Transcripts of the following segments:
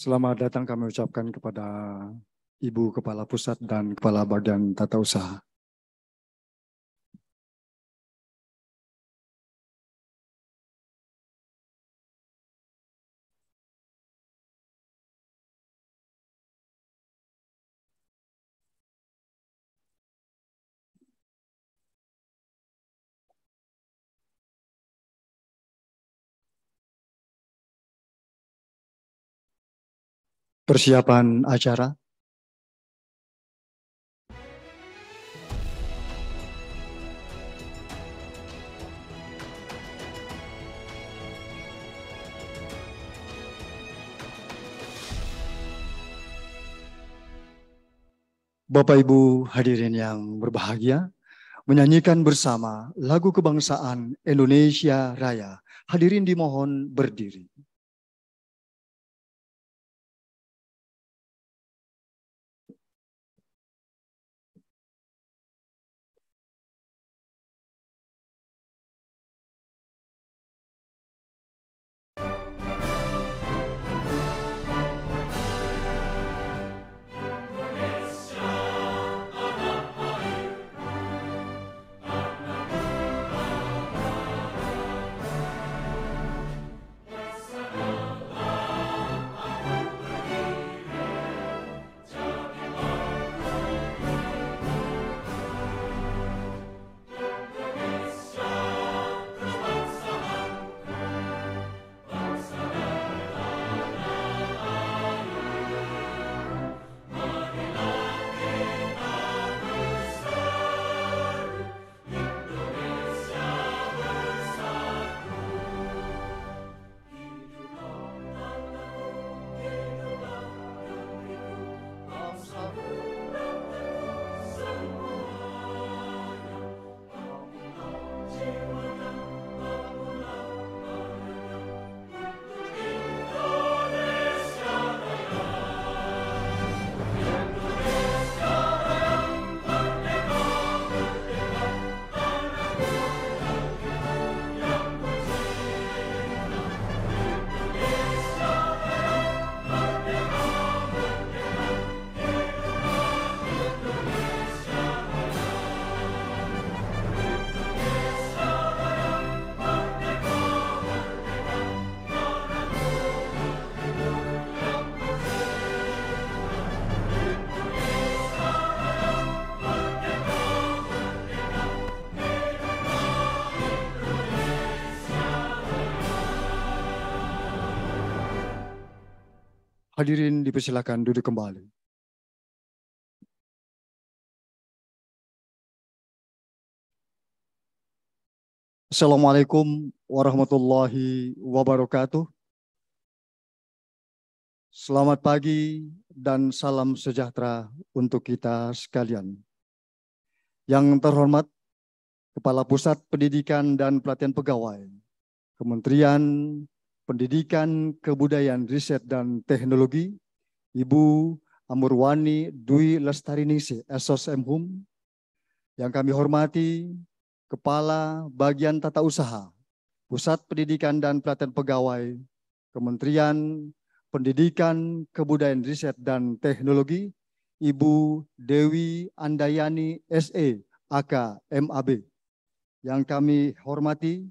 Selamat datang kami ucapkan kepada Ibu Kepala Pusat dan Kepala Badan Tata Usaha. persiapan acara? Bapak Ibu hadirin yang berbahagia, menyanyikan bersama lagu kebangsaan Indonesia Raya. Hadirin dimohon berdiri. Hadirin dipersilakan duduk kembali. Assalamualaikum warahmatullahi wabarakatuh. Selamat pagi dan salam sejahtera untuk kita sekalian. Yang terhormat Kepala Pusat Pendidikan dan Pelatihan Pegawai, Kementerian Pendidikan, Kebudayaan, Riset, dan Teknologi, Ibu Amurwani Dwi Lestari Lestarinisi, Esos Mhum, yang kami hormati, Kepala Bagian Tata Usaha, Pusat Pendidikan dan Pelatihan Pegawai, Kementerian Pendidikan, Kebudayaan, Riset, dan Teknologi, Ibu Dewi Andayani SE, AK MAB. Yang kami hormati,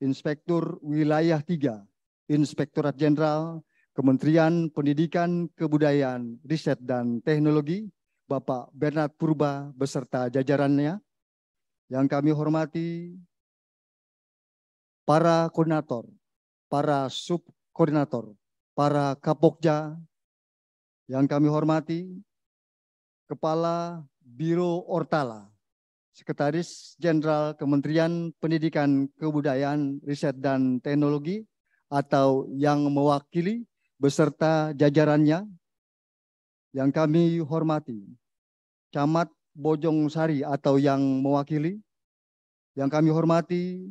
Inspektur Wilayah 3 Inspektorat Jenderal, Kementerian Pendidikan, Kebudayaan, Riset dan Teknologi, Bapak Bernard Purba beserta jajarannya, yang kami hormati para koordinator, para subkoordinator, para kapokja, yang kami hormati Kepala Biro Ortala, Sekretaris Jenderal Kementerian Pendidikan, Kebudayaan, Riset dan Teknologi, atau yang mewakili beserta jajarannya yang kami hormati. Camat Bojong Sari atau yang mewakili yang kami hormati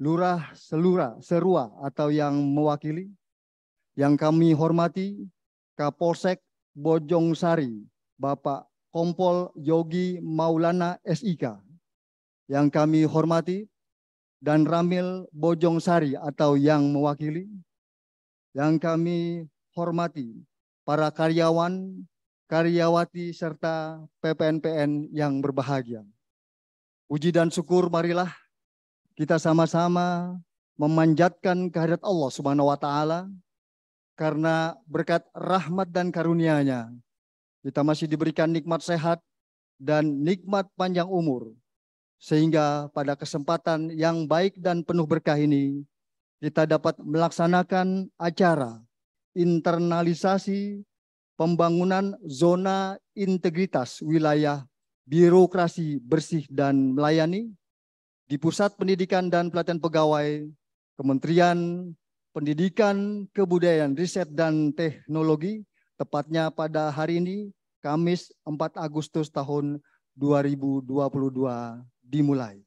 Lurah Selura Serua atau yang mewakili yang kami hormati Kapolsek Bojong Sari Bapak Kompol Yogi Maulana SIK yang kami hormati dan Ramil Bojong Sari atau yang mewakili, yang kami hormati para karyawan, karyawati, serta PPNPN yang berbahagia. Puji dan syukur marilah kita sama-sama memanjatkan kehadirat Allah Subhanahu wa taala karena berkat rahmat dan karunia-Nya kita masih diberikan nikmat sehat dan nikmat panjang umur sehingga pada kesempatan yang baik dan penuh berkah ini, kita dapat melaksanakan acara internalisasi pembangunan zona integritas wilayah birokrasi bersih dan melayani di Pusat Pendidikan dan Pelatihan Pegawai, Kementerian Pendidikan, Kebudayaan, Riset, dan Teknologi, tepatnya pada hari ini, Kamis 4 Agustus tahun 2022 dimulai.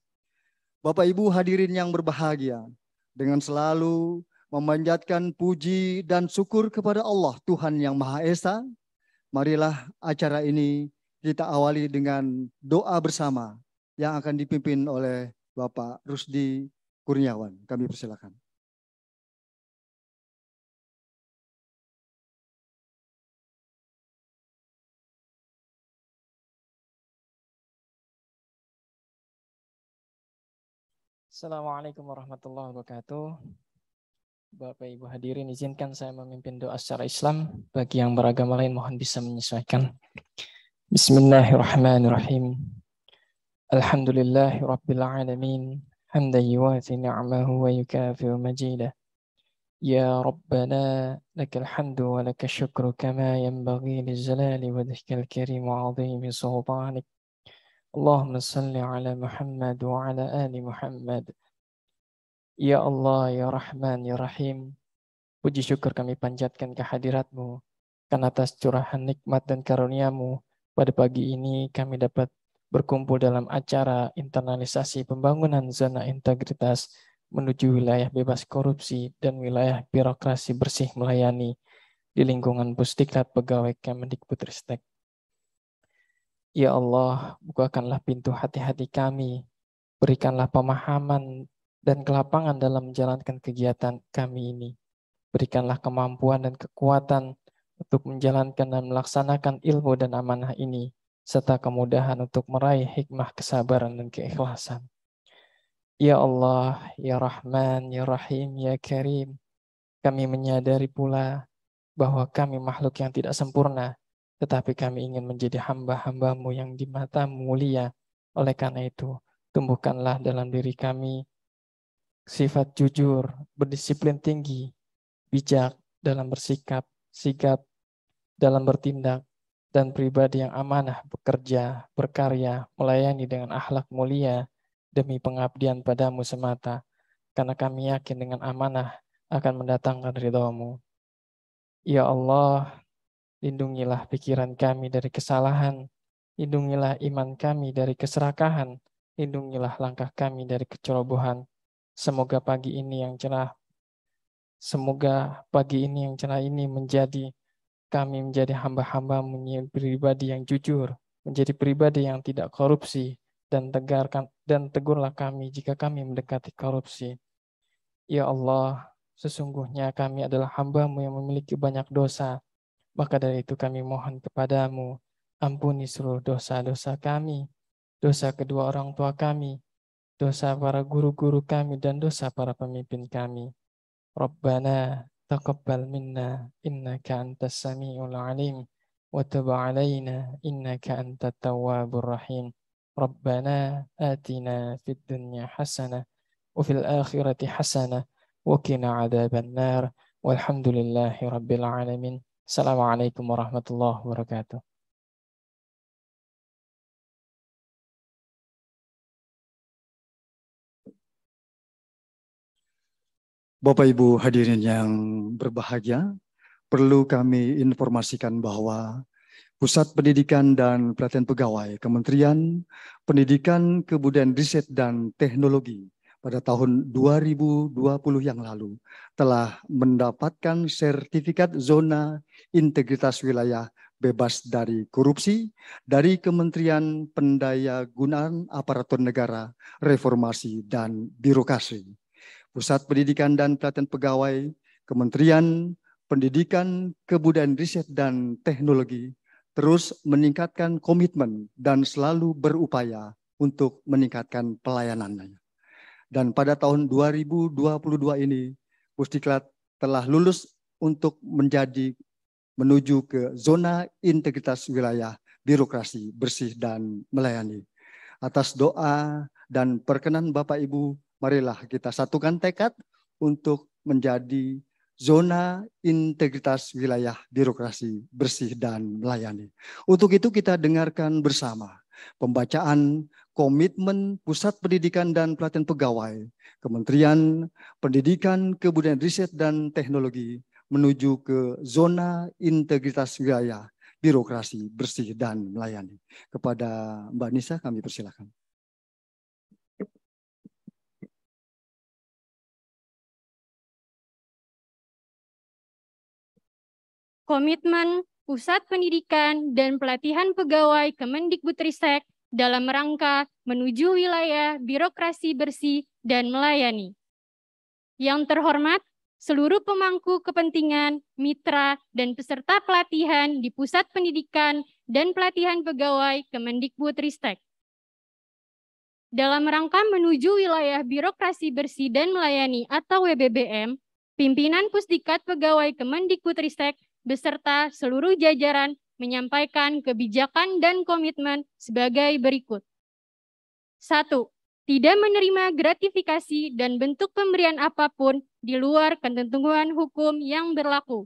Bapak Ibu hadirin yang berbahagia, dengan selalu memanjatkan puji dan syukur kepada Allah Tuhan yang Maha Esa, marilah acara ini kita awali dengan doa bersama yang akan dipimpin oleh Bapak Rusdi Kurniawan. Kami persilakan. Assalamualaikum warahmatullahi wabarakatuh. Bapak Ibu hadirin, izinkan saya memimpin doa secara Islam. Bagi yang beragama lain, mohon bisa menyesuaikan. Bismillahirrahmanirrahim. Alhamdulillahi Rabbil Alamin. Hamdan yuwafi ni'mahu wa yukafiru majidah. Ya Rabbana, lakal hamdu wa laka syukru kama yanbaghi li jalali wa dhikal karim wa azimi sultanik. Allahumma salli ala Muhammad wa ala ali Muhammad, Ya Allah, Ya Rahman, Ya Rahim, puji syukur kami panjatkan kehadiratmu, karena atas curahan nikmat dan karuniamu, pada pagi ini kami dapat berkumpul dalam acara internalisasi pembangunan zona integritas menuju wilayah bebas korupsi dan wilayah birokrasi bersih melayani di lingkungan Pusdiklat Pegawai Kemendikbudristek. Ya Allah, bukakanlah pintu hati-hati kami, berikanlah pemahaman dan kelapangan dalam menjalankan kegiatan kami ini. Berikanlah kemampuan dan kekuatan untuk menjalankan dan melaksanakan ilmu dan amanah ini, serta kemudahan untuk meraih hikmah kesabaran dan keikhlasan. Ya Allah, Ya Rahman, Ya Rahim, Ya Karim, kami menyadari pula bahwa kami makhluk yang tidak sempurna, tetapi kami ingin menjadi hamba-hambamu yang di mata mulia. Oleh karena itu, tumbuhkanlah dalam diri kami sifat jujur, berdisiplin tinggi, bijak dalam bersikap, sigap dalam bertindak, dan pribadi yang amanah bekerja, berkarya, melayani dengan akhlak mulia demi pengabdian padamu semata. Karena kami yakin dengan amanah akan mendatangkan ridhamu. Ya Allah, Lindungilah pikiran kami dari kesalahan. Lindungilah iman kami dari keserakahan. Lindungilah langkah kami dari kecerobohan. Semoga pagi ini yang cerah. Semoga pagi ini yang cerah ini menjadi kami menjadi hamba-hamba pribadi yang jujur, menjadi pribadi yang tidak korupsi, dan tegarkan dan tegurlah kami jika kami mendekati korupsi. Ya Allah, sesungguhnya kami adalah hambamu yang memiliki banyak dosa, maka dari itu kami mohon kepadamu, ampuni seluruh dosa-dosa kami, dosa kedua orang tua kami, dosa para guru-guru kami, dan dosa para pemimpin kami. Rabbana taqabbal minna innaka antas sami'ul alim wa tub alaina innaka antat tawwabur rahim. Rabbana atina fid dunya hasana wa fil akhirati hasana wa qina adzabannar. Walhamdulillahi rabbil alamin. Assalamualaikum warahmatullahi wabarakatuh. Bapak Ibu hadirin yang berbahagia, perlu kami informasikan bahwa Pusat Pendidikan dan Pelatihan Pegawai Kementerian Pendidikan, Kebudayaan Riset dan Teknologi pada tahun 2020 yang lalu telah mendapatkan sertifikat zona integritas wilayah bebas dari korupsi dari Kementerian Pendayagunaan Aparatur Negara, Reformasi dan Birokrasi, Pusat Pendidikan dan Pelatihan Pegawai, Kementerian Pendidikan, Kebudayaan Riset dan Teknologi terus meningkatkan komitmen dan selalu berupaya untuk meningkatkan pelayanannya. Dan pada tahun 2022 ini, Pusdiklat telah lulus untuk menjadi menuju ke zona integritas wilayah birokrasi bersih dan melayani. Atas doa dan perkenan Bapak Ibu, marilah kita satukan tekad untuk menjadi zona integritas wilayah birokrasi bersih dan melayani. Untuk itu kita dengarkan bersama pembacaan komitmen Pusat Pendidikan dan Pelatihan Pegawai, Kementerian Pendidikan, Kebudayaan Riset dan Teknologi menuju ke zona integritas wilayah, birokrasi bersih dan melayani. Kepada Mbak Nisa kami persilakan. Komitmen Pusat Pendidikan dan Pelatihan Pegawai Kemendikbudristek dalam rangka menuju wilayah birokrasi bersih dan melayani. Yang terhormat, seluruh pemangku kepentingan, mitra, dan peserta pelatihan di Pusat Pendidikan dan Pelatihan Pegawai Kemendikbudristek. Dalam rangka menuju wilayah birokrasi bersih dan melayani atau WBBM, pimpinan Pusdikat Pegawai Kemendikbudristek beserta seluruh jajaran menyampaikan kebijakan dan komitmen sebagai berikut. 1. Tidak menerima gratifikasi dan bentuk pemberian apapun di luar ketentuan hukum yang berlaku.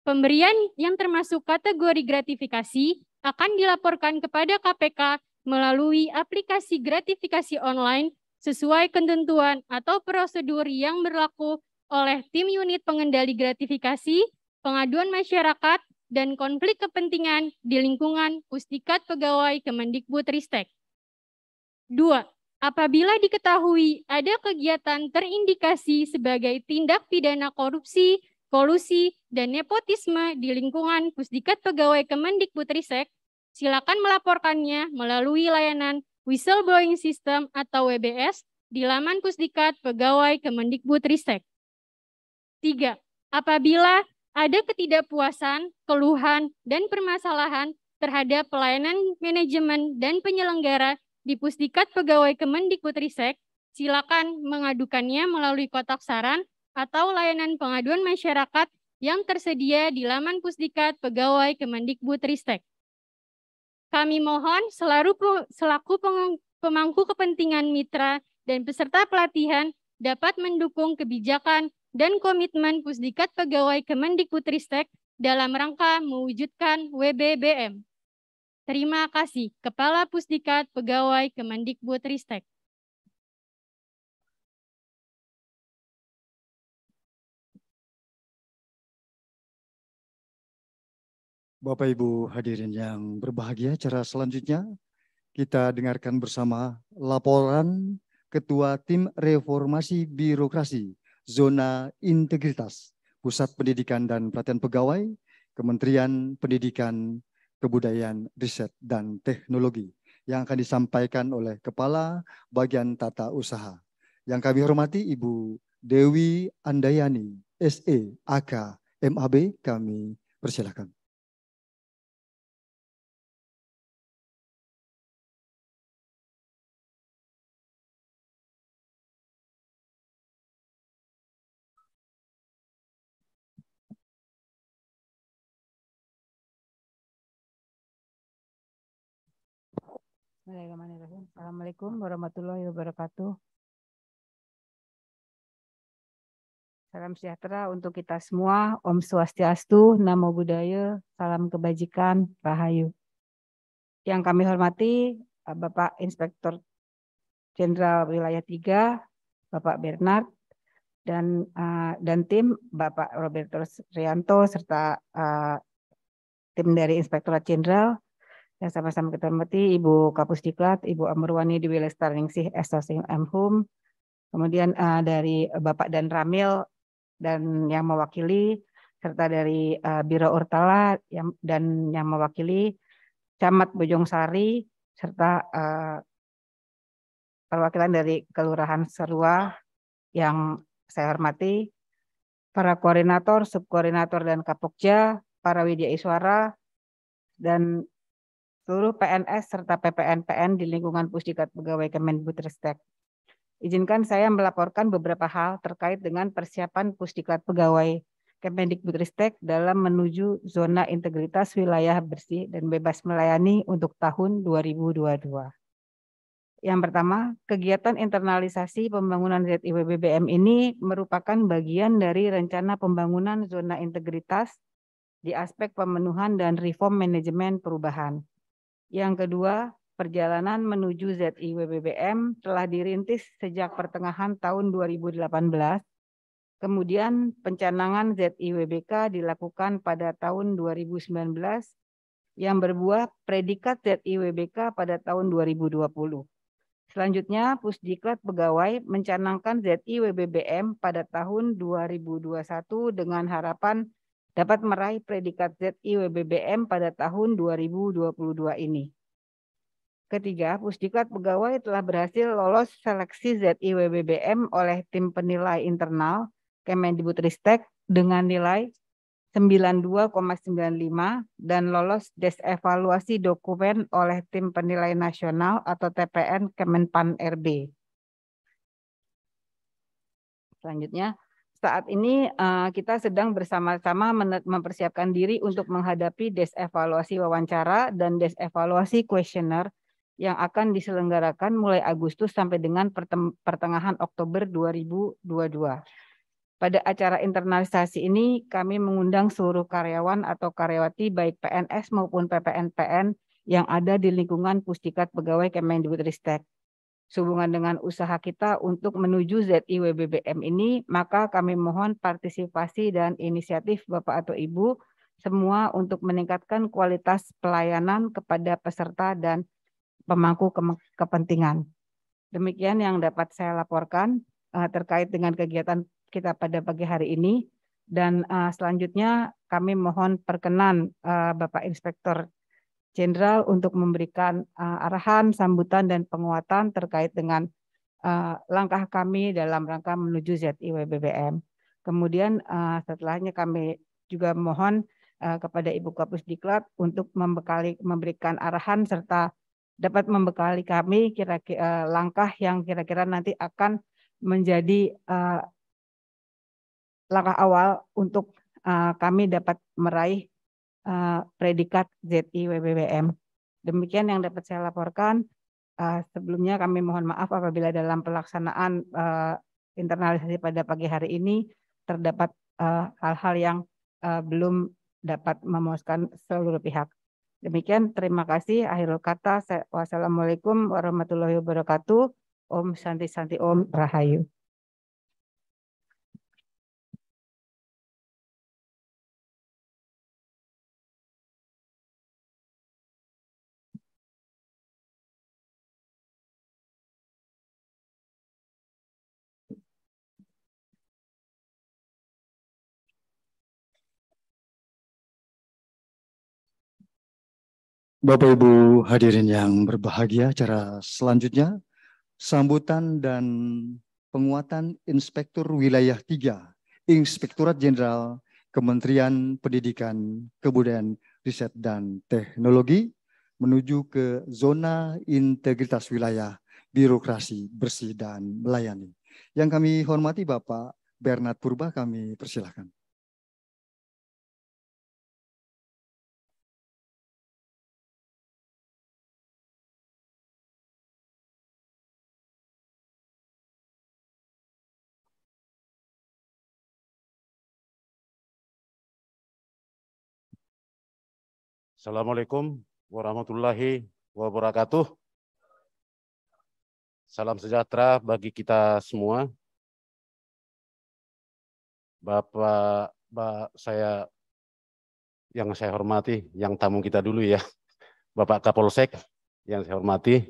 Pemberian yang termasuk kategori gratifikasi akan dilaporkan kepada KPK melalui aplikasi gratifikasi online sesuai ketentuan atau prosedur yang berlaku oleh tim unit pengendali gratifikasi, pengaduan masyarakat, dan konflik kepentingan di lingkungan Pustikat Pegawai Kemendikbud Ristek. 2. Apabila diketahui ada kegiatan terindikasi sebagai tindak pidana korupsi, kolusi, dan nepotisme di lingkungan Pusdikat Pegawai Kemendikbudristek, silakan melaporkannya melalui layanan Whistleblowing System atau WBS di laman Pusdikat Pegawai Kemendikbudristek. 3. Apabila ada ketidakpuasan, keluhan, dan permasalahan terhadap pelayanan manajemen dan penyelenggara di Pusdikat Pegawai Kemendikbud silakan mengadukannya melalui kotak saran atau layanan pengaduan masyarakat yang tersedia di laman Pusdikat Pegawai Kemendikbud Kami mohon selalu selaku pemangku kepentingan mitra dan peserta pelatihan dapat mendukung kebijakan dan komitmen Pusdikat Pegawai Kemendikbudristek dalam rangka mewujudkan WBBM. Terima kasih Kepala Pusdikat Pegawai Kemendikbudristek. Bapak Ibu hadirin yang berbahagia, cara selanjutnya kita dengarkan bersama laporan Ketua Tim Reformasi Birokrasi zona integritas Pusat Pendidikan dan Pelatihan Pegawai, Kementerian Pendidikan, Kebudayaan, Riset, dan Teknologi yang akan disampaikan oleh Kepala Bagian Tata Usaha. Yang kami hormati Ibu Dewi Andayani, SE, AK, MAB, kami persilahkan. Bismillahirrahmanirrahim. Assalamualaikum warahmatullahi wabarakatuh. Salam sejahtera untuk kita semua. Om Swastiastu, Namo Buddhaya, Salam Kebajikan, Rahayu. Yang kami hormati eh, Bapak Inspektur Jenderal Wilayah 3, Bapak Bernard, dan eh, dan tim Bapak Roberto Rianto serta eh, tim dari Inspektorat Jenderal yang sama-sama kita hormati Ibu kapus diklat Ibu di Dewi Lestaningsih Estosim Amhum, kemudian uh, dari Bapak Dan Ramil dan yang mewakili serta dari uh, Biro Urtala yang, dan yang mewakili Camat Bojong Sari serta uh, perwakilan dari Kelurahan Serua yang saya hormati, para koordinator, subkoordinator dan Kapokja, para Widya Iswara dan seluruh PNS serta PPNPN di lingkungan Pusdikat Pegawai Kemenbudristek. Izinkan saya melaporkan beberapa hal terkait dengan persiapan Pusdikat Pegawai Kemendikbudristek dalam menuju zona integritas wilayah bersih dan bebas melayani untuk tahun 2022. Yang pertama, kegiatan internalisasi pembangunan ZIW BBM ini merupakan bagian dari rencana pembangunan zona integritas di aspek pemenuhan dan reform manajemen perubahan yang kedua, perjalanan menuju ZIWBBM telah dirintis sejak pertengahan tahun 2018. Kemudian pencanangan ZIWBK dilakukan pada tahun 2019 yang berbuah predikat ZIWBK pada tahun 2020. Selanjutnya, Pusdiklat Pegawai mencanangkan ZIWBBM pada tahun 2021 dengan harapan dapat meraih predikat ZIWBBM pada tahun 2022 ini. Ketiga, Pusdiklat Pegawai telah berhasil lolos seleksi ZIWBBM oleh tim penilai internal Kemendibutristek dengan nilai 92,95 dan lolos desevaluasi dokumen oleh tim penilai nasional atau TPN Kemenpan RB. Selanjutnya, saat ini uh, kita sedang bersama-sama mempersiapkan diri untuk menghadapi desevaluasi wawancara dan desevaluasi kuesioner yang akan diselenggarakan mulai Agustus sampai dengan pertengahan Oktober 2022. Pada acara internalisasi ini kami mengundang seluruh karyawan atau karyawati baik PNS maupun PPNPN yang ada di lingkungan Pustikat Pegawai Kemendikbudristek sehubungan dengan usaha kita untuk menuju ZIWBBM ini, maka kami mohon partisipasi dan inisiatif Bapak atau Ibu semua untuk meningkatkan kualitas pelayanan kepada peserta dan pemangku ke kepentingan. Demikian yang dapat saya laporkan uh, terkait dengan kegiatan kita pada pagi hari ini. Dan uh, selanjutnya kami mohon perkenan uh, Bapak Inspektor. Jenderal untuk memberikan uh, arahan, sambutan, dan penguatan terkait dengan uh, langkah kami dalam rangka menuju ZIWBBM. Kemudian uh, setelahnya kami juga mohon uh, kepada Ibu Kapus Diklat untuk membekali, memberikan arahan serta dapat membekali kami kira-kira uh, langkah yang kira-kira nanti akan menjadi uh, langkah awal untuk uh, kami dapat meraih uh, predikat WBBM. Demikian yang dapat saya laporkan. Eh, sebelumnya kami mohon maaf apabila dalam pelaksanaan eh, internalisasi pada pagi hari ini terdapat hal-hal yang belum dapat memuaskan seluruh pihak. Demikian, terima kasih. Akhirul kata, wassalamualaikum warahmatullahi wabarakatuh. Om Santi Santi Om Rahayu. Bapak Ibu hadirin yang berbahagia, cara selanjutnya sambutan dan penguatan Inspektur Wilayah 3, Inspektorat Jenderal Kementerian Pendidikan, Kebudayaan, Riset dan Teknologi menuju ke zona integritas wilayah birokrasi bersih dan melayani. Yang kami hormati Bapak Bernard Purba kami persilahkan. Assalamualaikum warahmatullahi wabarakatuh. Salam sejahtera bagi kita semua. Bapak, Bapak saya yang saya hormati, yang tamu kita dulu ya. Bapak Kapolsek yang saya hormati,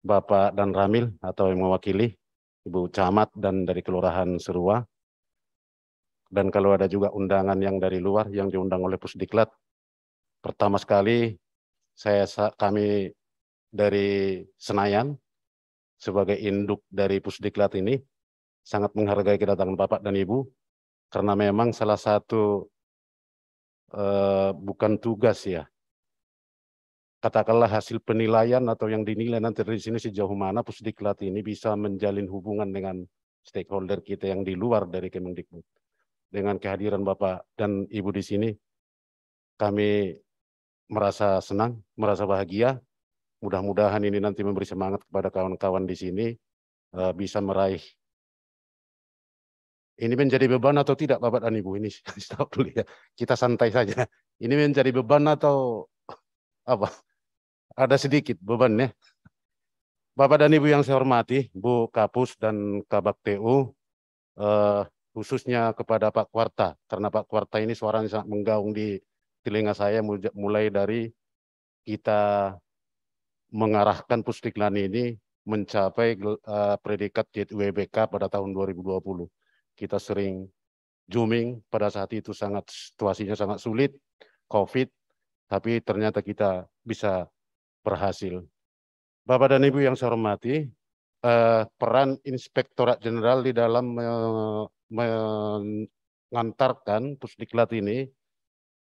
Bapak dan Ramil atau yang mewakili, Ibu Camat dan dari Kelurahan Serua. Dan kalau ada juga undangan yang dari luar yang diundang oleh Pusdiklat, Pertama sekali saya kami dari Senayan sebagai induk dari Pusdiklat ini sangat menghargai kedatangan Bapak dan Ibu karena memang salah satu uh, bukan tugas ya katakanlah hasil penilaian atau yang dinilai nanti di sini sejauh mana Pusdiklat ini bisa menjalin hubungan dengan stakeholder kita yang di luar dari Kemendikbud. Dengan kehadiran Bapak dan Ibu di sini, kami merasa senang, merasa bahagia. Mudah-mudahan ini nanti memberi semangat kepada kawan-kawan di sini eh, bisa meraih. Ini menjadi beban atau tidak, Bapak dan Ibu? Ini stop dulu ya. Kita santai saja. Ini menjadi beban atau apa? Ada sedikit bebannya. Bapak dan Ibu yang saya hormati, Bu Kapus dan Kabak TU, eh, khususnya kepada Pak Kwarta, karena Pak Kwarta ini suaranya sangat menggaung di telinga saya mulai dari kita mengarahkan Pusdiklan ini mencapai eh, predikat JWBK pada tahun 2020. Kita sering zooming pada saat itu sangat situasinya sangat sulit, COVID, tapi ternyata kita bisa berhasil. Bapak dan Ibu yang saya hormati, eh, peran Inspektorat Jenderal di dalam mengantarkan Pusdiklat ini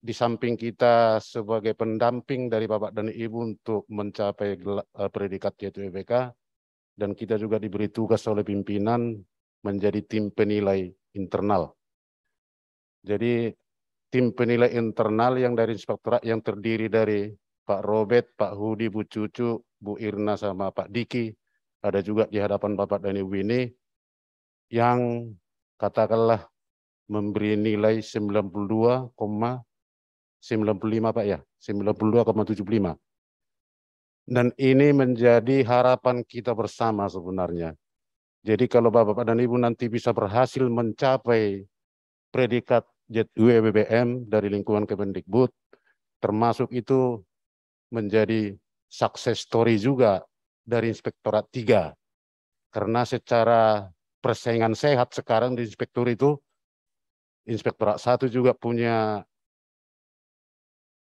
di samping kita sebagai pendamping dari Bapak dan Ibu untuk mencapai eh, predikat yaitu EBK, dan kita juga diberi tugas oleh pimpinan menjadi tim penilai internal. Jadi tim penilai internal yang dari inspektorat yang terdiri dari Pak Robert, Pak Hudi, Bu Cucu, Bu Irna, sama Pak Diki, ada juga di hadapan Bapak dan Ibu ini, yang katakanlah memberi nilai 92, 95 Pak ya, 92,75. Dan ini menjadi harapan kita bersama sebenarnya. Jadi kalau Bapak dan Ibu nanti bisa berhasil mencapai predikat jwbbm e dari lingkungan Kemendikbud, termasuk itu menjadi success story juga dari Inspektorat 3. Karena secara persaingan sehat sekarang di Inspektur itu, Inspektorat 1 juga punya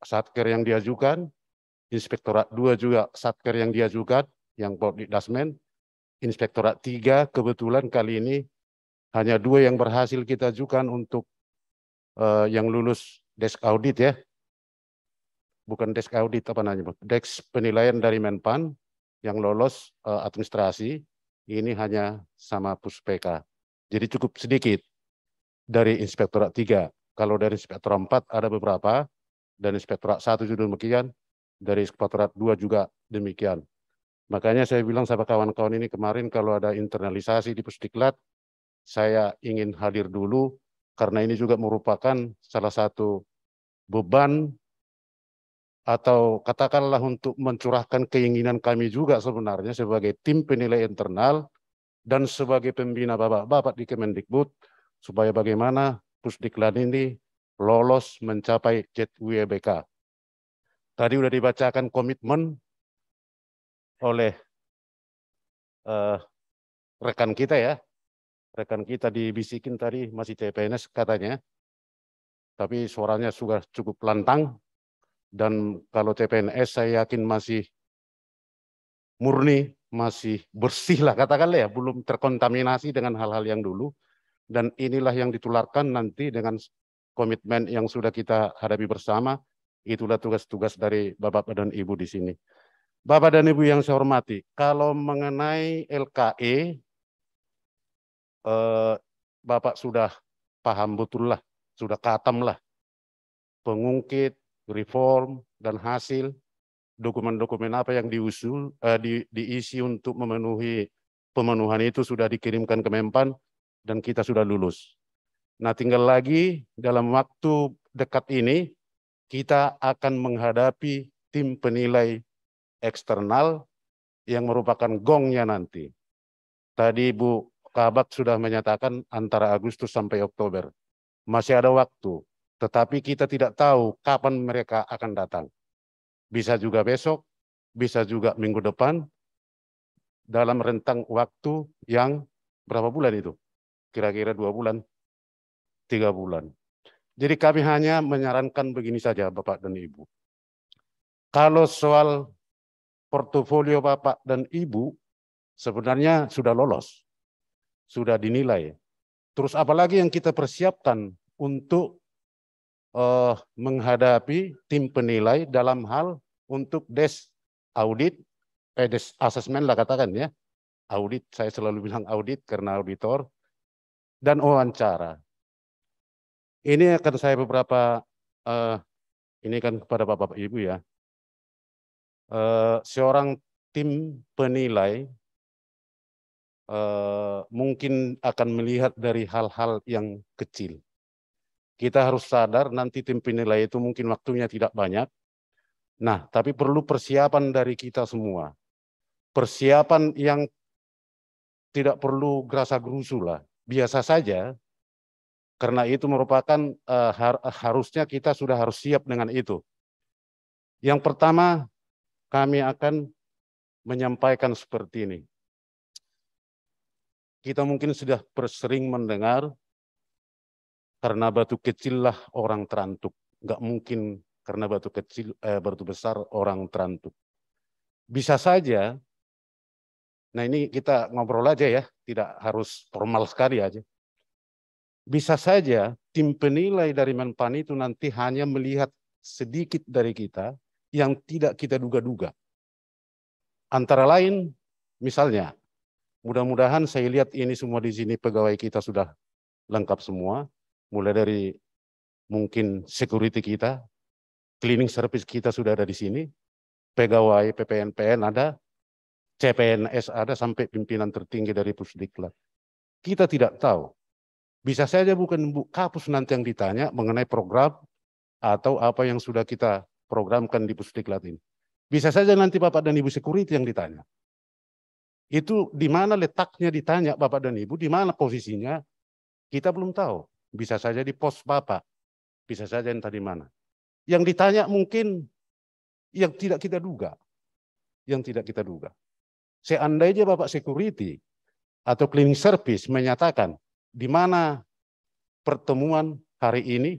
satker yang diajukan, inspektorat 2 juga satker yang diajukan, yang board di Dasmen, inspektorat 3 kebetulan kali ini hanya dua yang berhasil kita ajukan untuk uh, yang lulus desk audit ya. Bukan desk audit apa namanya, desk penilaian dari Menpan yang lolos uh, administrasi ini hanya sama PUSPK. Jadi cukup sedikit dari Inspektorat 3. Kalau dari Inspektorat 4 ada beberapa, dari inspektorat satu juga demikian, dari inspektorat dua juga demikian. Makanya saya bilang sama kawan-kawan ini kemarin kalau ada internalisasi di Pusdiklat, saya ingin hadir dulu karena ini juga merupakan salah satu beban atau katakanlah untuk mencurahkan keinginan kami juga sebenarnya sebagai tim penilai internal dan sebagai pembina bapak-bapak di Kemendikbud supaya bagaimana Pusdiklat ini lolos mencapai JWBK Tadi sudah dibacakan komitmen oleh uh, rekan kita ya. Rekan kita dibisikin tadi masih CPNS katanya. Tapi suaranya sudah cukup lantang. Dan kalau CPNS saya yakin masih murni, masih bersih lah katakanlah ya. Belum terkontaminasi dengan hal-hal yang dulu. Dan inilah yang ditularkan nanti dengan komitmen yang sudah kita hadapi bersama, itulah tugas-tugas dari Bapak dan Ibu di sini. Bapak dan Ibu yang saya hormati, kalau mengenai LKE, eh, Bapak sudah paham betul lah, sudah katam lah. Pengungkit, reform, dan hasil, dokumen-dokumen apa yang diusul, eh, di, diisi untuk memenuhi pemenuhan itu sudah dikirimkan ke Mempan, dan kita sudah lulus. Nah, tinggal lagi dalam waktu dekat ini kita akan menghadapi tim penilai eksternal yang merupakan gongnya nanti. Tadi Bu Kabak sudah menyatakan antara Agustus sampai Oktober. Masih ada waktu, tetapi kita tidak tahu kapan mereka akan datang. Bisa juga besok, bisa juga minggu depan, dalam rentang waktu yang berapa bulan itu? Kira-kira dua bulan tiga bulan. Jadi kami hanya menyarankan begini saja Bapak dan Ibu. Kalau soal portofolio Bapak dan Ibu sebenarnya sudah lolos, sudah dinilai. Terus apalagi yang kita persiapkan untuk uh, menghadapi tim penilai dalam hal untuk des audit, eh, des assessment lah katakan ya. Audit, saya selalu bilang audit karena auditor, dan wawancara. Ini akan saya beberapa uh, ini kan kepada Bapak bapak Ibu ya. Uh, seorang tim penilai uh, mungkin akan melihat dari hal-hal yang kecil. Kita harus sadar nanti tim penilai itu mungkin waktunya tidak banyak. Nah, tapi perlu persiapan dari kita semua. Persiapan yang tidak perlu gerasa gerusu lah. Biasa saja, karena itu merupakan uh, har eh, harusnya kita sudah harus siap dengan itu. Yang pertama, kami akan menyampaikan seperti ini. Kita mungkin sudah bersering mendengar karena batu kecil lah orang terantuk. Nggak mungkin karena batu kecil eh, batu besar orang terantuk. Bisa saja Nah ini kita ngobrol aja ya, tidak harus formal sekali aja bisa saja tim penilai dari Menpan itu nanti hanya melihat sedikit dari kita yang tidak kita duga-duga. Antara lain, misalnya, mudah-mudahan saya lihat ini semua di sini pegawai kita sudah lengkap semua, mulai dari mungkin security kita, cleaning service kita sudah ada di sini, pegawai PPNPN ada, CPNS ada sampai pimpinan tertinggi dari Pusdiklat. Kita tidak tahu bisa saja bukan Bu Kapus nanti yang ditanya mengenai program atau apa yang sudah kita programkan di Pusdiklat ini. Bisa saja nanti Bapak dan Ibu security yang ditanya. Itu di mana letaknya ditanya Bapak dan Ibu, di mana posisinya, kita belum tahu. Bisa saja di pos Bapak, bisa saja entah di mana. Yang ditanya mungkin yang tidak kita duga. Yang tidak kita duga. Seandainya Bapak security atau cleaning service menyatakan di mana pertemuan hari ini,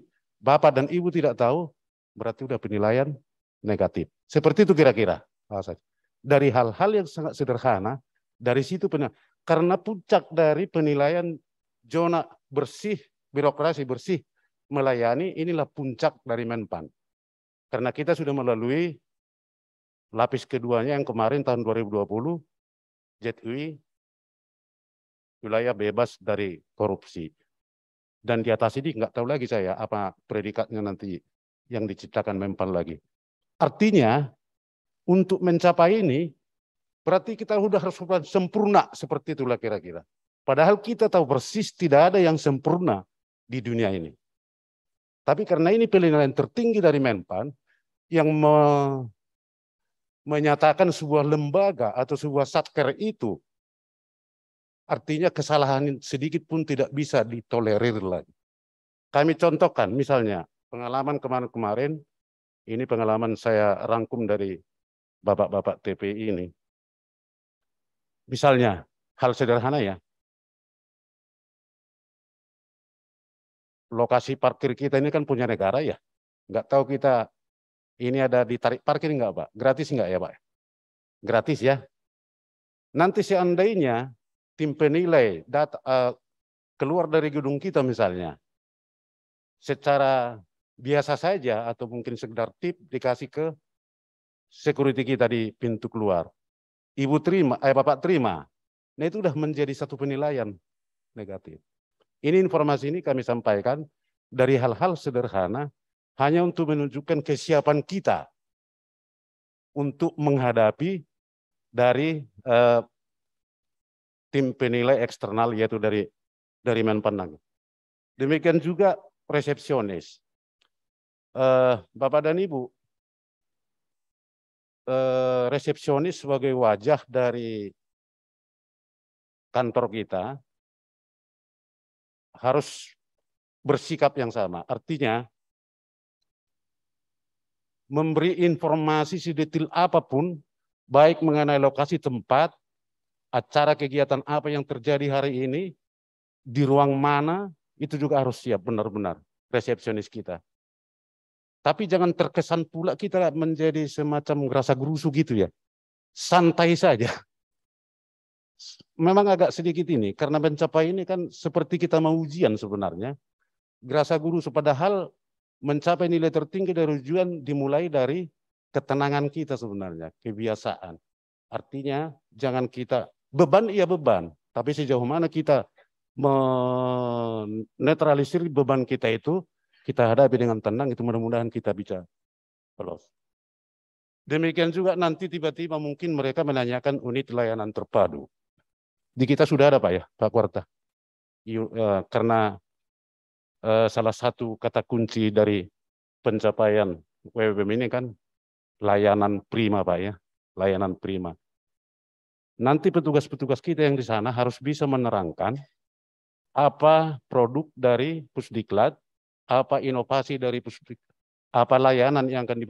Bapak dan Ibu tidak tahu, berarti sudah penilaian negatif. Seperti itu kira-kira. Dari hal-hal yang sangat sederhana, dari situ penilaian. Karena puncak dari penilaian zona bersih, birokrasi bersih, melayani, inilah puncak dari Menpan. Karena kita sudah melalui lapis keduanya yang kemarin tahun 2020, JETUI wilayah bebas dari korupsi. Dan di atas ini nggak tahu lagi saya apa predikatnya nanti yang diciptakan Menpan lagi. Artinya untuk mencapai ini berarti kita sudah harus sempurna seperti itulah kira-kira. Padahal kita tahu persis tidak ada yang sempurna di dunia ini. Tapi karena ini penilaian tertinggi dari Menpan yang me menyatakan sebuah lembaga atau sebuah satker itu Artinya kesalahan sedikit pun tidak bisa ditolerir lagi. Kami contohkan misalnya pengalaman kemarin-kemarin, ini pengalaman saya rangkum dari bapak-bapak TPI ini. Misalnya, hal sederhana ya, lokasi parkir kita ini kan punya negara ya. Nggak tahu kita ini ada ditarik parkir nggak Pak? Gratis nggak ya Pak? Gratis ya. Nanti seandainya tim penilai data uh, eh, keluar dari gedung kita misalnya secara biasa saja atau mungkin sekedar tip dikasih ke security kita di pintu keluar. Ibu terima, eh Bapak terima. Nah itu sudah menjadi satu penilaian negatif. Ini informasi ini kami sampaikan dari hal-hal sederhana hanya untuk menunjukkan kesiapan kita untuk menghadapi dari eh, tim penilai eksternal yaitu dari dari Menpenang. Demikian juga resepsionis. Uh, Bapak dan Ibu, uh, resepsionis sebagai wajah dari kantor kita harus bersikap yang sama. Artinya, memberi informasi sedetil apapun, baik mengenai lokasi tempat, acara kegiatan apa yang terjadi hari ini, di ruang mana, itu juga harus siap benar-benar resepsionis kita. Tapi jangan terkesan pula kita menjadi semacam rasa gerusu gitu ya. Santai saja. Memang agak sedikit ini, karena mencapai ini kan seperti kita mau ujian sebenarnya. Gerasa guru padahal mencapai nilai tertinggi dari ujian dimulai dari ketenangan kita sebenarnya, kebiasaan. Artinya jangan kita Beban iya beban, tapi sejauh mana kita menetralisir beban kita itu, kita hadapi dengan tenang, itu mudah-mudahan kita bisa lolos. Demikian juga nanti tiba-tiba mungkin mereka menanyakan unit layanan terpadu. Di kita sudah ada Pak ya, Pak Kuarta. Eh, karena eh, salah satu kata kunci dari pencapaian WWM ini kan layanan prima Pak ya, layanan prima. Nanti petugas-petugas kita yang di sana harus bisa menerangkan apa produk dari Pusdiklat, apa inovasi dari Pusdiklat, apa layanan yang akan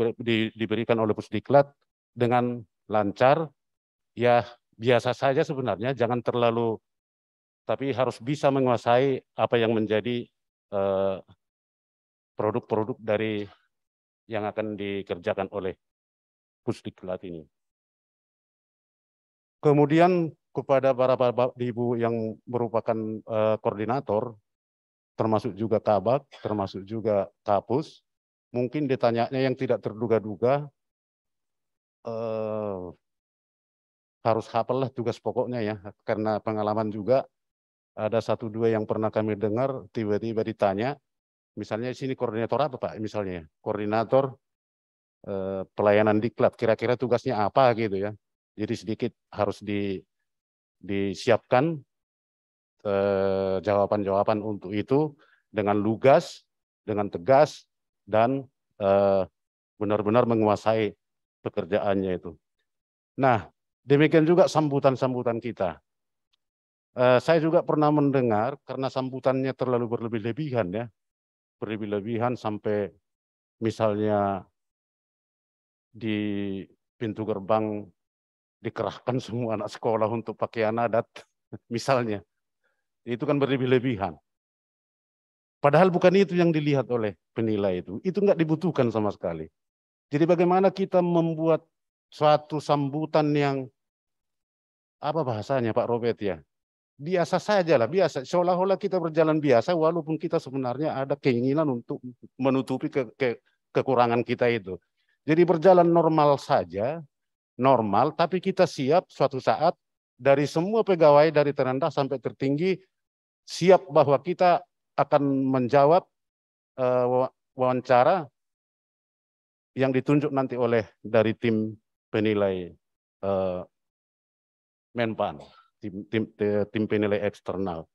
diberikan oleh Pusdiklat dengan lancar. Ya biasa saja sebenarnya, jangan terlalu tapi harus bisa menguasai apa yang menjadi eh, produk-produk eh, dari yang akan dikerjakan oleh Pusdiklat ini. Kemudian kepada para bapak ibu yang merupakan uh, koordinator, termasuk juga kabak, termasuk juga kapus, mungkin ditanyanya yang tidak terduga-duga, uh, harus hafal lah tugas pokoknya ya, karena pengalaman juga ada satu dua yang pernah kami dengar tiba-tiba ditanya, misalnya di sini koordinator apa Pak? Misalnya koordinator uh, pelayanan diklat, kira-kira tugasnya apa gitu ya? Jadi sedikit harus di, disiapkan eh, jawaban-jawaban eh, untuk itu dengan lugas, dengan tegas, dan eh, benar-benar eh, menguasai pekerjaannya itu. Nah, demikian juga sambutan-sambutan kita. Eh, saya juga pernah mendengar karena sambutannya terlalu berlebih-lebihan ya, berlebih-lebihan sampai misalnya di pintu gerbang dikerahkan semua anak sekolah untuk pakaian adat, misalnya. Itu kan berlebih-lebihan. Padahal bukan itu yang dilihat oleh penilai itu. Itu nggak dibutuhkan sama sekali. Jadi bagaimana kita membuat suatu sambutan yang apa bahasanya Pak Robert ya? Biasa saja lah, biasa. Seolah-olah kita berjalan biasa walaupun kita sebenarnya ada keinginan untuk menutupi ke, ke, kekurangan kita itu. Jadi berjalan normal saja normal, tapi kita siap suatu saat dari semua pegawai dari terendah sampai tertinggi siap bahwa kita akan menjawab uh, wawancara yang ditunjuk nanti oleh dari tim penilai uh, Menpan, tim, tim, tim penilai eksternal.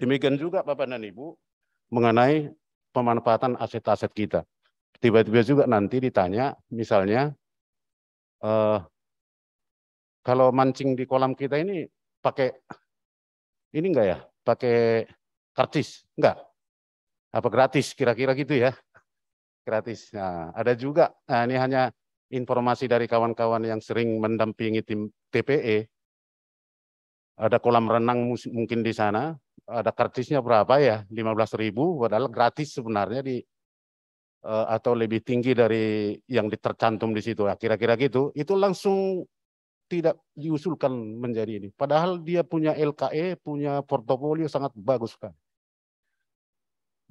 Demikian juga Bapak dan Ibu mengenai pemanfaatan aset-aset kita. Tiba-tiba juga nanti ditanya, misalnya uh, kalau mancing di kolam kita ini pakai ini enggak ya? Pakai karcis? Enggak. Apa gratis kira-kira gitu ya? Gratis. Nah, ada juga nah ini hanya informasi dari kawan-kawan yang sering mendampingi tim TPE. Ada kolam renang mungkin di sana, ada karcisnya berapa ya? 15.000 padahal gratis sebenarnya di Eh, atau lebih tinggi dari yang tercantum di situ. Nah, kira-kira gitu, itu langsung tidak diusulkan menjadi ini. Padahal dia punya LKE, punya portofolio sangat bagus sekali.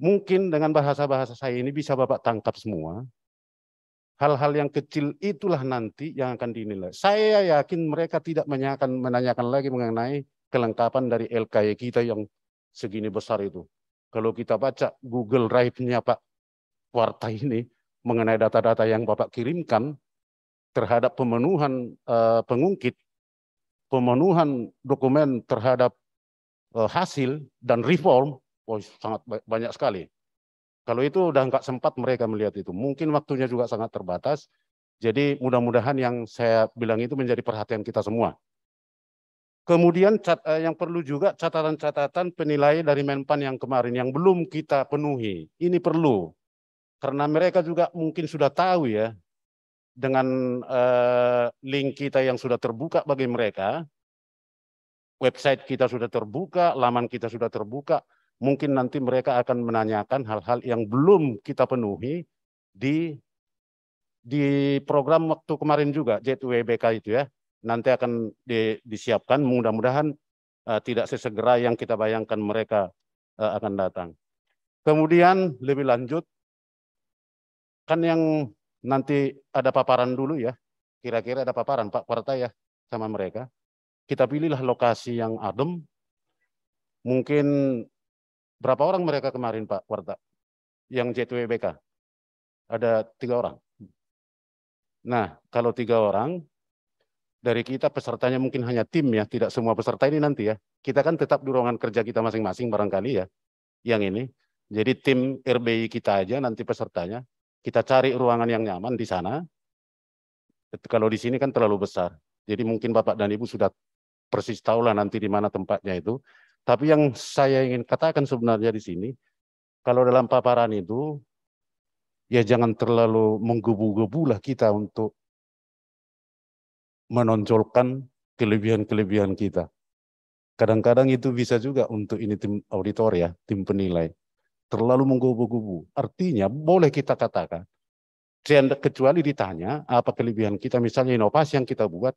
Mungkin dengan bahasa-bahasa saya ini bisa Bapak tangkap semua. Hal-hal yang kecil itulah nanti yang akan dinilai. Saya yakin mereka tidak menanyakan, menanyakan lagi mengenai kelengkapan dari LKE kita yang segini besar itu. Kalau kita baca Google Drive-nya Pak, warta ini mengenai data-data yang Bapak kirimkan terhadap pemenuhan uh, pengungkit, pemenuhan dokumen terhadap uh, hasil dan reform, oh, sangat banyak sekali. Kalau itu udah nggak sempat mereka melihat itu. Mungkin waktunya juga sangat terbatas. Jadi mudah-mudahan yang saya bilang itu menjadi perhatian kita semua. Kemudian cat, eh, yang perlu juga catatan-catatan penilai dari Menpan yang kemarin yang belum kita penuhi. Ini perlu karena mereka juga mungkin sudah tahu ya dengan eh, link kita yang sudah terbuka bagi mereka, website kita sudah terbuka, laman kita sudah terbuka, mungkin nanti mereka akan menanyakan hal-hal yang belum kita penuhi di di program waktu kemarin juga JWBK itu ya. Nanti akan di, disiapkan mudah-mudahan uh, tidak sesegera yang kita bayangkan mereka uh, akan datang. Kemudian lebih lanjut Kan yang nanti ada paparan dulu ya. Kira-kira ada paparan Pak Parta ya sama mereka. Kita pilihlah lokasi yang adem. Mungkin berapa orang mereka kemarin Pak Warta? Yang JTWBK? Ada tiga orang. Nah, kalau tiga orang, dari kita pesertanya mungkin hanya tim ya, tidak semua peserta ini nanti ya. Kita kan tetap di ruangan kerja kita masing-masing barangkali ya, yang ini. Jadi tim RBI kita aja nanti pesertanya, kita cari ruangan yang nyaman di sana. Kalau di sini kan terlalu besar. Jadi mungkin Bapak dan Ibu sudah persis tahulah nanti di mana tempatnya itu. Tapi yang saya ingin katakan sebenarnya di sini, kalau dalam paparan itu, ya jangan terlalu menggebu-gebulah kita untuk menonjolkan kelebihan-kelebihan kita. Kadang-kadang itu bisa juga untuk ini tim auditor ya, tim penilai terlalu menggubu-gubu. Artinya boleh kita katakan, kecuali ditanya apa kelebihan kita, misalnya inovasi yang kita buat,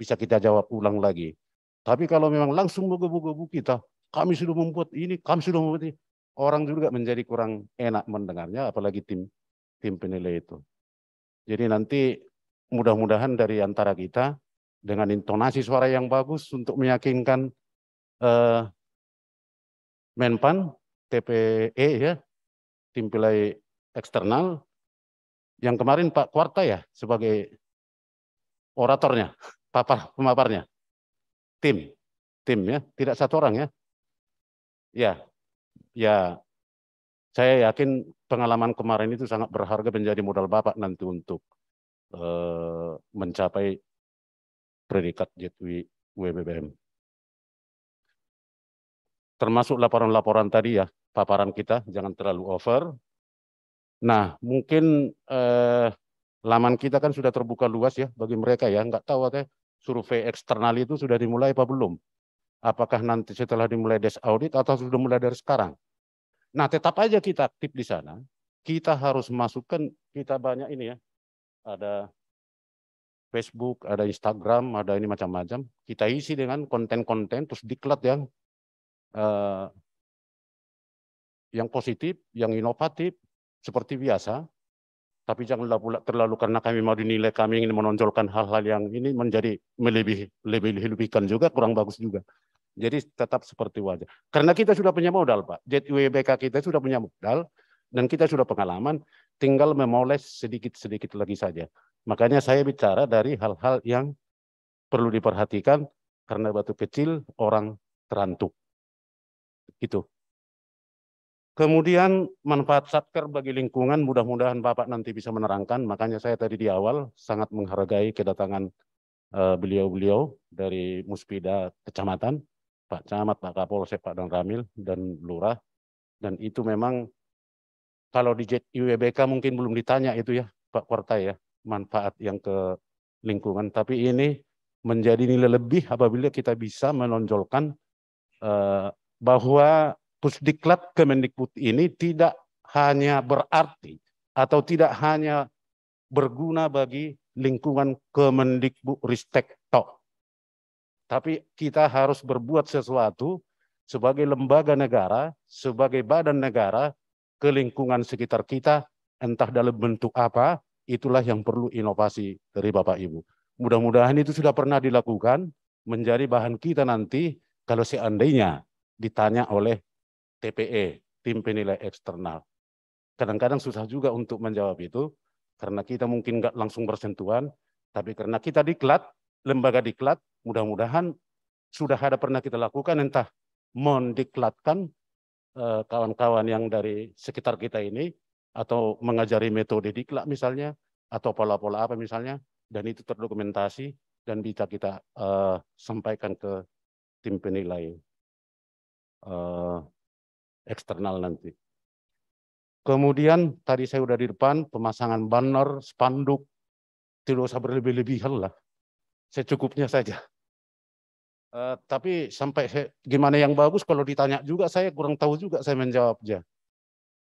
bisa kita jawab ulang lagi. Tapi kalau memang langsung menggubu-gubu kita, kami sudah membuat ini, kami sudah membuat ini, orang juga menjadi kurang enak mendengarnya, apalagi tim tim penilai itu. Jadi nanti mudah-mudahan dari antara kita dengan intonasi suara yang bagus untuk meyakinkan uh, Menpan TPE ya, tim pilai eksternal, yang kemarin Pak Kuarta ya sebagai oratornya, papar, pemaparnya. Tim, tim ya, tidak satu orang ya. Ya, ya saya yakin pengalaman kemarin itu sangat berharga menjadi modal Bapak nanti untuk eh, mencapai predikat JTW WBBM. Termasuk laporan-laporan tadi ya, paparan kita, jangan terlalu over. Nah, mungkin eh, laman kita kan sudah terbuka luas ya bagi mereka ya. Nggak tahu teh survei eksternal itu sudah dimulai apa belum. Apakah nanti setelah dimulai des audit atau sudah mulai dari sekarang. Nah, tetap aja kita aktif di sana. Kita harus masukkan, kita banyak ini ya. Ada Facebook, ada Instagram, ada ini macam-macam. Kita isi dengan konten-konten, terus diklat yang eh, yang positif, yang inovatif, seperti biasa. Tapi janganlah pula terlalu karena kami mau dinilai, kami ingin menonjolkan hal-hal yang ini menjadi melebihi, lebih lebihkan juga, kurang bagus juga. Jadi tetap seperti wajah. Karena kita sudah punya modal, Pak. JWBK kita sudah punya modal, dan kita sudah pengalaman, tinggal memoles sedikit-sedikit lagi saja. Makanya saya bicara dari hal-hal yang perlu diperhatikan, karena batu kecil orang terantuk. Itu. Kemudian manfaat satker bagi lingkungan, mudah-mudahan Bapak nanti bisa menerangkan. Makanya saya tadi di awal sangat menghargai kedatangan eh, beliau-beliau dari Muspida Kecamatan, Pak Camat, Pak Kapolsek, Pak Dan Ramil, dan Lurah. Dan itu memang kalau di UEBK mungkin belum ditanya itu ya, Pak Kuartai ya, manfaat yang ke lingkungan. Tapi ini menjadi nilai lebih apabila kita bisa menonjolkan eh, bahwa Pusdiklat Kemendikbud ini tidak hanya berarti atau tidak hanya berguna bagi lingkungan Kemendikbud Ristek Tok. Tapi kita harus berbuat sesuatu sebagai lembaga negara, sebagai badan negara ke lingkungan sekitar kita, entah dalam bentuk apa, itulah yang perlu inovasi dari Bapak Ibu. Mudah-mudahan itu sudah pernah dilakukan, menjadi bahan kita nanti kalau seandainya ditanya oleh TPE, tim penilai eksternal. Kadang-kadang susah juga untuk menjawab itu, karena kita mungkin nggak langsung bersentuhan, tapi karena kita diklat, lembaga diklat, mudah-mudahan sudah ada pernah kita lakukan, entah mendiklatkan eh, kawan-kawan yang dari sekitar kita ini, atau mengajari metode diklat misalnya, atau pola-pola apa misalnya, dan itu terdokumentasi dan bisa kita uh, sampaikan ke tim penilai. Uh, eksternal nanti. Kemudian tadi saya sudah di depan, pemasangan banner, spanduk, tidak usah berlebih-lebihan lah. Secukupnya saja. Uh, tapi sampai saya, gimana yang bagus kalau ditanya juga saya kurang tahu juga saya menjawabnya.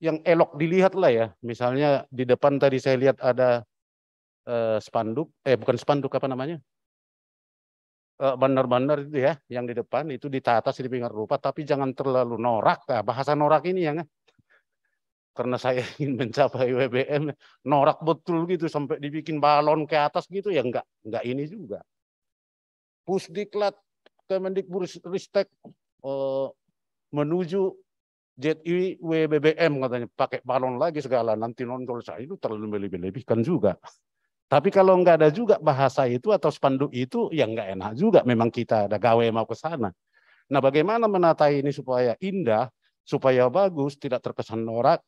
Yang elok dilihat lah ya. Misalnya di depan tadi saya lihat ada uh, spanduk, eh bukan spanduk apa namanya? Eh, bandar-bandar itu ya yang di depan itu di atas di pinggir rupa tapi jangan terlalu norak nah, bahasa norak ini ya nggak karena saya ingin mencapai WBM norak betul gitu sampai dibikin balon ke atas gitu ya nggak nggak ini juga pusdiklat Kemendikbudristek eh, menuju JI WBBM katanya pakai balon lagi segala nanti nonton saya itu terlalu melebih-lebihkan juga tapi kalau nggak ada juga bahasa itu atau spanduk itu, ya nggak enak juga. Memang kita ada gawe mau ke sana. Nah, bagaimana menata ini supaya indah, supaya bagus, tidak terkesan norak?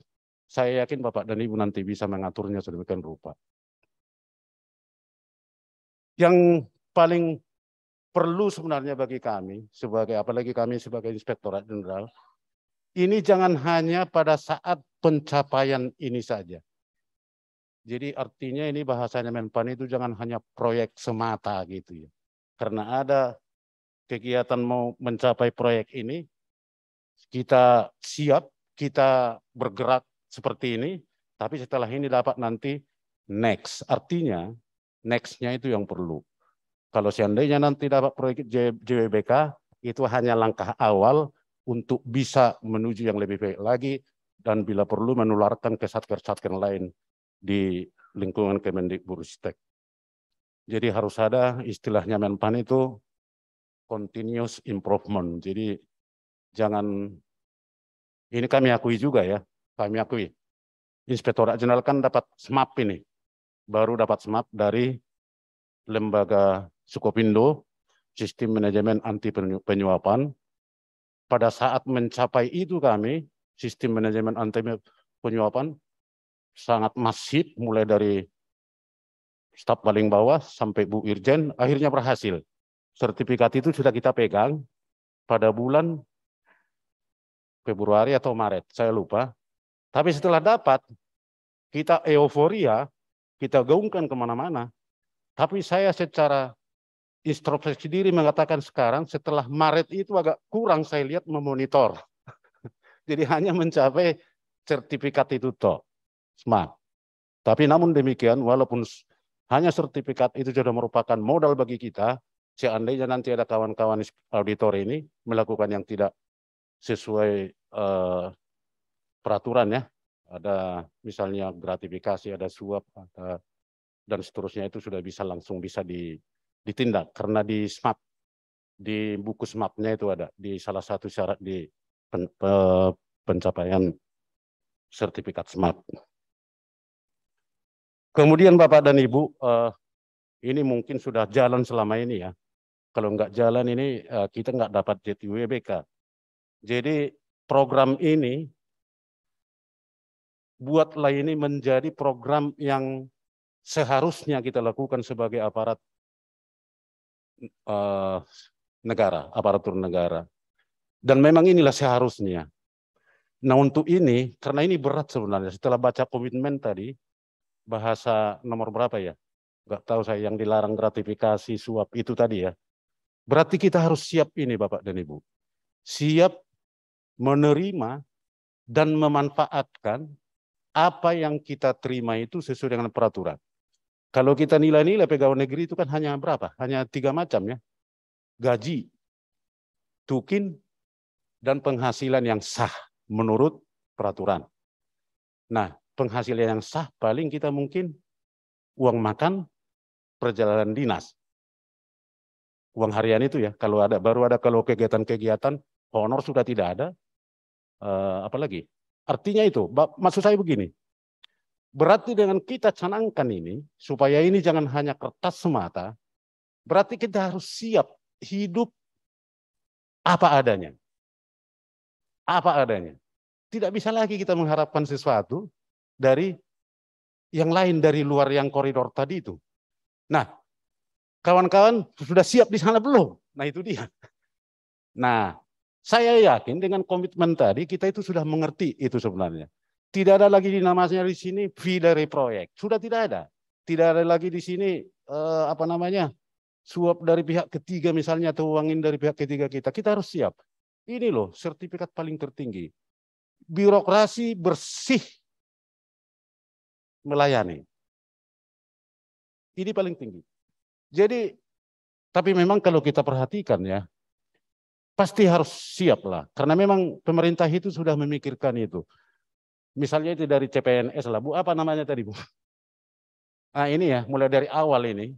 Saya yakin Bapak dan Ibu nanti bisa mengaturnya sedemikian rupa. Yang paling perlu sebenarnya bagi kami sebagai apalagi kami sebagai Inspektorat Jenderal ini jangan hanya pada saat pencapaian ini saja. Jadi artinya ini bahasanya Menpan itu jangan hanya proyek semata gitu ya. Karena ada kegiatan mau mencapai proyek ini, kita siap, kita bergerak seperti ini, tapi setelah ini dapat nanti next. Artinya next-nya itu yang perlu. Kalau seandainya nanti dapat proyek JWBK, itu hanya langkah awal untuk bisa menuju yang lebih baik lagi dan bila perlu menularkan ke satker-satker lain di lingkungan Kemendikbudristek. Jadi harus ada istilahnya Menpan itu continuous improvement. Jadi jangan ini kami akui juga ya, kami akui. Inspektorat Jenderal kan dapat SMAP ini, baru dapat SMAP dari lembaga Sukopindo, Sistem Manajemen Anti Penyuapan. Pada saat mencapai itu kami, Sistem Manajemen Anti Penyuapan, sangat masif mulai dari staf paling bawah sampai Bu Irjen akhirnya berhasil. Sertifikat itu sudah kita pegang pada bulan Februari atau Maret, saya lupa. Tapi setelah dapat, kita euforia, kita gaungkan kemana-mana. Tapi saya secara introspeksi diri mengatakan sekarang setelah Maret itu agak kurang saya lihat memonitor. Jadi hanya mencapai sertifikat itu toh. SMART. Tapi namun demikian, walaupun hanya sertifikat itu sudah merupakan modal bagi kita, seandainya nanti ada kawan-kawan auditor ini melakukan yang tidak sesuai uh, peraturan ya, ada misalnya gratifikasi, ada suap, ada dan seterusnya itu sudah bisa langsung bisa ditindak karena di Smart, di buku smartnya nya itu ada di salah satu syarat di pen, pe, pencapaian sertifikat Smart. Kemudian Bapak dan Ibu, uh, ini mungkin sudah jalan selama ini ya. Kalau nggak jalan ini uh, kita nggak dapat JTWBK. Jadi program ini, buatlah ini menjadi program yang seharusnya kita lakukan sebagai aparat uh, negara, aparatur negara. Dan memang inilah seharusnya. Nah untuk ini, karena ini berat sebenarnya, setelah baca komitmen tadi, bahasa nomor berapa ya? Enggak tahu saya yang dilarang gratifikasi suap itu tadi ya. Berarti kita harus siap ini Bapak dan Ibu. Siap menerima dan memanfaatkan apa yang kita terima itu sesuai dengan peraturan. Kalau kita nilai-nilai pegawai negeri itu kan hanya berapa? Hanya tiga macam ya. Gaji, tukin, dan penghasilan yang sah menurut peraturan. Nah, penghasilan yang sah paling kita mungkin uang makan, perjalanan dinas. Uang harian itu ya, kalau ada baru ada kalau kegiatan-kegiatan honor sudah tidak ada, Uh, apalagi. Artinya itu, maksud saya begini, berarti dengan kita canangkan ini, supaya ini jangan hanya kertas semata, berarti kita harus siap hidup apa adanya. Apa adanya. Tidak bisa lagi kita mengharapkan sesuatu dari yang lain dari luar yang koridor tadi itu. Nah, kawan-kawan sudah siap di sana belum? Nah, itu dia. Nah, saya yakin dengan komitmen tadi kita itu sudah mengerti itu sebenarnya. Tidak ada lagi dinamanya di sini fee dari proyek. Sudah tidak ada. Tidak ada lagi di sini eh, apa namanya? suap dari pihak ketiga misalnya atau uangin dari pihak ketiga kita. Kita harus siap. Ini loh sertifikat paling tertinggi. Birokrasi bersih melayani. Ini paling tinggi. Jadi, tapi memang kalau kita perhatikan ya, pasti harus siap lah. Karena memang pemerintah itu sudah memikirkan itu. Misalnya itu dari CPNS lah, Bu, apa namanya tadi, Bu? Nah ini ya, mulai dari awal ini.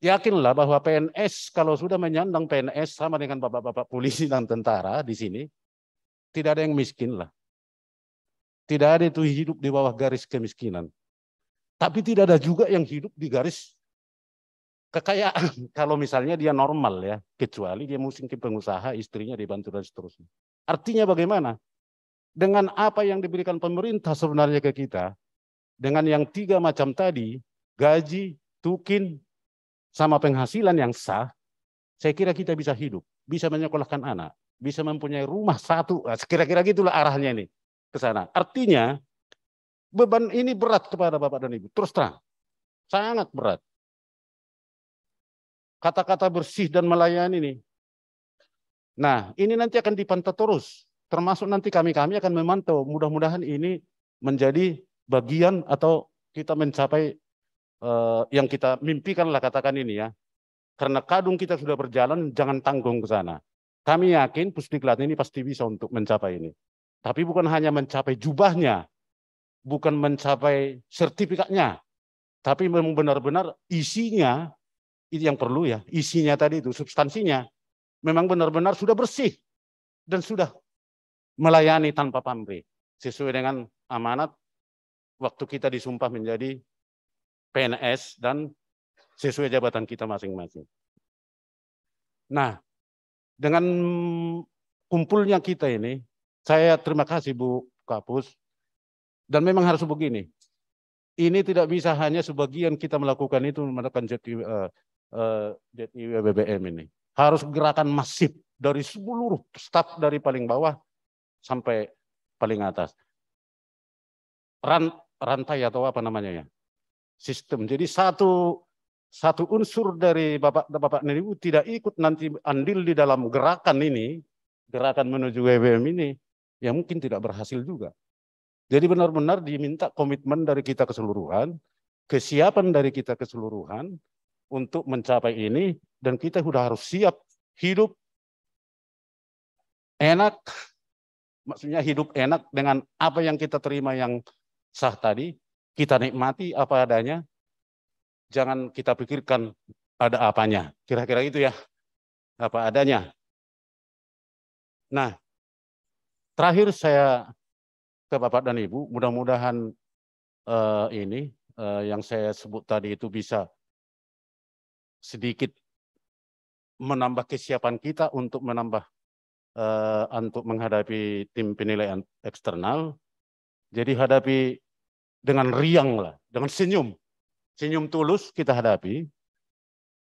Yakinlah bahwa PNS kalau sudah menyandang PNS sama dengan bapak-bapak polisi dan tentara di sini, tidak ada yang miskin lah. Tidak ada itu hidup di bawah garis kemiskinan. Tapi tidak ada juga yang hidup di garis kekayaan. Kalau misalnya dia normal ya, kecuali dia musim ke pengusaha, istrinya dibantu dan seterusnya. Artinya bagaimana? Dengan apa yang diberikan pemerintah sebenarnya ke kita, dengan yang tiga macam tadi, gaji, tukin, sama penghasilan yang sah, saya kira kita bisa hidup, bisa menyekolahkan anak, bisa mempunyai rumah satu, nah, kira-kira gitulah arahnya ini ke sana. Artinya beban ini berat kepada Bapak dan Ibu. Terus terang, sangat berat. Kata-kata bersih dan melayani ini. Nah, ini nanti akan dipantau terus. Termasuk nanti kami-kami akan memantau. Mudah-mudahan ini menjadi bagian atau kita mencapai uh, yang kita mimpikan lah katakan ini ya. Karena kadung kita sudah berjalan, jangan tanggung ke sana. Kami yakin Pusdiklat ini pasti bisa untuk mencapai ini. Tapi bukan hanya mencapai jubahnya, bukan mencapai sertifikatnya, tapi memang benar-benar isinya itu yang perlu ya, isinya tadi itu substansinya memang benar-benar sudah bersih dan sudah melayani tanpa pamrih sesuai dengan amanat waktu kita disumpah menjadi PNS dan sesuai jabatan kita masing-masing. Nah, dengan kumpulnya kita ini saya terima kasih Bu Kapus. Dan memang harus begini. Ini tidak bisa hanya sebagian kita melakukan itu melakukan JTW eh, eh, e BBM ini. Harus gerakan masif dari seluruh staf dari paling bawah sampai paling atas. Ran, rantai atau apa namanya ya? Sistem. Jadi satu satu unsur dari Bapak Bapak Neribu tidak ikut nanti andil di dalam gerakan ini, gerakan menuju e WBM ini, yang mungkin tidak berhasil juga. Jadi benar-benar diminta komitmen dari kita keseluruhan, kesiapan dari kita keseluruhan untuk mencapai ini, dan kita sudah harus siap hidup enak, maksudnya hidup enak dengan apa yang kita terima yang sah tadi, kita nikmati apa adanya, jangan kita pikirkan ada apanya. Kira-kira itu ya, apa adanya. Nah, Terakhir saya ke Bapak dan Ibu, mudah-mudahan uh, ini uh, yang saya sebut tadi itu bisa sedikit menambah kesiapan kita untuk menambah uh, untuk menghadapi tim penilaian eksternal. Jadi hadapi dengan riang lah, dengan senyum. Senyum tulus kita hadapi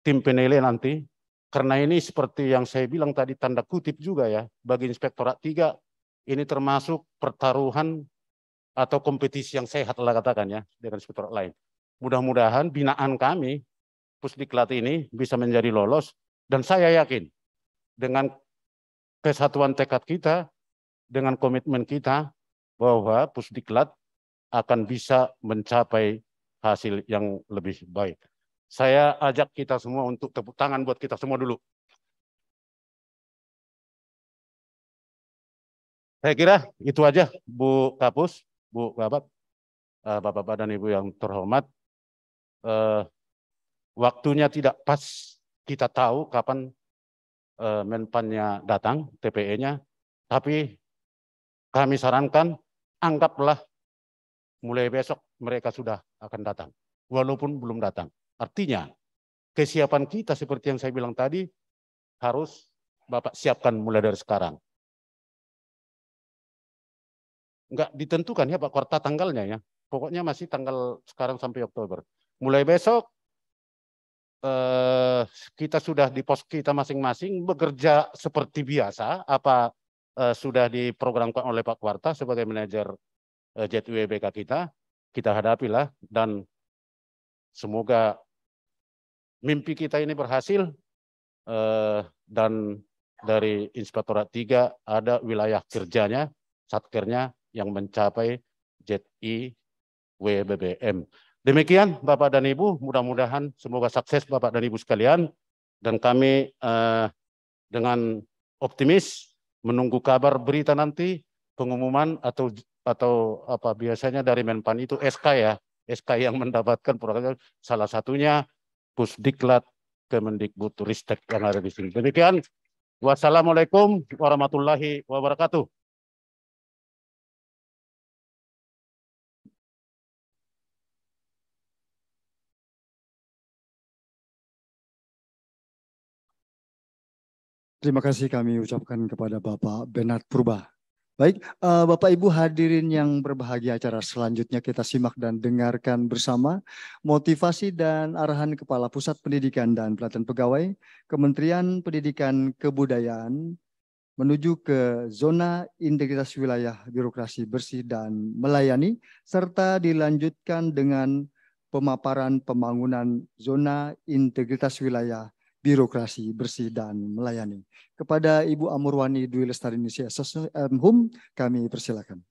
tim penilaian nanti. Karena ini seperti yang saya bilang tadi tanda kutip juga ya bagi Inspektorat 3 ini termasuk pertaruhan atau kompetisi yang sehat lah katakan ya dengan skuter lain. Mudah-mudahan binaan kami Pusdiklat ini bisa menjadi lolos dan saya yakin dengan kesatuan tekad kita, dengan komitmen kita bahwa Pusdiklat akan bisa mencapai hasil yang lebih baik. Saya ajak kita semua untuk tepuk tangan buat kita semua dulu. Saya kira itu aja Bu Kapus, Bu Kabak, eh, Bapak-bapak dan Ibu yang terhormat. Eh, waktunya tidak pas, kita tahu kapan eh, Menpannya datang, TPE-nya, tapi kami sarankan anggaplah mulai besok mereka sudah akan datang, walaupun belum datang. Artinya, kesiapan kita seperti yang saya bilang tadi, harus Bapak siapkan mulai dari sekarang nggak ditentukan ya Pak Korta tanggalnya ya. Pokoknya masih tanggal sekarang sampai Oktober. Mulai besok eh, kita sudah di pos kita masing-masing bekerja seperti biasa. Apa eh, sudah diprogramkan oleh Pak Kuarta sebagai manajer eh, JTWBK e kita. Kita hadapilah dan semoga mimpi kita ini berhasil eh, dan dari Inspektorat 3 ada wilayah kerjanya, satkernya yang mencapai ZI WBBM. Demikian Bapak dan Ibu, mudah-mudahan semoga sukses Bapak dan Ibu sekalian dan kami eh, dengan optimis menunggu kabar berita nanti pengumuman atau atau apa biasanya dari Menpan itu SK ya, SK yang mendapatkan program salah satunya Pusdiklat Kemendikbud Ristek yang ada di sini. Demikian, wassalamualaikum warahmatullahi wabarakatuh. Terima kasih kami ucapkan kepada Bapak Benat Purba. Baik, eh, Bapak Ibu hadirin yang berbahagia acara selanjutnya kita simak dan dengarkan bersama motivasi dan arahan Kepala Pusat Pendidikan dan Pelatihan Pegawai Kementerian Pendidikan Kebudayaan menuju ke zona integritas wilayah birokrasi bersih dan melayani serta dilanjutkan dengan pemaparan pembangunan zona integritas wilayah birokrasi bersih dan melayani. Kepada Ibu Amurwani Dwi Lestari Indonesia Hum, kami persilakan.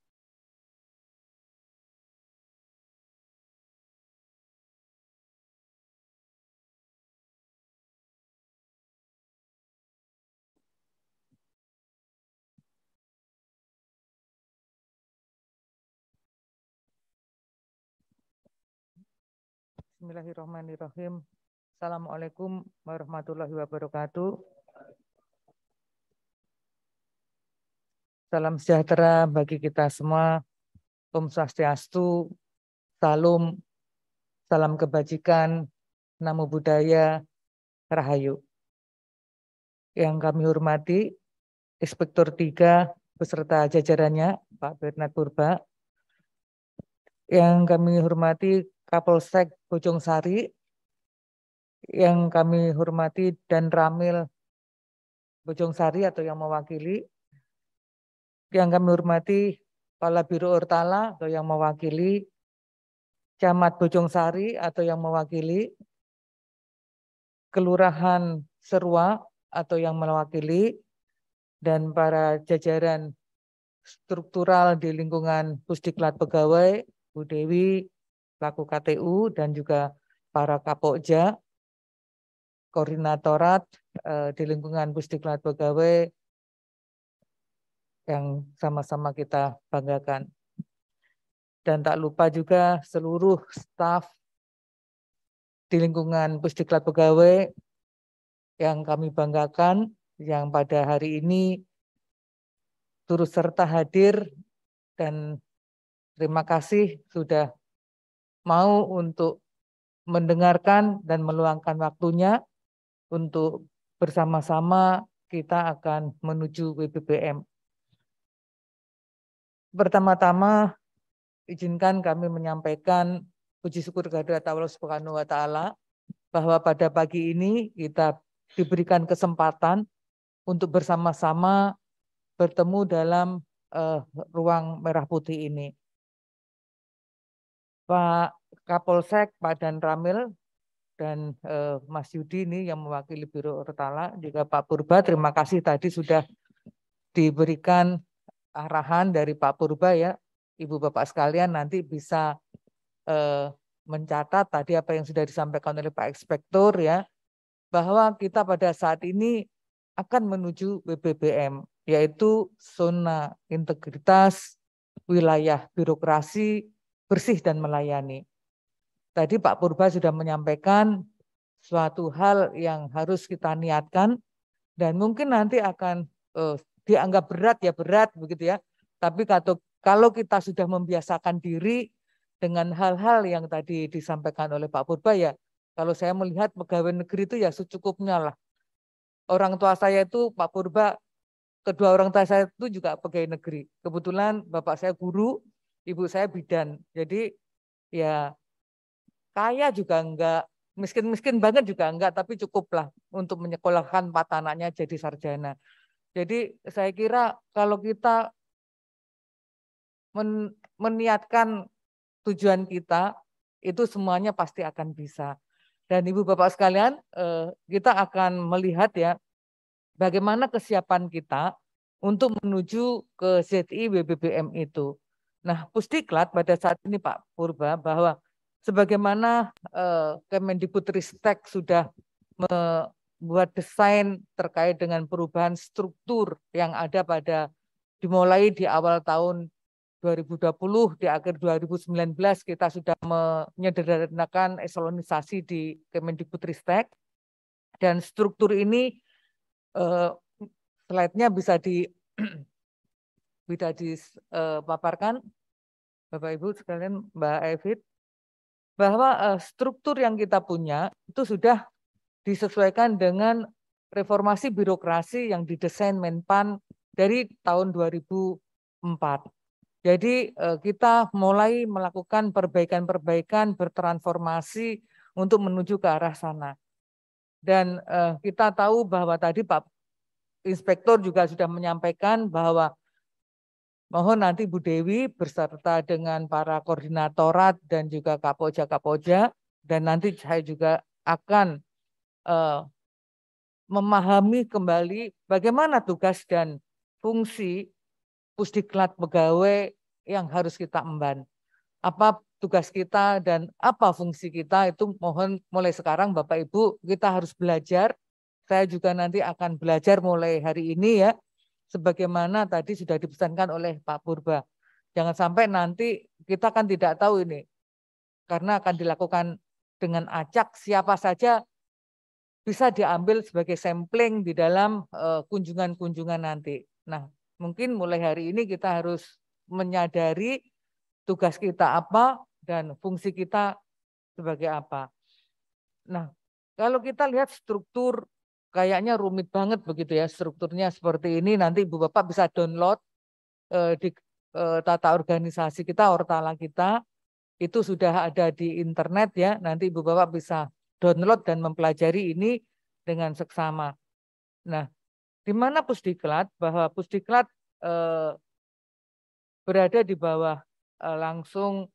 Bismillahirrahmanirrahim. Assalamualaikum warahmatullahi wabarakatuh. Salam sejahtera bagi kita semua. Om Swastiastu, Salam, Salam Kebajikan, Namo Buddhaya, Rahayu. Yang kami hormati, Inspektur 3 beserta jajarannya, Pak Bernard Purba. Yang kami hormati, Kapolsek Bojong Sari, yang kami hormati dan Ramil Bojong Sari atau yang mewakili, yang kami hormati Kepala Biro Ortala atau yang mewakili, Camat Bojong Sari atau yang mewakili, Kelurahan Serua atau yang mewakili, dan para jajaran struktural di lingkungan Pusdiklat Pegawai, Bu Dewi, laku KTU, dan juga para Kapokja, koordinatorat eh, di lingkungan Pusdiklat Pegawai yang sama-sama kita banggakan. Dan tak lupa juga seluruh staf di lingkungan Pusdiklat Pegawai yang kami banggakan, yang pada hari ini turut serta hadir dan terima kasih sudah mau untuk mendengarkan dan meluangkan waktunya untuk bersama-sama kita akan menuju WBBM. Pertama-tama, izinkan kami menyampaikan puji syukur kepada Allah Subhanahu wa taala bahwa pada pagi ini kita diberikan kesempatan untuk bersama-sama bertemu dalam uh, ruang merah putih ini. Pak Kapolsek, Pak Dan Ramil, dan uh, Mas Yudi ini yang mewakili Biro Ortala juga Pak Purba terima kasih tadi sudah diberikan arahan dari Pak Purba ya Ibu Bapak sekalian nanti bisa uh, mencatat tadi apa yang sudah disampaikan oleh Pak Inspektur ya bahwa kita pada saat ini akan menuju BBBM yaitu zona integritas wilayah birokrasi bersih dan melayani. Tadi Pak Purba sudah menyampaikan suatu hal yang harus kita niatkan dan mungkin nanti akan eh, dianggap berat ya berat begitu ya. Tapi kalau kita sudah membiasakan diri dengan hal-hal yang tadi disampaikan oleh Pak Purba ya, kalau saya melihat pegawai negeri itu ya secukupnya lah. Orang tua saya itu Pak Purba, kedua orang tua saya itu juga pegawai negeri. Kebetulan bapak saya guru, ibu saya bidan. Jadi ya kaya juga enggak, miskin-miskin banget juga enggak, tapi cukuplah untuk menyekolahkan empat anaknya jadi sarjana. Jadi saya kira kalau kita men meniatkan tujuan kita, itu semuanya pasti akan bisa. Dan Ibu Bapak sekalian, eh, kita akan melihat ya bagaimana kesiapan kita untuk menuju ke ZI WBBM itu. Nah, Pusdiklat pada saat ini Pak Purba bahwa sebagaimana uh, Kemendikbudristek sudah membuat desain terkait dengan perubahan struktur yang ada pada dimulai di awal tahun 2020 di akhir 2019 kita sudah menyederhanakan eselonisasi di Kemendikbudristek dan struktur ini uh, slide-nya bisa di bisa dipaparkan eh, Bapak Ibu sekalian Mbak Evit bahwa eh, struktur yang kita punya itu sudah disesuaikan dengan reformasi birokrasi yang didesain Menpan dari tahun 2004. Jadi eh, kita mulai melakukan perbaikan-perbaikan bertransformasi untuk menuju ke arah sana. Dan eh, kita tahu bahwa tadi Pak Inspektor juga sudah menyampaikan bahwa Mohon nanti Bu Dewi berserta dengan para koordinatorat dan juga kapoja kapoja dan nanti saya juga akan uh, memahami kembali bagaimana tugas dan fungsi pusdiklat pegawai yang harus kita emban. Apa tugas kita dan apa fungsi kita itu mohon mulai sekarang Bapak Ibu kita harus belajar. Saya juga nanti akan belajar mulai hari ini ya sebagaimana tadi sudah dipesankan oleh Pak Purba. Jangan sampai nanti kita kan tidak tahu ini. Karena akan dilakukan dengan acak siapa saja bisa diambil sebagai sampling di dalam eh, kunjungan-kunjungan nanti. Nah, mungkin mulai hari ini kita harus menyadari tugas kita apa dan fungsi kita sebagai apa. Nah, kalau kita lihat struktur kayaknya rumit banget begitu ya strukturnya seperti ini. Nanti Ibu Bapak bisa download eh, di eh, tata organisasi kita, Ortala kita. Itu sudah ada di internet ya. Nanti Ibu Bapak bisa download dan mempelajari ini dengan seksama. Nah, di mana pusdiklat? Bahwa pusdiklat eh, berada di bawah eh, langsung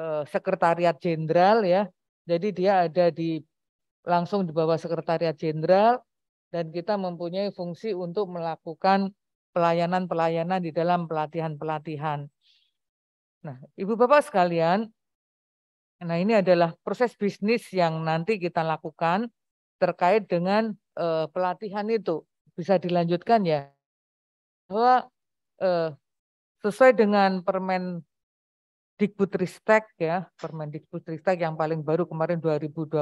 eh, sekretariat jenderal ya. Jadi dia ada di langsung di bawah Sekretariat Jenderal dan kita mempunyai fungsi untuk melakukan pelayanan-pelayanan di dalam pelatihan-pelatihan. Nah, Ibu Bapak sekalian, nah ini adalah proses bisnis yang nanti kita lakukan terkait dengan eh, pelatihan itu. Bisa dilanjutkan ya. Bahwa eh, sesuai dengan Permen Dikbudristek ya, Permendikbudristek yang paling baru kemarin 2022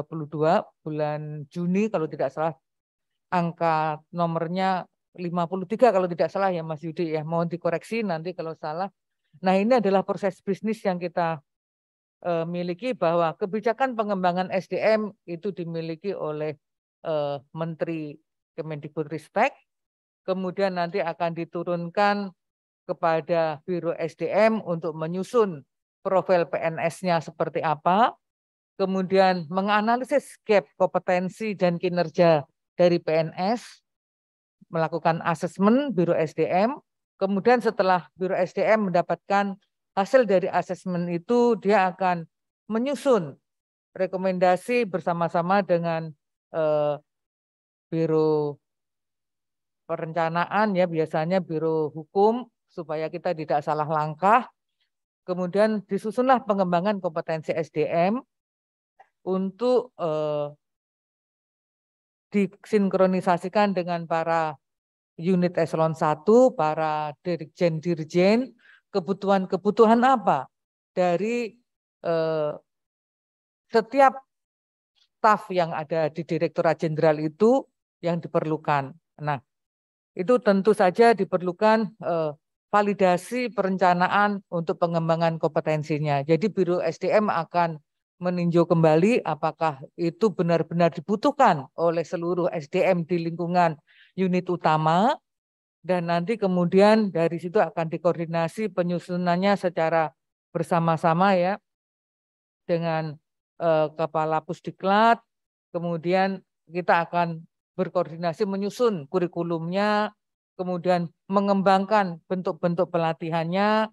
bulan Juni kalau tidak salah angka nomornya 53 kalau tidak salah ya Mas Yudi ya. Mohon dikoreksi nanti kalau salah. Nah, ini adalah proses bisnis yang kita e, miliki bahwa kebijakan pengembangan SDM itu dimiliki oleh e, Menteri Kemendikbudristek. Kemudian nanti akan diturunkan kepada Biro SDM untuk menyusun profil PNS-nya seperti apa, kemudian menganalisis gap kompetensi dan kinerja dari PNS, melakukan asesmen Biro SDM, kemudian setelah Biro SDM mendapatkan hasil dari asesmen itu, dia akan menyusun rekomendasi bersama-sama dengan eh, Biro Perencanaan, ya biasanya Biro Hukum, supaya kita tidak salah langkah, Kemudian disusunlah pengembangan kompetensi SDM untuk eh, disinkronisasikan dengan para unit eselon 1, para dirjen-dirjen, kebutuhan-kebutuhan apa dari eh, setiap staf yang ada di Direktorat Jenderal itu yang diperlukan. Nah, itu tentu saja diperlukan eh, validasi perencanaan untuk pengembangan kompetensinya. Jadi Biro SDM akan meninjau kembali apakah itu benar-benar dibutuhkan oleh seluruh SDM di lingkungan unit utama dan nanti kemudian dari situ akan dikoordinasi penyusunannya secara bersama-sama ya dengan eh, kepala pusdiklat kemudian kita akan berkoordinasi menyusun kurikulumnya kemudian mengembangkan bentuk-bentuk pelatihannya,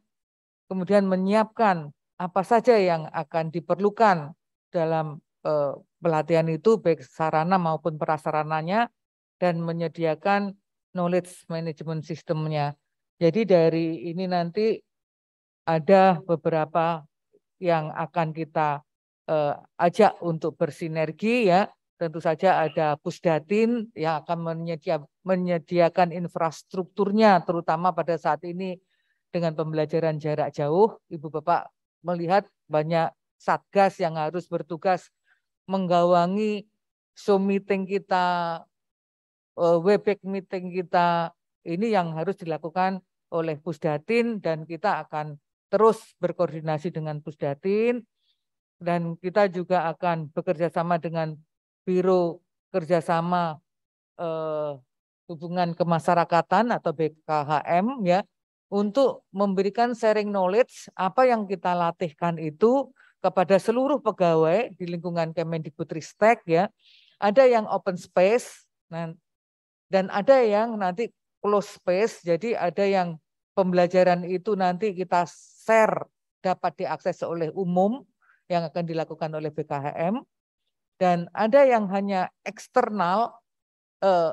kemudian menyiapkan apa saja yang akan diperlukan dalam eh, pelatihan itu, baik sarana maupun prasarananya, dan menyediakan knowledge management sistemnya. Jadi dari ini nanti ada beberapa yang akan kita eh, ajak untuk bersinergi ya tentu saja ada Pusdatin yang akan menyedia, menyediakan infrastrukturnya terutama pada saat ini dengan pembelajaran jarak jauh Ibu Bapak melihat banyak satgas yang harus bertugas menggawangi Zoom meeting kita eh, Webex meeting kita ini yang harus dilakukan oleh Pusdatin dan kita akan terus berkoordinasi dengan Pusdatin dan kita juga akan bekerja sama dengan Biro Kerjasama eh, Hubungan Kemasyarakatan atau BKHM ya untuk memberikan sharing knowledge apa yang kita latihkan itu kepada seluruh pegawai di lingkungan Kemendikbudristek ya. Ada yang open space dan ada yang nanti close space. Jadi ada yang pembelajaran itu nanti kita share dapat diakses oleh umum yang akan dilakukan oleh BKHM dan ada yang hanya eksternal, eh,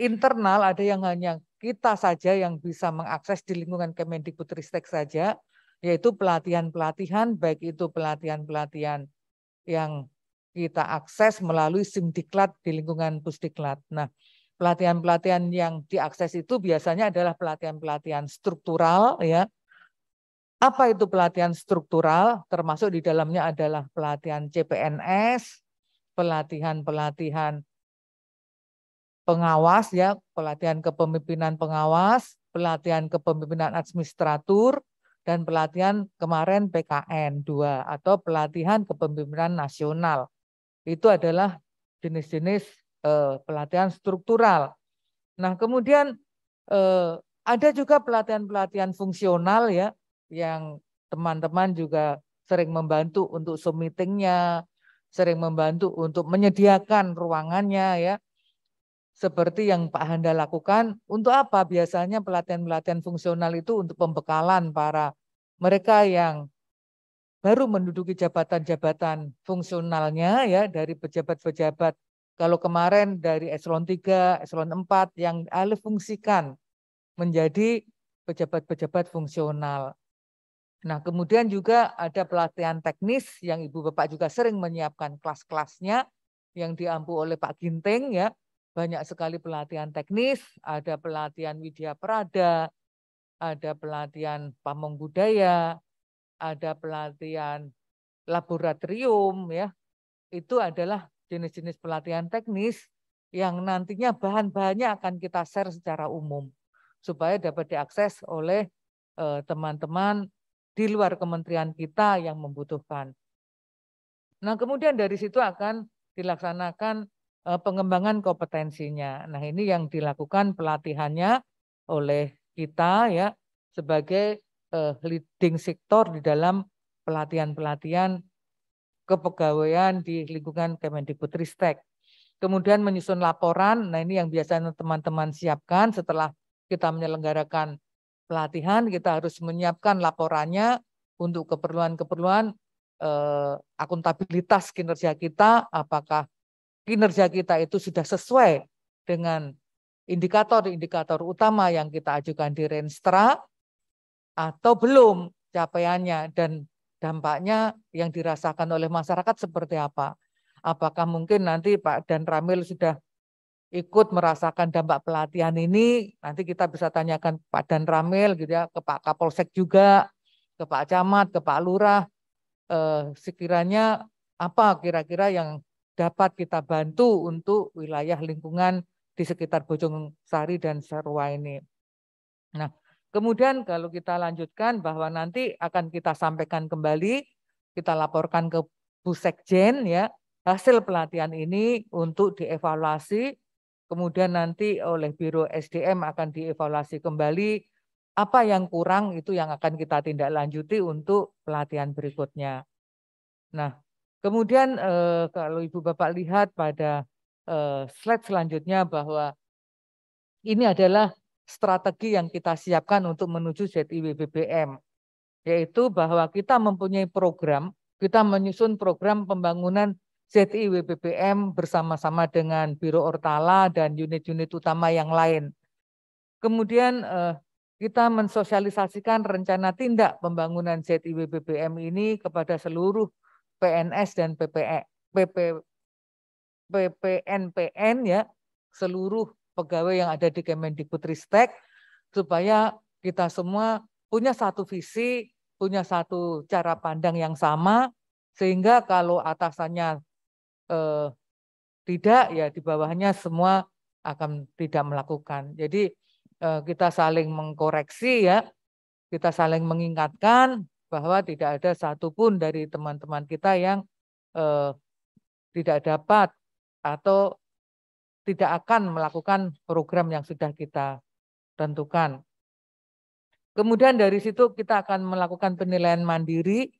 internal, ada yang hanya kita saja yang bisa mengakses di lingkungan Kemendikbudristek saja, yaitu pelatihan-pelatihan, baik itu pelatihan-pelatihan yang kita akses melalui simdiklat di lingkungan pusdiklat. Nah, pelatihan-pelatihan yang diakses itu biasanya adalah pelatihan-pelatihan struktural, ya, apa itu pelatihan struktural? Termasuk di dalamnya adalah pelatihan CPNS, pelatihan-pelatihan pengawas ya, pelatihan kepemimpinan pengawas, pelatihan kepemimpinan administratur dan pelatihan kemarin PKN 2 atau pelatihan kepemimpinan nasional. Itu adalah jenis-jenis eh, pelatihan struktural. Nah, kemudian eh, ada juga pelatihan-pelatihan fungsional ya yang teman-teman juga sering membantu untuk zoom sering membantu untuk menyediakan ruangannya ya. Seperti yang Pak Handa lakukan, untuk apa biasanya pelatihan-pelatihan fungsional itu untuk pembekalan para mereka yang baru menduduki jabatan-jabatan fungsionalnya ya dari pejabat-pejabat. Kalau kemarin dari eselon 3, eselon 4 yang alih fungsikan menjadi pejabat-pejabat fungsional. Nah, kemudian juga ada pelatihan teknis yang Ibu Bapak juga sering menyiapkan kelas-kelasnya yang diampu oleh Pak Ginting ya. Banyak sekali pelatihan teknis, ada pelatihan Widya Prada, ada pelatihan Pamong Budaya, ada pelatihan laboratorium ya. Itu adalah jenis-jenis pelatihan teknis yang nantinya bahan-bahannya akan kita share secara umum supaya dapat diakses oleh eh, teman-teman di luar kementerian kita yang membutuhkan. Nah, kemudian dari situ akan dilaksanakan eh, pengembangan kompetensinya. Nah, ini yang dilakukan pelatihannya oleh kita ya sebagai eh, leading sektor di dalam pelatihan-pelatihan kepegawaian di lingkungan Kemendikbudristek. Kemudian menyusun laporan, nah ini yang biasanya teman-teman siapkan setelah kita menyelenggarakan pelatihan, kita harus menyiapkan laporannya untuk keperluan-keperluan eh, akuntabilitas kinerja kita, apakah kinerja kita itu sudah sesuai dengan indikator-indikator utama yang kita ajukan di Renstra atau belum capaiannya dan dampaknya yang dirasakan oleh masyarakat seperti apa. Apakah mungkin nanti Pak Dan Ramil sudah ikut merasakan dampak pelatihan ini, nanti kita bisa tanyakan Pak Dan Ramil gitu ya, ke Pak Kapolsek juga, ke Pak Camat, ke Pak Lurah, eh, sekiranya apa kira-kira yang dapat kita bantu untuk wilayah lingkungan di sekitar Bojong Sari dan Serua ini. Nah, kemudian kalau kita lanjutkan bahwa nanti akan kita sampaikan kembali, kita laporkan ke Bu Sekjen ya, hasil pelatihan ini untuk dievaluasi Kemudian nanti oleh Biro SDM akan dievaluasi kembali apa yang kurang itu yang akan kita tindak lanjuti untuk pelatihan berikutnya. Nah, kemudian eh, kalau Ibu Bapak lihat pada eh, slide selanjutnya bahwa ini adalah strategi yang kita siapkan untuk menuju ZIW BBM, yaitu bahwa kita mempunyai program, kita menyusun program pembangunan ZIW WBBM bersama-sama dengan Biro Ortala dan unit-unit utama yang lain. Kemudian eh, kita mensosialisasikan rencana tindak pembangunan ZIW WBBM ini kepada seluruh PNS dan PPE, PP, PPNPN ya, seluruh pegawai yang ada di Kemendikbudristek supaya kita semua punya satu visi, punya satu cara pandang yang sama sehingga kalau atasannya eh, tidak ya di bawahnya semua akan tidak melakukan. Jadi eh, kita saling mengkoreksi ya, kita saling mengingatkan bahwa tidak ada satupun dari teman-teman kita yang eh, tidak dapat atau tidak akan melakukan program yang sudah kita tentukan. Kemudian dari situ kita akan melakukan penilaian mandiri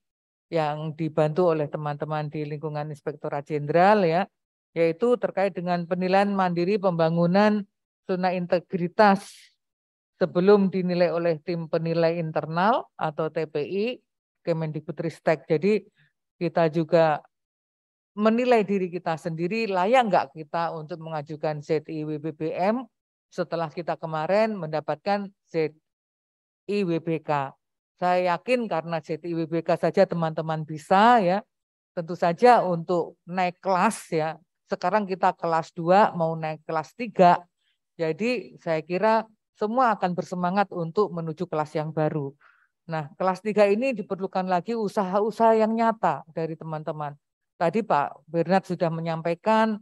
yang dibantu oleh teman-teman di lingkungan Inspektorat Jenderal ya, yaitu terkait dengan penilaian mandiri pembangunan zona integritas sebelum dinilai oleh tim penilai internal atau TPI Kemendikbudristek. Jadi kita juga menilai diri kita sendiri layak nggak kita untuk mengajukan ZIWBBM setelah kita kemarin mendapatkan ZIWBK. Saya yakin karena JTIWBK saja teman-teman bisa ya. Tentu saja untuk naik kelas ya. Sekarang kita kelas 2 mau naik kelas 3. Jadi saya kira semua akan bersemangat untuk menuju kelas yang baru. Nah, kelas 3 ini diperlukan lagi usaha-usaha yang nyata dari teman-teman. Tadi Pak Bernard sudah menyampaikan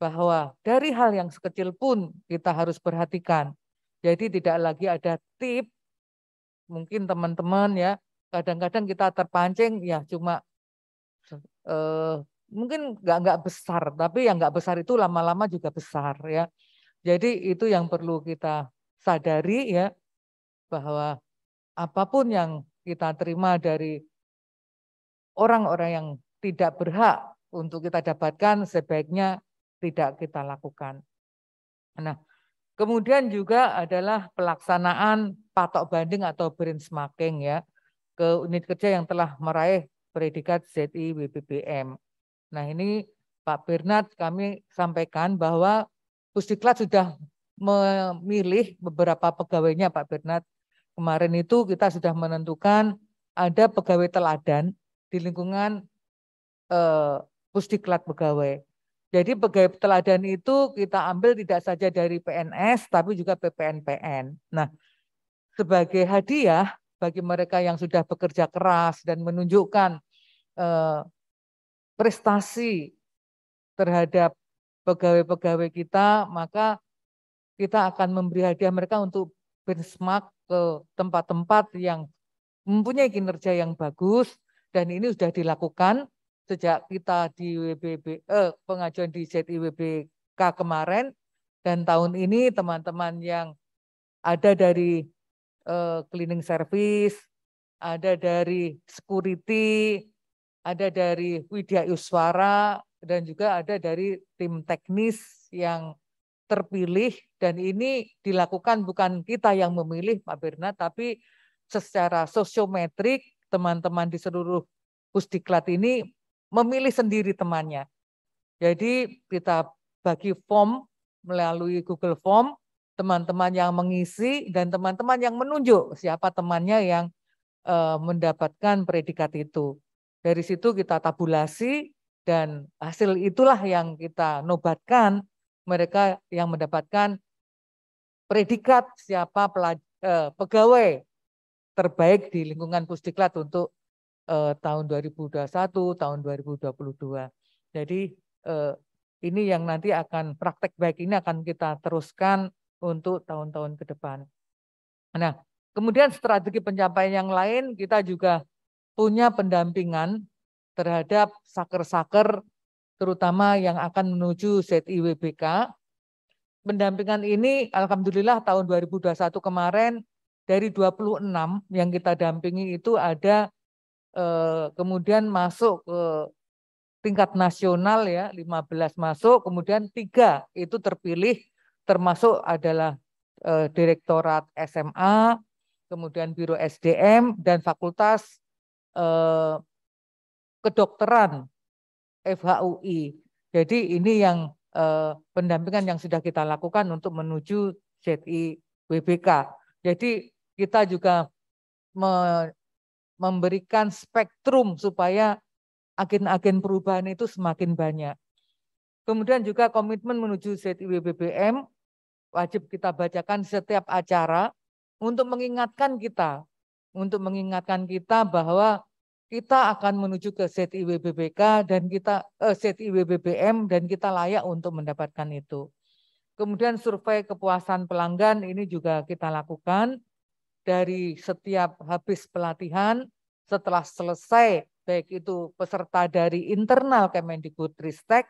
bahwa dari hal yang sekecil pun kita harus perhatikan. Jadi tidak lagi ada tip mungkin teman-teman ya kadang-kadang kita terpancing ya cuma eh, mungkin nggak nggak besar tapi yang nggak besar itu lama-lama juga besar ya jadi itu yang perlu kita sadari ya bahwa apapun yang kita terima dari orang-orang yang tidak berhak untuk kita dapatkan sebaiknya tidak kita lakukan. Nah, Kemudian juga adalah pelaksanaan patok banding atau benchmarking ya ke unit kerja yang telah meraih predikat ZI WBBM. Nah ini Pak Bernard kami sampaikan bahwa Pusdiklat sudah memilih beberapa pegawainya Pak Bernard. Kemarin itu kita sudah menentukan ada pegawai teladan di lingkungan eh, Pusdiklat pegawai. Jadi pegawai teladan itu kita ambil tidak saja dari PNS tapi juga PPNPN. Nah, sebagai hadiah bagi mereka yang sudah bekerja keras dan menunjukkan eh, prestasi terhadap pegawai-pegawai kita, maka kita akan memberi hadiah mereka untuk benchmark ke tempat-tempat yang mempunyai kinerja yang bagus dan ini sudah dilakukan sejak kita di WBB, eh, pengajuan di ZIWBK kemarin dan tahun ini teman-teman yang ada dari eh, cleaning service, ada dari security, ada dari Widya Yuswara, dan juga ada dari tim teknis yang terpilih dan ini dilakukan bukan kita yang memilih Pak Birna tapi secara sosiometrik teman-teman di seluruh Pusdiklat ini memilih sendiri temannya. Jadi kita bagi form melalui Google Form, teman-teman yang mengisi dan teman-teman yang menunjuk siapa temannya yang eh, mendapatkan predikat itu. Dari situ kita tabulasi dan hasil itulah yang kita nobatkan mereka yang mendapatkan predikat siapa eh, pegawai terbaik di lingkungan Pusdiklat untuk eh, tahun 2021, tahun 2022. Jadi eh, ini yang nanti akan praktek baik ini akan kita teruskan untuk tahun-tahun ke depan. Nah, kemudian strategi pencapaian yang lain kita juga punya pendampingan terhadap saker-saker terutama yang akan menuju ZIWBK. Pendampingan ini alhamdulillah tahun 2021 kemarin dari 26 yang kita dampingi itu ada Eh, kemudian masuk ke tingkat nasional ya 15 masuk kemudian tiga itu terpilih termasuk adalah eh, direktorat SMA kemudian biro SDM dan fakultas eh, kedokteran FHUI jadi ini yang pendampingan yang sudah kita lakukan untuk menuju JI WBK jadi kita juga memberikan spektrum supaya agen-agen perubahan itu semakin banyak. Kemudian juga komitmen menuju ZIW BBM wajib kita bacakan setiap acara untuk mengingatkan kita, untuk mengingatkan kita bahwa kita akan menuju ke ZIW BBK dan kita eh, ZIW BBM dan kita layak untuk mendapatkan itu. Kemudian survei kepuasan pelanggan ini juga kita lakukan dari setiap habis pelatihan setelah selesai baik itu peserta dari internal Kemendikbudristek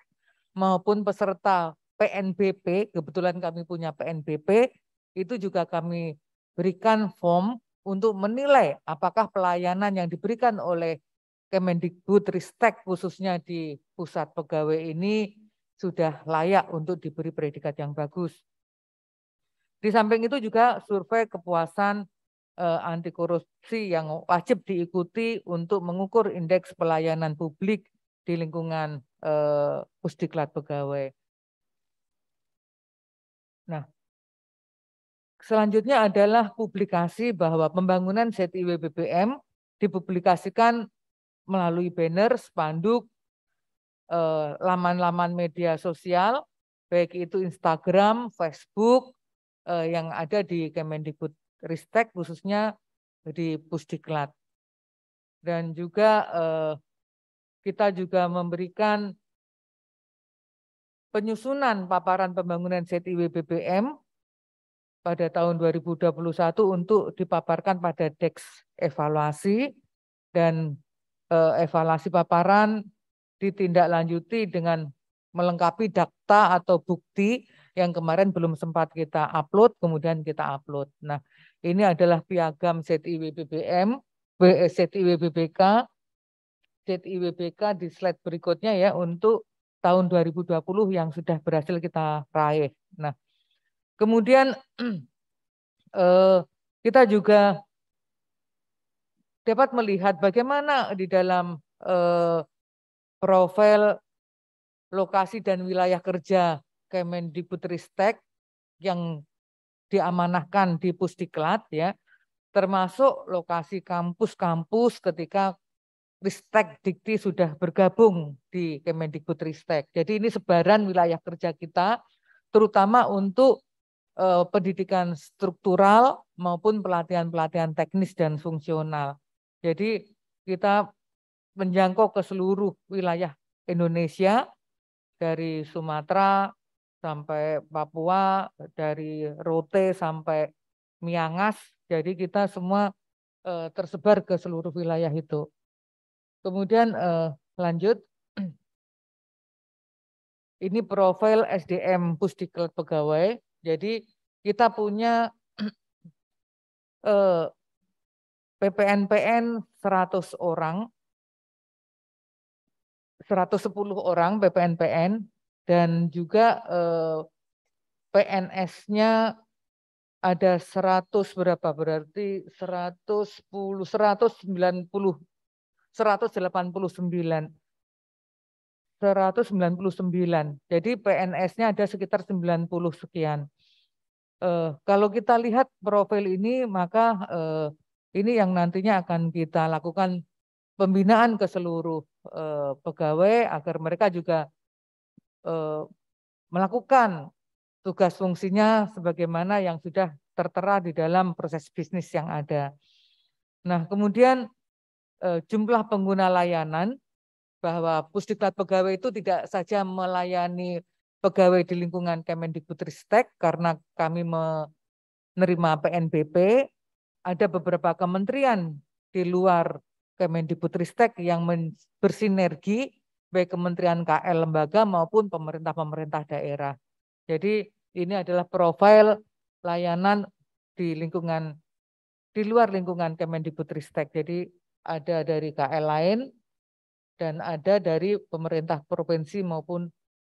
maupun peserta PNBP, kebetulan kami punya PNBP, itu juga kami berikan form untuk menilai apakah pelayanan yang diberikan oleh Kemendikbudristek khususnya di pusat pegawai ini sudah layak untuk diberi predikat yang bagus. Di samping itu juga survei kepuasan Eh, anti korupsi yang wajib diikuti untuk mengukur indeks pelayanan publik di lingkungan eh, pusdiklat pegawai. Nah, selanjutnya adalah publikasi bahwa pembangunan ZIW BBM dipublikasikan melalui banner, spanduk, eh, laman-laman media sosial, baik itu Instagram, Facebook, yang ada di Kemendikbud Ristek khususnya di Pusdiklat. Dan juga eh, kita juga memberikan penyusunan paparan pembangunan ZIW BBM pada tahun 2021 untuk dipaparkan pada DEX evaluasi dan eh, evaluasi paparan ditindaklanjuti dengan melengkapi data atau bukti yang kemarin belum sempat kita upload, kemudian kita upload. Nah, ini adalah piagam ZIWBBM, eh, ZIWBBK, ZIWBK di slide berikutnya ya untuk tahun 2020 yang sudah berhasil kita raih. Nah, kemudian eh, kita juga dapat melihat bagaimana di dalam eh, profil lokasi dan wilayah kerja Kemendikbudristek yang diamanahkan di Pusdiklat ya, termasuk lokasi kampus-kampus ketika Ristek Dikti sudah bergabung di Kemendikbud Ristek. Jadi ini sebaran wilayah kerja kita, terutama untuk uh, pendidikan struktural maupun pelatihan-pelatihan teknis dan fungsional. Jadi kita menjangkau ke seluruh wilayah Indonesia dari Sumatera, sampai Papua, dari Rote sampai Miangas. Jadi kita semua eh, tersebar ke seluruh wilayah itu. Kemudian eh, lanjut, ini profil SDM Pusdiklat Pegawai. Jadi kita punya eh, PPNPN 100 orang, 110 orang PPNPN, dan juga eh, PNS-nya ada 100 berapa berarti 110 190 189 199. Jadi PNS-nya ada sekitar 90 sekian. Eh, kalau kita lihat profil ini maka eh, ini yang nantinya akan kita lakukan pembinaan ke seluruh eh, pegawai agar mereka juga eh, melakukan tugas fungsinya sebagaimana yang sudah tertera di dalam proses bisnis yang ada. Nah, kemudian eh, jumlah pengguna layanan bahwa Pusdiklat pegawai itu tidak saja melayani pegawai di lingkungan Kemendikbudristek karena kami menerima PNBP, ada beberapa kementerian di luar Kemendikbudristek yang bersinergi baik Kementerian KL lembaga maupun pemerintah-pemerintah daerah. Jadi ini adalah profil layanan di lingkungan di luar lingkungan Kemendikbudristek. Jadi ada dari KL lain dan ada dari pemerintah provinsi maupun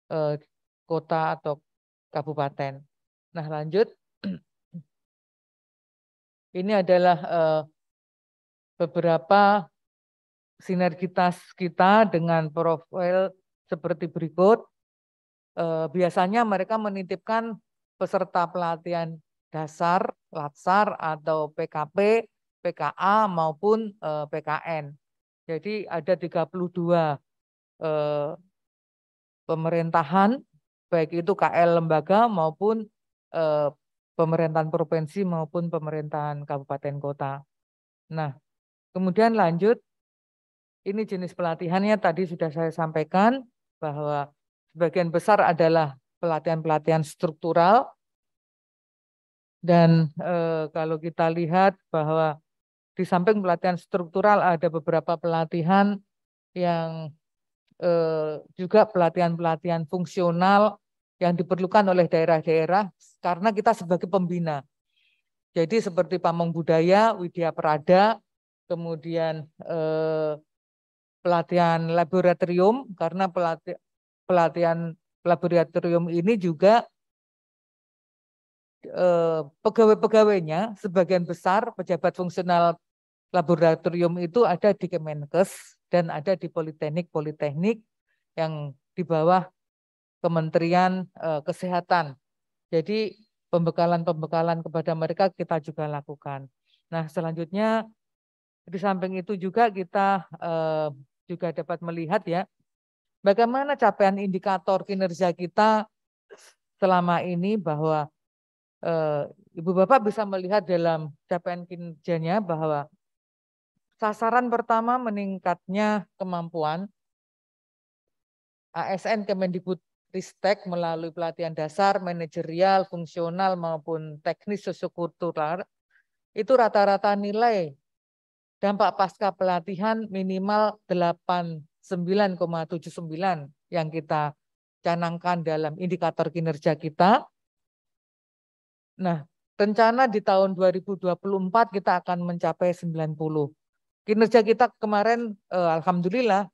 eh, kota atau kabupaten. Nah, lanjut. Ini adalah eh, beberapa sinergitas kita dengan profil seperti berikut. Eh, biasanya mereka menitipkan peserta pelatihan dasar, latsar atau PKP, PKA maupun eh, PKN. Jadi ada 32 eh, pemerintahan, baik itu KL lembaga maupun pemerintahan provinsi maupun pemerintahan kabupaten kota. Nah, kemudian lanjut ini jenis pelatihannya tadi sudah saya sampaikan bahwa sebagian besar adalah pelatihan-pelatihan struktural. Dan e, kalau kita lihat bahwa di samping pelatihan struktural ada beberapa pelatihan yang e, juga pelatihan-pelatihan fungsional yang diperlukan oleh daerah-daerah karena kita sebagai pembina. Jadi seperti Pamong Budaya, Widya Prada, kemudian eh, pelatihan laboratorium karena pelati pelatihan laboratorium ini juga eh, pegawai-pegawainya sebagian besar pejabat fungsional laboratorium itu ada di Kemenkes dan ada di Politeknik-Politeknik yang di bawah Kementerian eh, Kesehatan. Jadi pembekalan-pembekalan kepada mereka kita juga lakukan. Nah, selanjutnya di samping itu juga kita eh, juga dapat melihat ya, bagaimana capaian indikator kinerja kita selama ini bahwa e, Ibu Bapak bisa melihat dalam capaian kinerjanya bahwa sasaran pertama meningkatnya kemampuan ASN Kemendikbud Ristek melalui pelatihan dasar, manajerial, fungsional maupun teknis sosiokultural itu rata-rata nilai dampak pasca pelatihan minimal 89,79 yang kita canangkan dalam indikator kinerja kita. Nah, rencana di tahun 2024 kita akan mencapai 90. Kinerja kita kemarin, eh, Alhamdulillah,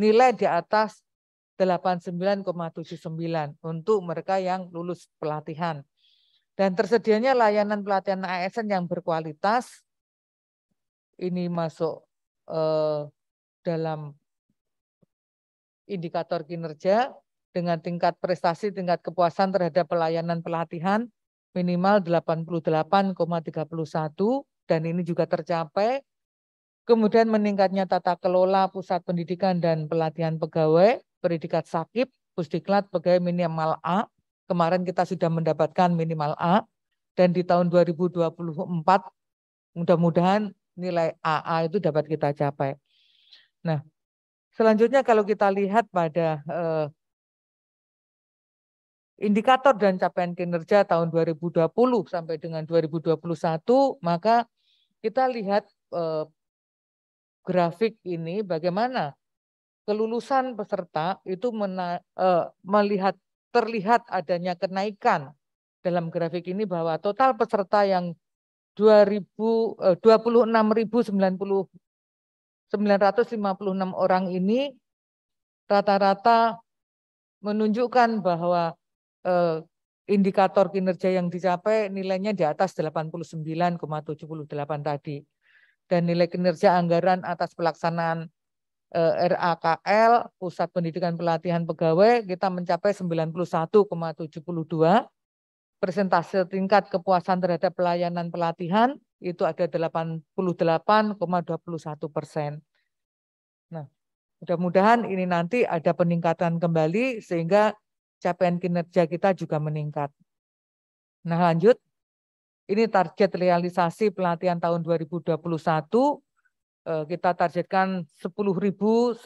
nilai di atas 89,79 untuk mereka yang lulus pelatihan. Dan tersedianya layanan pelatihan ASN yang berkualitas ini masuk eh, dalam indikator kinerja dengan tingkat prestasi, tingkat kepuasan terhadap pelayanan pelatihan minimal 88,31 dan ini juga tercapai. Kemudian meningkatnya tata kelola pusat pendidikan dan pelatihan pegawai, predikat sakit, pusdiklat pegawai minimal A. Kemarin kita sudah mendapatkan minimal A dan di tahun 2024 mudah-mudahan nilai AA itu dapat kita capai. Nah, selanjutnya kalau kita lihat pada eh, indikator dan capaian kinerja tahun 2020 sampai dengan 2021, maka kita lihat eh, grafik ini bagaimana kelulusan peserta itu mena, eh, melihat terlihat adanya kenaikan dalam grafik ini bahwa total peserta yang 26.956 eh, orang ini rata-rata menunjukkan bahwa eh, indikator kinerja yang dicapai nilainya di atas 89,78 tadi. Dan nilai kinerja anggaran atas pelaksanaan eh, RAKL, Pusat Pendidikan Pelatihan Pegawai, kita mencapai 91,72 Persentase tingkat kepuasan terhadap pelayanan pelatihan itu ada 88,21 persen. Nah, mudah-mudahan ini nanti ada peningkatan kembali sehingga capaian kinerja kita juga meningkat. Nah, lanjut. Ini target realisasi pelatihan tahun 2021 eh, kita targetkan 10.100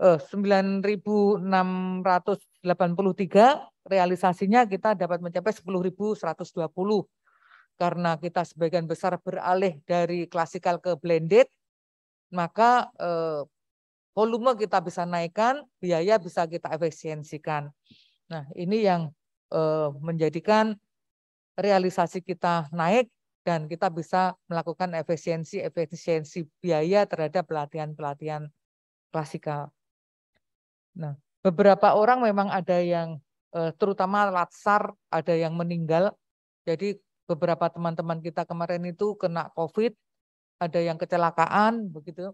eh, 9.683 realisasinya kita dapat mencapai 10.120 karena kita sebagian besar beralih dari klasikal ke blended maka eh, volume kita bisa naikkan biaya bisa kita efisiensikan nah ini yang eh, menjadikan realisasi kita naik dan kita bisa melakukan efisiensi efisiensi biaya terhadap pelatihan pelatihan klasikal. Nah, beberapa orang memang ada yang eh, terutama latsar ada yang meninggal. Jadi beberapa teman-teman kita kemarin itu kena COVID, ada yang kecelakaan begitu,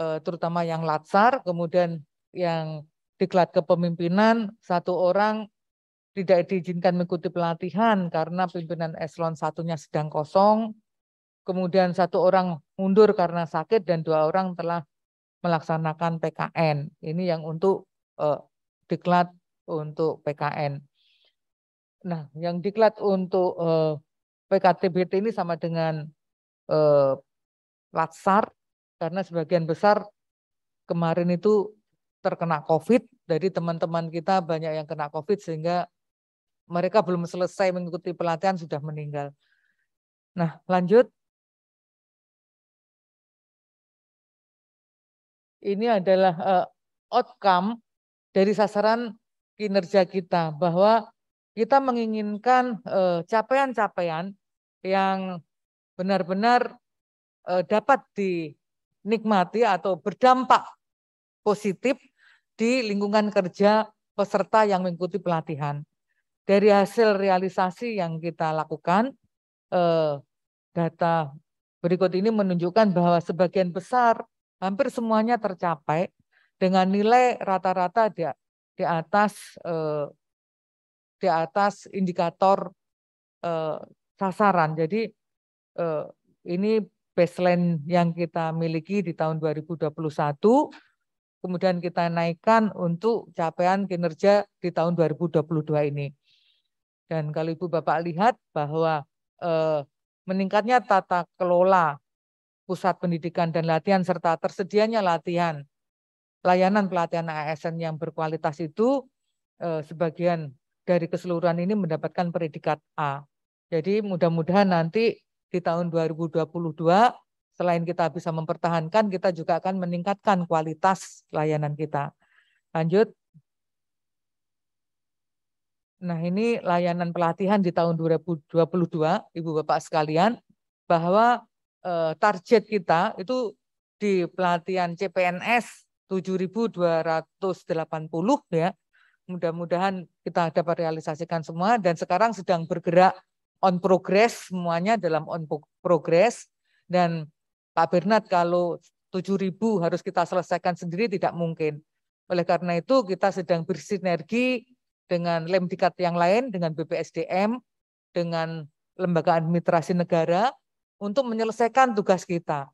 eh, terutama yang latsar, kemudian yang diklat kepemimpinan satu orang tidak diizinkan mengikuti pelatihan karena pimpinan eselon satunya sedang kosong, kemudian satu orang mundur karena sakit dan dua orang telah melaksanakan PKN. Ini yang untuk eh, diklat untuk PKN. Nah, yang diklat untuk eh, PKTBT ini sama dengan eh, Latsar karena sebagian besar kemarin itu terkena COVID dari teman-teman kita banyak yang kena COVID sehingga mereka belum selesai mengikuti pelatihan sudah meninggal. Nah, lanjut. ini adalah eh, outcome dari sasaran kinerja kita bahwa kita menginginkan eh, capaian-capaian yang benar-benar eh, dapat dinikmati atau berdampak positif di lingkungan kerja peserta yang mengikuti pelatihan. Dari hasil realisasi yang kita lakukan, data berikut ini menunjukkan bahwa sebagian besar hampir semuanya tercapai dengan nilai rata-rata di, di atas eh, di atas indikator eh, sasaran. Jadi eh, ini baseline yang kita miliki di tahun 2021 kemudian kita naikkan untuk capaian kinerja di tahun 2022 ini. Dan kalau Ibu Bapak lihat bahwa eh, meningkatnya tata kelola pusat pendidikan dan latihan serta tersedianya latihan layanan pelatihan ASN yang berkualitas itu eh, sebagian dari keseluruhan ini mendapatkan predikat A. Jadi mudah-mudahan nanti di tahun 2022 selain kita bisa mempertahankan kita juga akan meningkatkan kualitas layanan kita. Lanjut. Nah, ini layanan pelatihan di tahun 2022 Ibu Bapak sekalian bahwa Eh, target kita itu di pelatihan CPNS 7.280 ya. Mudah-mudahan kita dapat realisasikan semua dan sekarang sedang bergerak on progress semuanya dalam on progress dan Pak Bernard kalau 7.000 harus kita selesaikan sendiri tidak mungkin. Oleh karena itu kita sedang bersinergi dengan lemdikat yang lain, dengan BPSDM, dengan lembaga administrasi negara, untuk menyelesaikan tugas kita.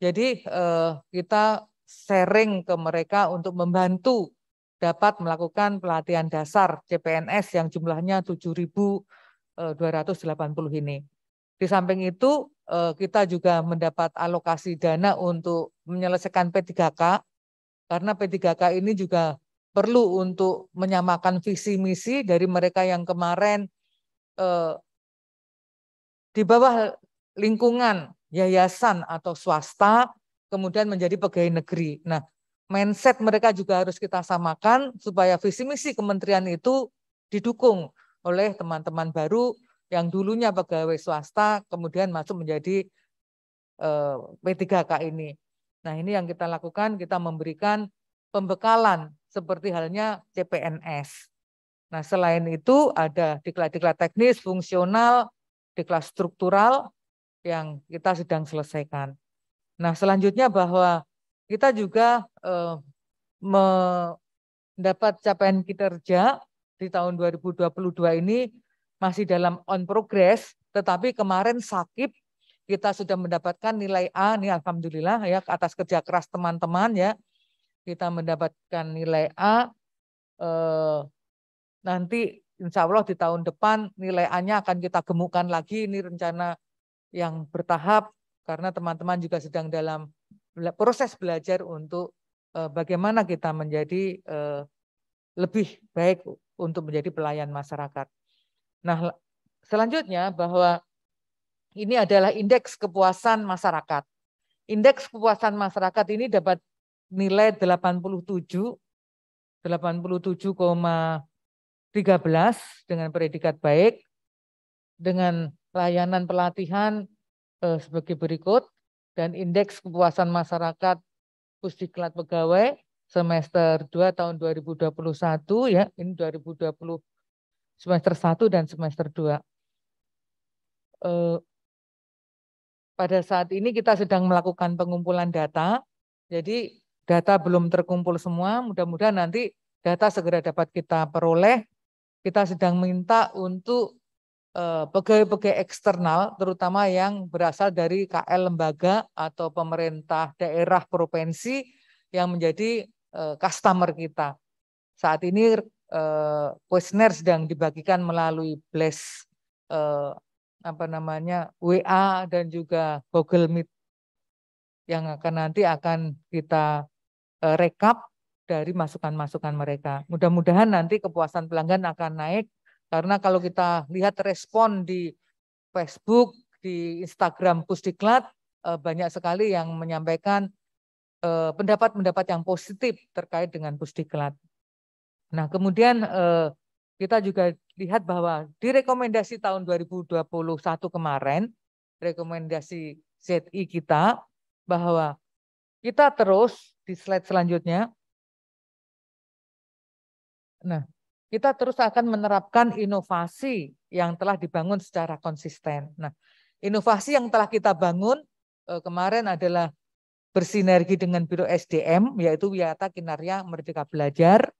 Jadi eh, kita sharing ke mereka untuk membantu dapat melakukan pelatihan dasar CPNS yang jumlahnya 7.280 eh, ini. Di samping itu eh, kita juga mendapat alokasi dana untuk menyelesaikan P3K karena P3K ini juga perlu untuk menyamakan visi misi dari mereka yang kemarin eh, di bawah lingkungan, yayasan atau swasta, kemudian menjadi pegawai negeri. Nah, mindset mereka juga harus kita samakan supaya visi misi kementerian itu didukung oleh teman-teman baru yang dulunya pegawai swasta kemudian masuk menjadi eh, P3K ini. Nah, ini yang kita lakukan, kita memberikan pembekalan seperti halnya CPNS. Nah, selain itu ada diklat-diklat teknis, fungsional, diklat struktural, yang kita sedang selesaikan. Nah, selanjutnya bahwa kita juga eh, mendapat capaian kinerja di tahun 2022 ini masih dalam on progress, tetapi kemarin sakit kita sudah mendapatkan nilai A nih alhamdulillah ya atas kerja keras teman-teman ya. Kita mendapatkan nilai A eh, nanti insya Allah di tahun depan nilai A-nya akan kita gemukan lagi. Ini rencana yang bertahap karena teman-teman juga sedang dalam proses belajar untuk eh, bagaimana kita menjadi eh, lebih baik untuk menjadi pelayan masyarakat. Nah, selanjutnya bahwa ini adalah indeks kepuasan masyarakat. Indeks kepuasan masyarakat ini dapat nilai 87 87,13 dengan predikat baik dengan layanan pelatihan eh, sebagai berikut dan indeks kepuasan masyarakat Pusdiklat Pegawai semester 2 tahun 2021 ya, ini 2020 semester 1 dan semester 2. Eh, pada saat ini kita sedang melakukan pengumpulan data. Jadi data belum terkumpul semua, mudah-mudahan nanti data segera dapat kita peroleh. Kita sedang minta untuk Eh, pegawai-pegawai eksternal, terutama yang berasal dari KL lembaga atau pemerintah daerah provinsi yang menjadi eh, customer kita. Saat ini kuesioner eh, sedang dibagikan melalui Bless apa namanya WA dan juga Google Meet yang akan nanti akan kita rekap dari masukan-masukan mereka. Mudah-mudahan nanti kepuasan pelanggan akan naik karena kalau kita lihat respon di Facebook, di Instagram Pusdiklat, eh, banyak sekali yang menyampaikan eh, pendapat-pendapat yang positif terkait dengan Pusdiklat. Nah, kemudian eh, kita juga lihat bahwa di rekomendasi tahun 2021 kemarin, rekomendasi ZI kita, bahwa kita terus di slide selanjutnya. Nah, kita terus akan menerapkan inovasi yang telah dibangun secara konsisten. Nah, inovasi yang telah kita bangun eh, kemarin adalah bersinergi dengan Biro SDM, yaitu Wiyata Kinarya Merdeka Belajar.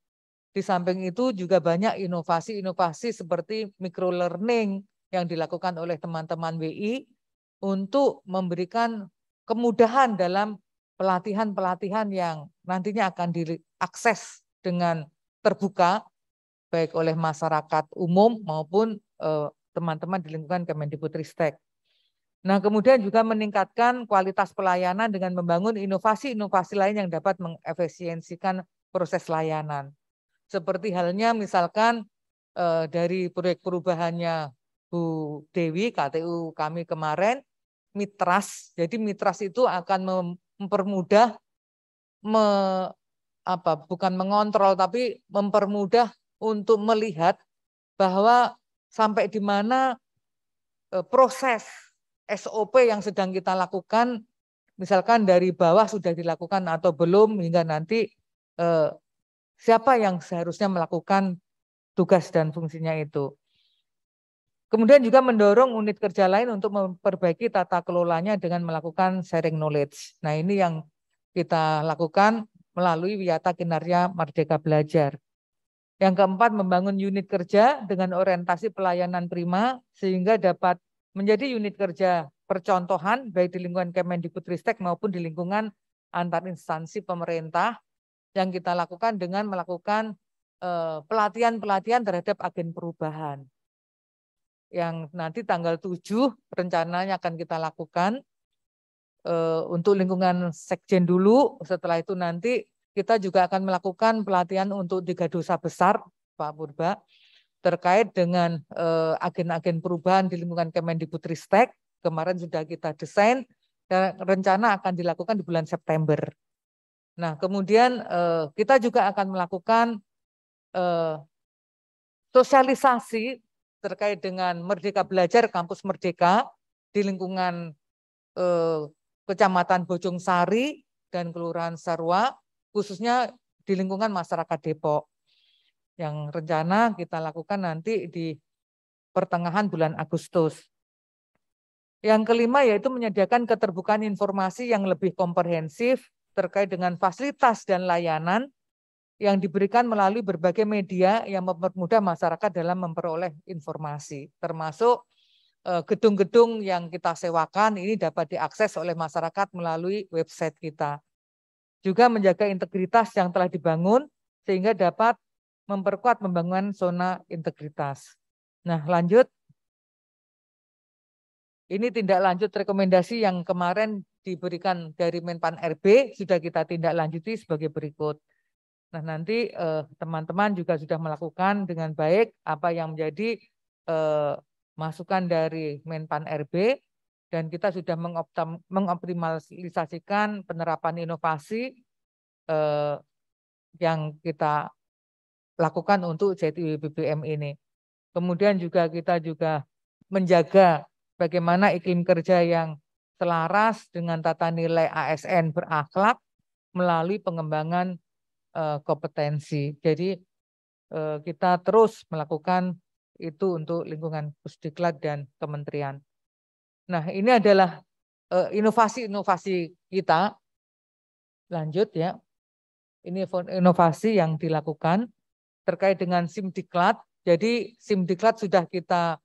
Di samping itu juga banyak inovasi-inovasi seperti micro learning yang dilakukan oleh teman-teman WI untuk memberikan kemudahan dalam pelatihan-pelatihan yang nantinya akan diakses dengan terbuka baik oleh masyarakat umum maupun eh, teman-teman di lingkungan Kemendikbudristek. Nah, kemudian juga meningkatkan kualitas pelayanan dengan membangun inovasi-inovasi lain yang dapat mengefisiensikan proses layanan. Seperti halnya misalkan eh, dari proyek perubahannya Bu Dewi KTU kami kemarin Mitras. Jadi Mitras itu akan mempermudah me, apa bukan mengontrol tapi mempermudah untuk melihat bahwa sampai di mana eh, proses SOP yang sedang kita lakukan, misalkan dari bawah sudah dilakukan atau belum, hingga nanti eh, siapa yang seharusnya melakukan tugas dan fungsinya itu. Kemudian juga mendorong unit kerja lain untuk memperbaiki tata kelolanya dengan melakukan sharing knowledge. Nah ini yang kita lakukan melalui Wiyata Kinarya Merdeka Belajar. Yang keempat, membangun unit kerja dengan orientasi pelayanan prima sehingga dapat menjadi unit kerja percontohan baik di lingkungan Kemendikbudristek maupun di lingkungan antar instansi pemerintah yang kita lakukan dengan melakukan eh, pelatihan-pelatihan terhadap agen perubahan. Yang nanti tanggal 7 rencananya akan kita lakukan eh, untuk lingkungan sekjen dulu, setelah itu nanti kita juga akan melakukan pelatihan untuk tiga dosa besar, Pak Purba, terkait dengan eh, agen-agen perubahan di lingkungan Kemendikbudristek. Kemarin sudah kita desain dan rencana akan dilakukan di bulan September. Nah, kemudian eh, kita juga akan melakukan eh, sosialisasi terkait dengan Merdeka Belajar Kampus Merdeka di lingkungan Kecamatan Bojong Sari dan Kelurahan Sarwa khususnya di lingkungan masyarakat Depok. Yang rencana kita lakukan nanti di pertengahan bulan Agustus. Yang kelima yaitu menyediakan keterbukaan informasi yang lebih komprehensif terkait dengan fasilitas dan layanan yang diberikan melalui berbagai media yang mempermudah masyarakat dalam memperoleh informasi, termasuk eh, gedung-gedung yang kita sewakan ini dapat diakses oleh masyarakat melalui website kita. Juga menjaga integritas yang telah dibangun sehingga dapat memperkuat pembangunan zona integritas. Nah, lanjut. Ini tindak lanjut rekomendasi yang kemarin diberikan dari Menpan RB sudah kita tindak lanjuti sebagai berikut. Nah, nanti eh, teman-teman eh, juga sudah melakukan dengan baik apa yang menjadi eh, masukan dari Menpan RB dan kita sudah mengoptimalisasikan penerapan inovasi eh, yang kita lakukan untuk JTW BBM ini. Kemudian juga kita juga menjaga bagaimana iklim kerja yang selaras dengan tata nilai ASN berakhlak melalui pengembangan eh, kompetensi. Jadi eh, kita terus melakukan itu untuk lingkungan Pusdiklat dan kementerian. Nah, ini adalah inovasi-inovasi eh, kita. Lanjut ya. Ini inovasi yang dilakukan terkait dengan SIM diklat. Jadi SIM diklat sudah kita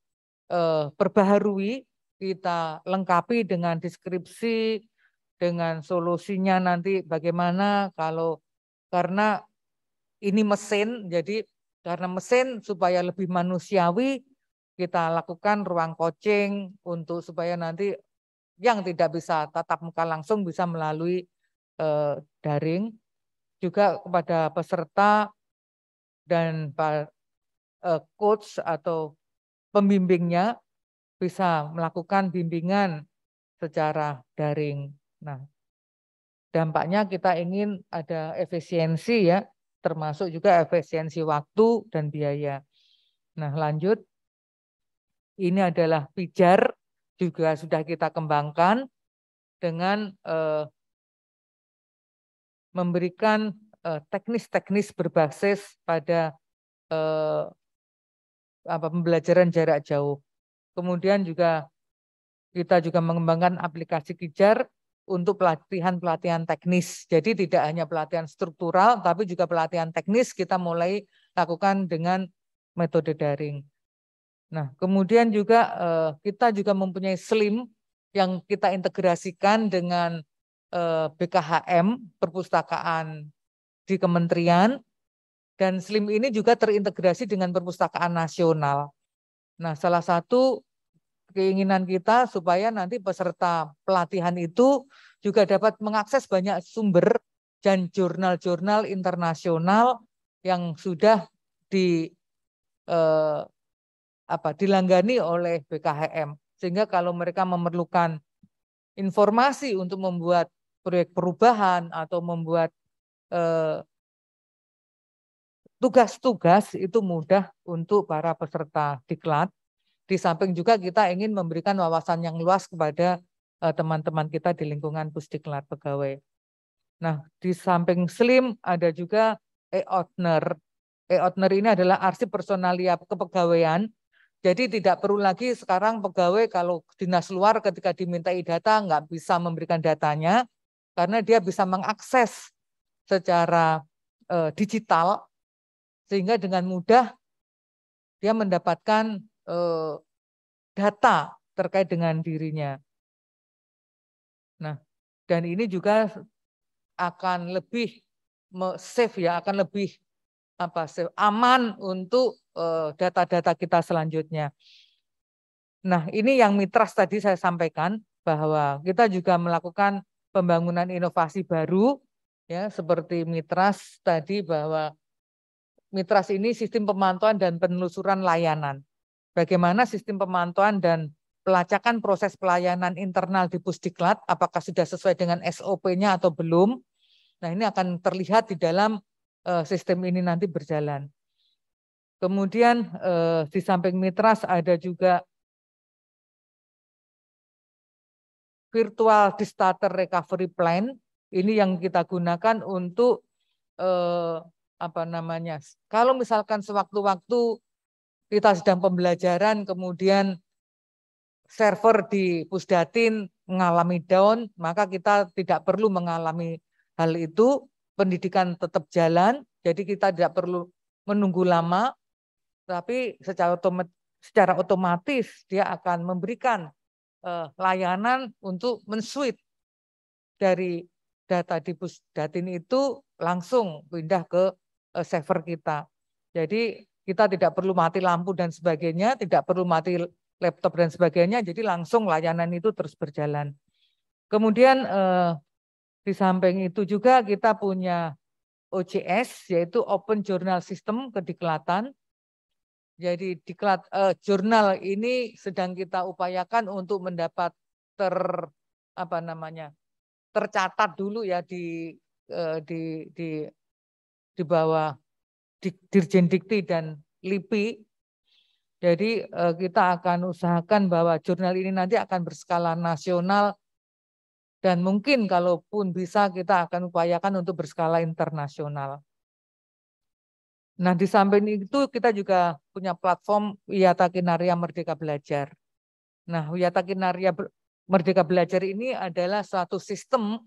eh, perbaharui, kita lengkapi dengan deskripsi, dengan solusinya nanti bagaimana kalau karena ini mesin jadi karena mesin supaya lebih manusiawi kita lakukan ruang coaching untuk supaya nanti yang tidak bisa tatap muka langsung bisa melalui eh, daring juga kepada peserta dan eh, coach atau pembimbingnya bisa melakukan bimbingan secara daring. Nah, dampaknya kita ingin ada efisiensi ya, termasuk juga efisiensi waktu dan biaya. Nah, lanjut ini adalah pijar juga sudah kita kembangkan dengan eh, memberikan eh, teknis-teknis eh, berbasis pada eh, apa pembelajaran jarak jauh. Kemudian juga kita juga mengembangkan aplikasi pijar untuk pelatihan-pelatihan teknis. Jadi tidak hanya pelatihan struktural, tapi juga pelatihan teknis kita mulai lakukan dengan metode daring. Nah, kemudian juga eh, kita juga mempunyai SLIM yang kita integrasikan dengan eh, BKHM, perpustakaan di kementerian, dan SLIM ini juga terintegrasi dengan perpustakaan nasional. Nah, salah satu keinginan kita supaya nanti peserta pelatihan itu juga dapat mengakses banyak sumber dan jurnal-jurnal internasional yang sudah di eh, apa dilanggani oleh BKHM sehingga kalau mereka memerlukan informasi untuk membuat proyek perubahan atau membuat eh, tugas-tugas eh, itu mudah untuk para peserta diklat. Di samping juga kita ingin memberikan wawasan yang luas kepada eh, teman-teman eh, kita di lingkungan pusdiklat pegawai. Nah, di samping SLIM ada juga e-outner. E-outner ini adalah arsip personalia kepegawaian jadi tidak perlu lagi sekarang pegawai kalau dinas luar ketika dimintai data nggak bisa memberikan datanya karena dia bisa mengakses secara e, digital sehingga dengan mudah dia mendapatkan e, data terkait dengan dirinya. Nah, dan ini juga akan lebih safe ya, akan lebih apa aman untuk eh, data-data kita selanjutnya. Nah, ini yang Mitras tadi saya sampaikan bahwa kita juga melakukan pembangunan inovasi baru ya seperti Mitras tadi bahwa Mitras ini sistem pemantauan dan penelusuran layanan. Bagaimana sistem pemantauan dan pelacakan proses pelayanan internal di Pusdiklat apakah sudah sesuai dengan SOP-nya atau belum? Nah, ini akan terlihat di dalam Eh, sistem ini nanti berjalan. Kemudian eh, di samping Mitras ada juga virtual disaster recovery plan. Ini yang kita gunakan untuk eh, apa namanya? Kalau misalkan sewaktu-waktu kita sedang pembelajaran, kemudian server di Pusdatin mengalami down, maka kita tidak perlu mengalami hal itu pendidikan tetap jalan, jadi kita tidak perlu menunggu lama, tapi secara otomatis, secara otomatis dia akan memberikan eh, layanan untuk mensuit dari data di Pusdatin itu langsung pindah ke eh, server kita. Jadi kita tidak perlu mati lampu dan sebagainya, tidak perlu mati laptop dan sebagainya, jadi langsung layanan itu terus berjalan. Kemudian eh, di samping itu juga kita punya OJS yaitu Open Journal System Kediklatan. Jadi diklat eh, jurnal ini sedang kita upayakan untuk mendapat ter apa namanya tercatat dulu ya di eh, di di di bawah Dirjen Dikti dan LIPI. Jadi eh, kita akan usahakan bahwa jurnal ini nanti akan berskala nasional dan mungkin kalaupun bisa kita akan upayakan untuk berskala internasional. Nah, di samping itu kita juga punya platform Wiyata Kinaria Merdeka Belajar. Nah, Wiyata Kinaria Merdeka Belajar ini adalah suatu sistem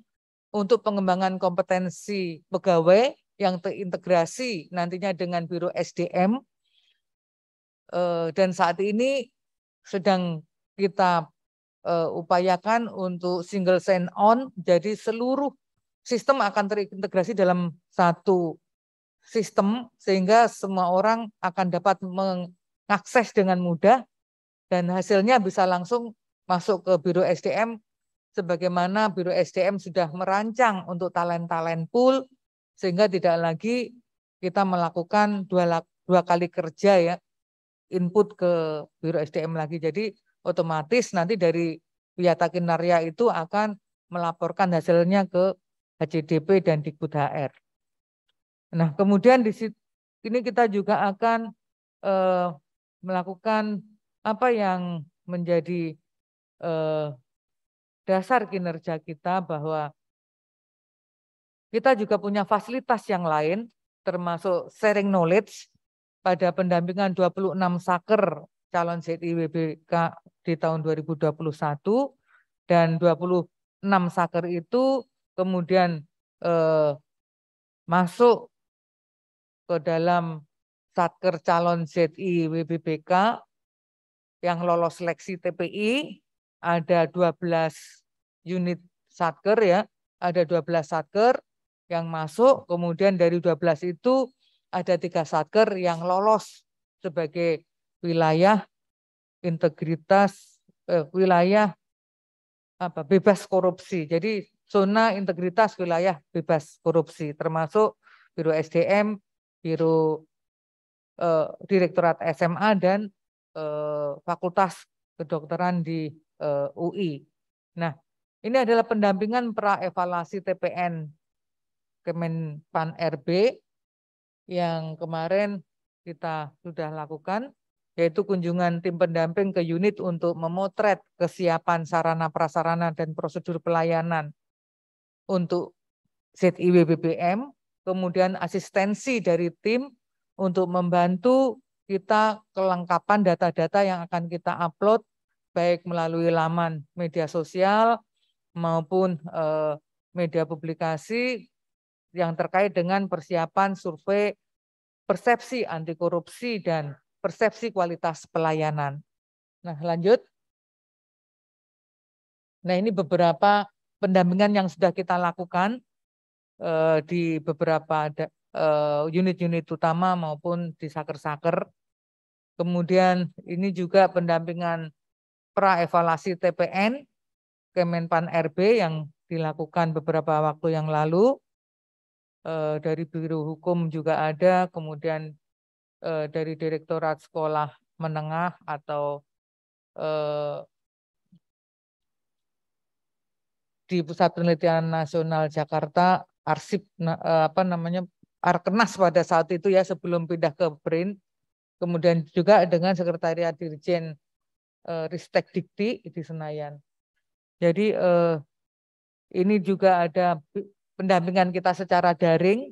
untuk pengembangan kompetensi pegawai yang terintegrasi nantinya dengan Biro SDM. Eh, dan saat ini sedang kita uh, upayakan untuk single sign on jadi seluruh sistem akan terintegrasi dalam satu sistem sehingga semua orang akan dapat mengakses dengan mudah dan hasilnya bisa langsung masuk ke Biro SDM sebagaimana Biro SDM sudah merancang untuk talent-talent pool sehingga tidak lagi kita melakukan dua, dua kali kerja ya input ke Biro SDM lagi. Jadi otomatis nanti dari Wiyata Kinarya itu akan melaporkan hasilnya ke HCDP dan Dikbud HR. Nah, kemudian di sini kita juga akan eh, melakukan apa yang menjadi eh, dasar kinerja kita bahwa kita juga punya fasilitas yang lain termasuk sharing knowledge pada pendampingan 26 saker calon JIWBK di tahun 2021 dan 26 saker itu kemudian eh, masuk ke dalam satker calon ZI WBBK yang lolos seleksi TPI ada 12 unit satker ya, ada 12 satker yang masuk, kemudian dari 12 itu ada tiga satker yang lolos sebagai wilayah integritas eh, wilayah apa bebas korupsi. Jadi zona integritas wilayah bebas korupsi termasuk Biro SDM, Biro eh, Direktorat SMA dan eh, Fakultas Kedokteran di eh, UI. Nah, ini adalah pendampingan pra evaluasi TPN Kemenpan RB yang kemarin kita sudah lakukan yaitu kunjungan tim pendamping ke unit untuk memotret kesiapan sarana prasarana dan prosedur pelayanan untuk ZIW BBM, kemudian asistensi dari tim untuk membantu kita kelengkapan data-data yang akan kita upload baik melalui laman media sosial maupun eh, media publikasi yang terkait dengan persiapan survei persepsi anti korupsi dan persepsi kualitas pelayanan. Nah, lanjut. Nah, ini beberapa pendampingan yang sudah kita lakukan eh, di beberapa eh, unit-unit eh, utama maupun di saker-saker. Kemudian ini juga pendampingan pra-evaluasi TPN Kemenpan RB yang dilakukan beberapa waktu yang lalu. Eh, dari Biro Hukum juga ada, kemudian eh, dari direktorat sekolah menengah atau eh, di Pusat Penelitian Nasional Jakarta arsip eh, apa namanya Arkenas pada saat itu ya sebelum pindah ke BRIN kemudian juga dengan sekretariat Dirjen eh, Ristek Dikti di Senayan. Jadi eh, ini juga ada pendampingan kita secara daring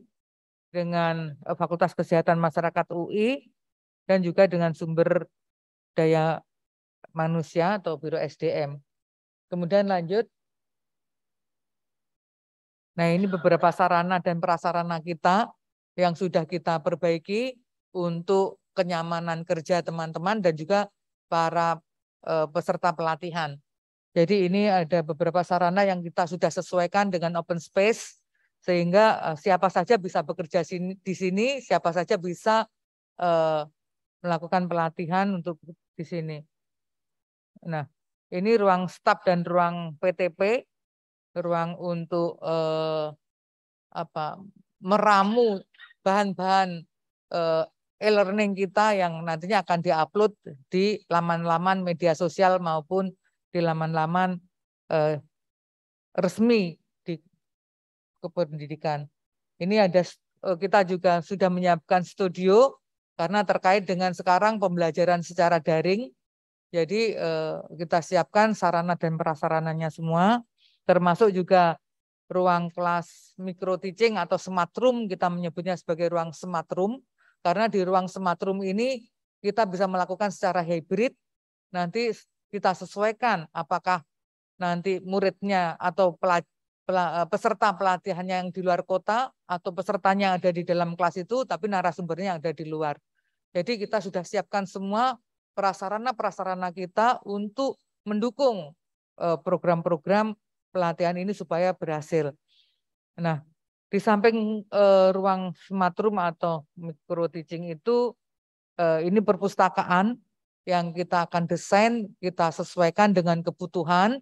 dengan eh, Fakultas Kesehatan Masyarakat UI dan juga dengan sumber daya manusia atau Biro SDM. Kemudian lanjut. Nah, ini beberapa sarana dan prasarana kita yang sudah kita perbaiki untuk kenyamanan kerja teman-teman dan juga para eh, peserta pelatihan. Jadi ini ada beberapa sarana yang kita sudah sesuaikan dengan open space sehingga uh, siapa saja bisa bekerja sini, di sini, siapa saja bisa uh, melakukan pelatihan untuk di sini. Nah, ini ruang staf dan ruang PTP, ruang untuk uh, apa meramu bahan-bahan uh, e-learning kita yang nantinya akan diupload di laman-laman media sosial maupun di laman-laman resmi kependidikan. Ini ada eh, kita juga sudah menyiapkan studio karena terkait dengan sekarang pembelajaran secara daring. Jadi eh, kita siapkan sarana dan prasarananya semua, termasuk juga ruang kelas micro teaching atau smart room, kita menyebutnya sebagai ruang smart room, karena di ruang smart room ini kita bisa melakukan secara hybrid, nanti kita sesuaikan apakah nanti muridnya atau pelajar Eh, peserta pelatihannya yang di luar kota atau pesertanya ada di dalam kelas itu, tapi narasumbernya ada di luar. Jadi kita sudah siapkan semua prasarana-prasarana kita untuk mendukung eh, program-program pelatihan ini supaya berhasil. Nah, di samping eh, ruang smart room atau micro teaching itu, ini perpustakaan yang kita akan desain, kita sesuaikan dengan kebutuhan,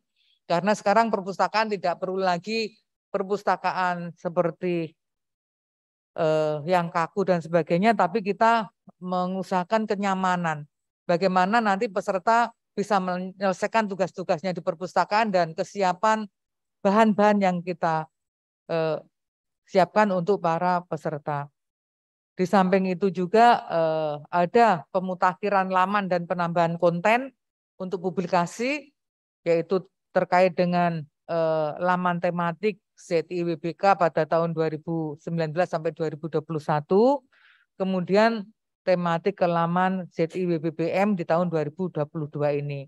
karena sekarang perpustakaan tidak perlu lagi perpustakaan seperti eh, yang kaku dan sebagainya, tapi kita mengusahakan kenyamanan. Bagaimana nanti peserta bisa menyelesaikan tugas-tugasnya di perpustakaan dan kesiapan bahan-bahan yang kita eh, siapkan untuk para peserta. Di samping itu juga eh, ada pemutakhiran laman dan penambahan konten untuk publikasi, yaitu terkait dengan eh, laman tematik ZIWBK pada tahun 2019 sampai 2021, kemudian tematik ke laman ZIWBBM di tahun 2022 ini.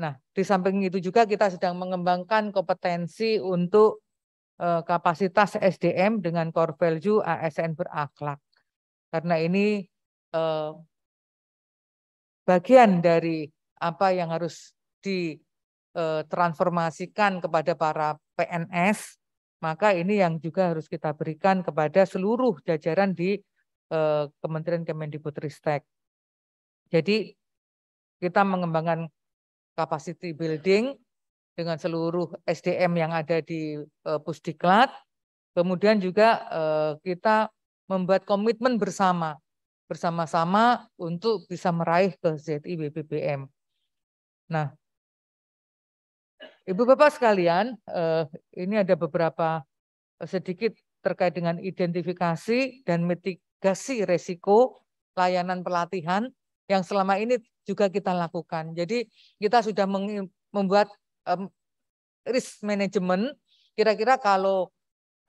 Nah, di samping itu juga kita sedang mengembangkan kompetensi untuk eh, kapasitas SDM dengan core value ASN berakhlak. Karena ini eh, bagian dari apa yang harus di eh, transformasikan kepada para PNS, maka ini yang juga harus kita berikan kepada seluruh jajaran di eh, Kementerian Kemendikbudristek. Jadi kita mengembangkan capacity building dengan seluruh SDM yang ada di eh, Pusdiklat. Kemudian juga eh, kita membuat komitmen bersama bersama-sama untuk bisa meraih ke ZI BBBM. Nah, Ibu Bapak sekalian, eh, ini ada beberapa eh, sedikit terkait dengan identifikasi dan mitigasi resiko layanan pelatihan yang selama ini juga kita lakukan. Jadi kita sudah membuat risk management, kira-kira kalau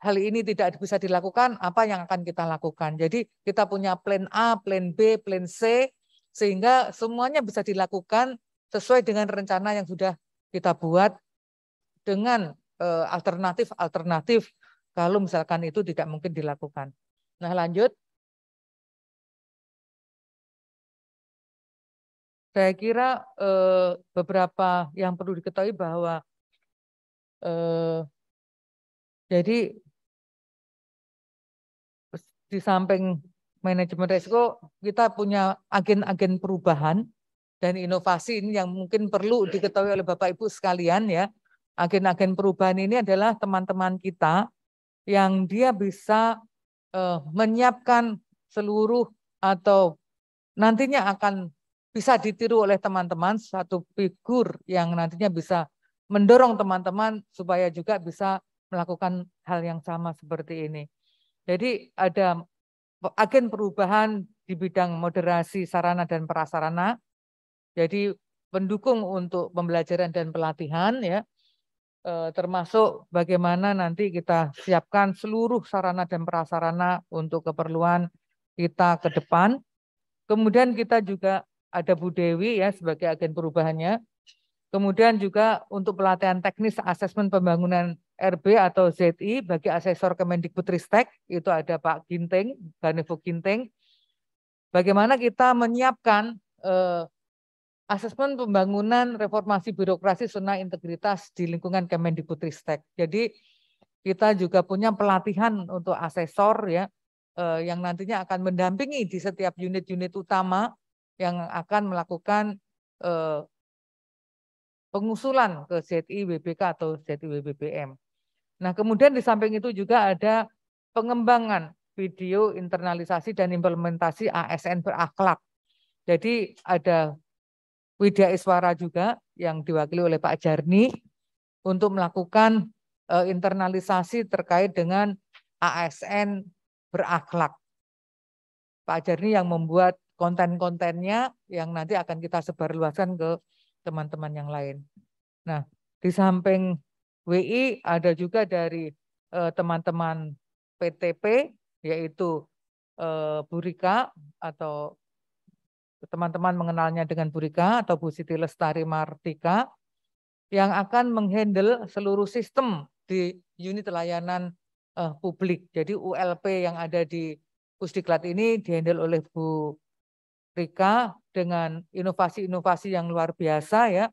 hal ini tidak bisa dilakukan, apa yang akan kita lakukan. Jadi kita punya plan A, plan B, plan C, sehingga semuanya bisa dilakukan sesuai dengan rencana yang sudah kita buat dengan eh, alternatif-alternatif kalau misalkan itu tidak mungkin dilakukan. Nah, lanjut. Saya kira eh, beberapa yang perlu diketahui bahwa eh, jadi di samping manajemen risiko kita punya agen-agen perubahan dan inovasi ini yang mungkin perlu diketahui oleh Bapak Ibu sekalian ya agen-agen perubahan ini adalah teman-teman kita yang dia bisa uh, menyiapkan seluruh atau nantinya akan bisa ditiru oleh teman-teman satu figur yang nantinya bisa mendorong teman-teman supaya juga bisa melakukan hal yang sama seperti ini. Jadi ada agen perubahan di bidang moderasi sarana dan prasarana. Jadi pendukung untuk pembelajaran dan pelatihan ya Eh, termasuk bagaimana nanti kita siapkan seluruh sarana dan prasarana untuk keperluan kita ke depan. Kemudian kita juga ada Bu Dewi ya sebagai agen perubahannya. Kemudian juga untuk pelatihan teknis asesmen pembangunan RB atau ZI bagi asesor Kemendikbudristek itu ada Pak Ginting, Ganevo Ginting. Bagaimana kita menyiapkan eh, asesmen pembangunan reformasi birokrasi zona integritas di lingkungan Kemendikbudristek. Jadi kita juga punya pelatihan untuk asesor ya eh, yang nantinya akan mendampingi di setiap unit-unit utama yang akan melakukan eh, pengusulan ke ZI WBK atau ZI WBBM. Nah, kemudian di samping itu juga ada pengembangan video internalisasi dan implementasi ASN berakhlak. Jadi ada Widya Iswara juga yang diwakili oleh Pak Jarni untuk melakukan e, internalisasi terkait dengan ASN berakhlak. Pak Jarni yang membuat konten-kontennya yang nanti akan kita sebarluaskan ke teman-teman yang lain. Nah, di samping WI ada juga dari e, teman-teman uh, PTP yaitu uh, Burika atau teman-teman mengenalnya dengan Burika atau Bu Siti Lestari Martika yang akan menghandle seluruh sistem di unit layanan uh, publik. Jadi ULP yang ada di Pusdiklat ini dihandle oleh Bu Rika dengan inovasi-inovasi yang luar biasa ya,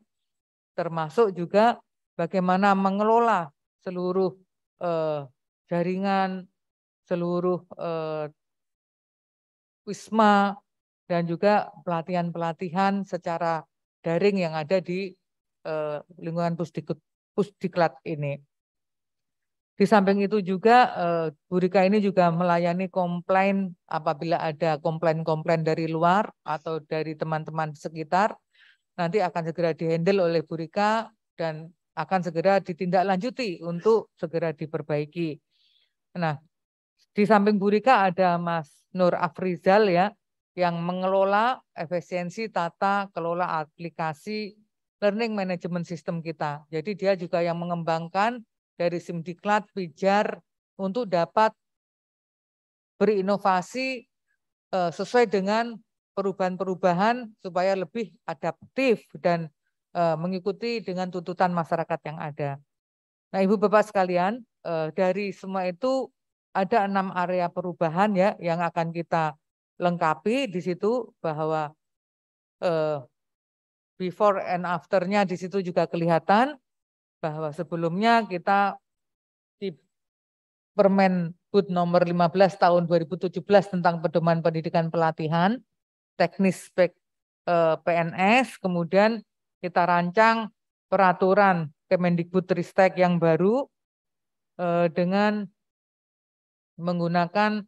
termasuk juga bagaimana mengelola seluruh uh, jaringan, seluruh uh, wisma, dan juga pelatihan-pelatihan secara daring yang ada di eh, lingkungan pusdiklat ini. Di samping itu juga eh, Burika ini juga melayani komplain apabila ada komplain-komplain dari luar atau dari teman-teman sekitar nanti akan segera dihandle oleh Burika dan akan segera ditindaklanjuti untuk segera diperbaiki. Nah, di samping Burika ada Mas Nur Afrizal ya yang mengelola efisiensi tata kelola aplikasi learning management system kita. Jadi dia juga yang mengembangkan dari Simdiklat Pijar untuk dapat berinovasi e, sesuai dengan perubahan-perubahan supaya lebih adaptif dan e, mengikuti dengan tuntutan masyarakat yang ada. Nah, Ibu Bapak sekalian, e, dari semua itu ada enam area perubahan ya yang akan kita lengkapi di situ bahwa eh, before and afternya di situ juga kelihatan bahwa sebelumnya kita di Permen Bud nomor 15 tahun 2017 tentang pedoman pendidikan pelatihan teknis PNS, eh, kemudian kita rancang peraturan Kemendikbud Kemendikbudristek yang baru eh, dengan menggunakan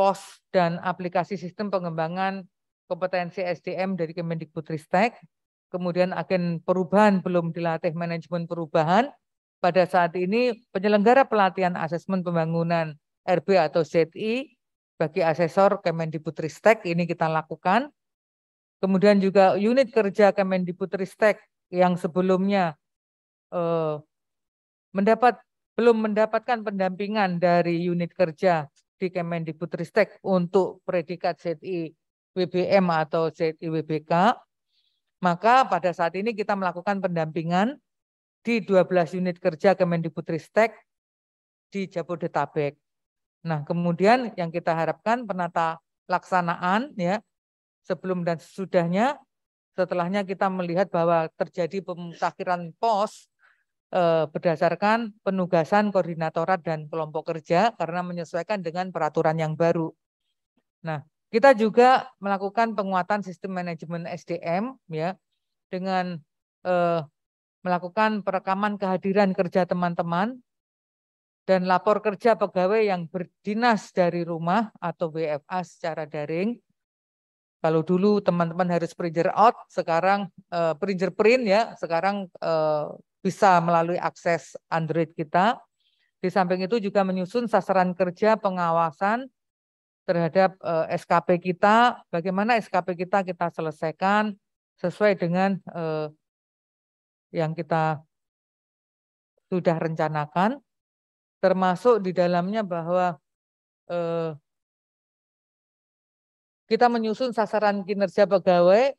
pos dan aplikasi sistem pengembangan kompetensi SDM dari Kemendikbudristek. Kemudian agen perubahan belum dilatih manajemen perubahan. Pada saat ini penyelenggara pelatihan asesmen pembangunan RB atau ZI bagi asesor Kemendikbudristek ini kita lakukan. Kemudian juga unit kerja Kemendikbudristek yang sebelumnya eh, mendapat belum mendapatkan pendampingan dari unit kerja di Kemendikbudristek untuk predikat ZI WBM atau ZI WBK, maka pada saat ini kita melakukan pendampingan di 12 unit kerja Kemendikbudristek di Jabodetabek. Nah, kemudian yang kita harapkan penata laksanaan ya sebelum dan sesudahnya setelahnya kita melihat bahwa terjadi pemutakhiran pos Eh, berdasarkan penugasan koordinatorat dan kelompok kerja karena menyesuaikan dengan peraturan yang baru. Nah, kita juga melakukan penguatan sistem manajemen SDM ya dengan eh, melakukan perekaman kehadiran kerja teman-teman dan lapor kerja pegawai yang berdinas dari rumah atau WFA secara daring. Kalau dulu teman-teman harus printer out, sekarang eh, printer print ya, sekarang eh, bisa melalui akses Android kita. Di samping itu juga menyusun sasaran kerja pengawasan terhadap eh, SKP kita, bagaimana SKP kita kita selesaikan sesuai dengan eh, yang kita sudah rencanakan, termasuk di dalamnya bahwa eh, kita menyusun sasaran kinerja pegawai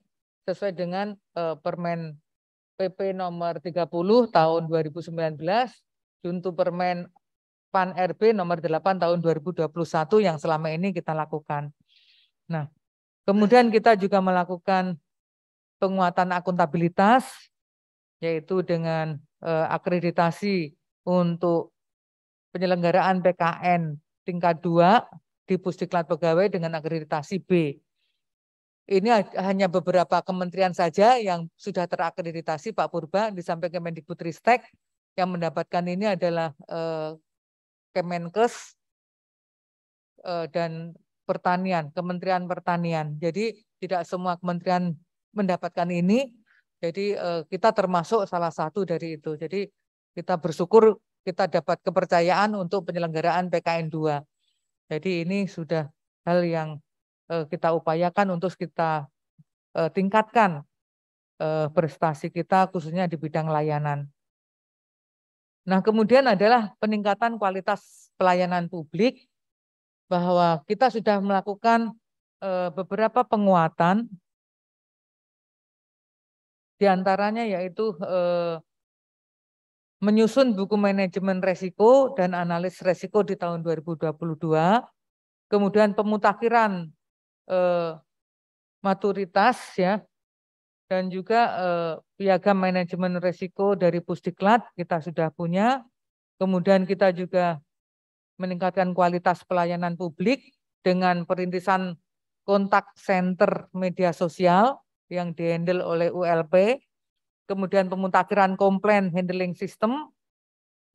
sesuai dengan Permen PP nomor 30 tahun 2019, Junto Permen PAN RB nomor 8 tahun 2021 yang selama ini kita lakukan. Nah, kemudian kita juga melakukan penguatan akuntabilitas yaitu dengan eh, akreditasi untuk penyelenggaraan PKN tingkat 2 di Pusdiklat Pegawai dengan akreditasi B ini hanya beberapa kementerian saja yang sudah terakreditasi Pak Purba di samping Kemendikbudristek yang mendapatkan ini adalah eh, Kemenkes eh, dan Pertanian, Kementerian Pertanian. Jadi tidak semua kementerian mendapatkan ini. Jadi eh, kita termasuk salah satu dari itu. Jadi kita bersyukur kita dapat kepercayaan untuk penyelenggaraan PKN 2. Jadi ini sudah hal yang Eh, kita upayakan untuk kita eh, tingkatkan eh, prestasi kita khususnya di bidang layanan. Nah, kemudian adalah peningkatan kualitas pelayanan publik bahwa kita sudah melakukan beberapa penguatan diantaranya antaranya yaitu menyusun buku manajemen resiko dan analis resiko di tahun 2022, kemudian pemutakhiran eh, maturitas ya dan juga eh, piagam manajemen resiko dari Pusdiklat kita sudah punya. Kemudian kita juga meningkatkan kualitas pelayanan publik dengan perintisan kontak center media sosial yang dihandle oleh ULP. Kemudian pemutakhiran komplain handling system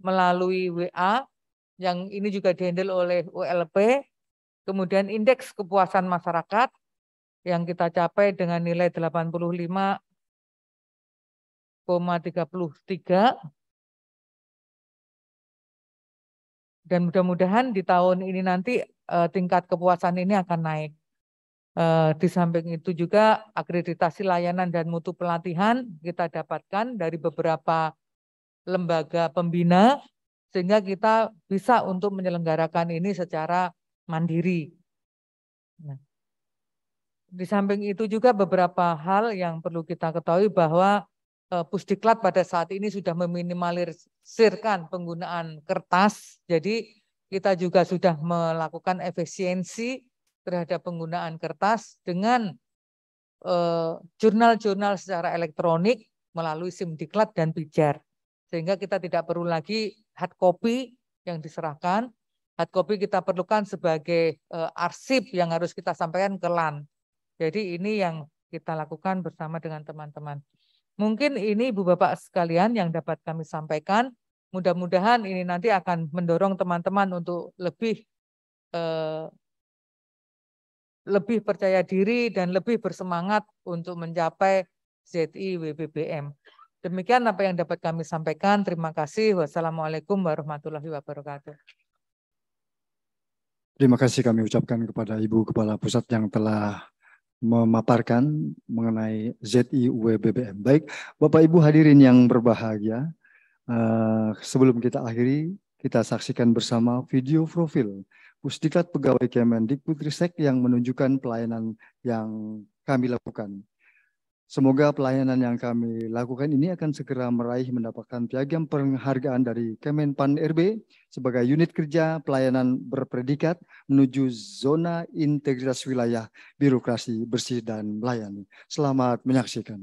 melalui WA yang ini juga dihandle oleh ULP Kemudian indeks kepuasan masyarakat yang kita capai dengan nilai 85,33 dan mudah-mudahan di tahun ini nanti eh, tingkat kepuasan ini akan naik. Eh, di samping itu juga akreditasi layanan dan mutu pelatihan kita dapatkan dari beberapa lembaga pembina sehingga kita bisa untuk menyelenggarakan ini secara mandiri. Nah, di samping itu juga beberapa hal yang perlu kita ketahui bahwa eh, Pusdiklat pada saat ini sudah meminimalisirkan penggunaan kertas. Jadi kita juga sudah melakukan efisiensi terhadap penggunaan kertas dengan eh, jurnal-jurnal e, secara elektronik melalui SIM SIMDiklat dan pijar. Sehingga kita tidak perlu lagi hard copy yang diserahkan, hard copy kita perlukan sebagai uh, arsip yang harus kita sampaikan ke LAN. Jadi ini yang kita lakukan bersama dengan teman-teman. Mungkin ini Ibu Bapak sekalian yang dapat kami sampaikan. Mudah-mudahan ini nanti akan mendorong teman-teman untuk lebih eh, lebih percaya diri dan lebih bersemangat untuk mencapai ZI WBBM. Demikian apa yang dapat kami sampaikan. Terima kasih. Wassalamualaikum warahmatullahi wabarakatuh. Terima kasih kami ucapkan kepada Ibu Kepala Pusat yang telah memaparkan mengenai ZIW e BBM. Baik, Bapak Ibu hadirin yang berbahagia, eh, sebelum kita akhiri, kita saksikan bersama video profil Pustikat Pegawai Kemendikbud Ristek yang menunjukkan pelayanan yang kami lakukan. Semoga pelayanan yang kami lakukan ini akan segera meraih mendapatkan piagam penghargaan dari Kemenpan RB sebagai unit kerja pelayanan berpredikat menuju zona integritas wilayah birokrasi bersih dan melayani. Selamat menyaksikan.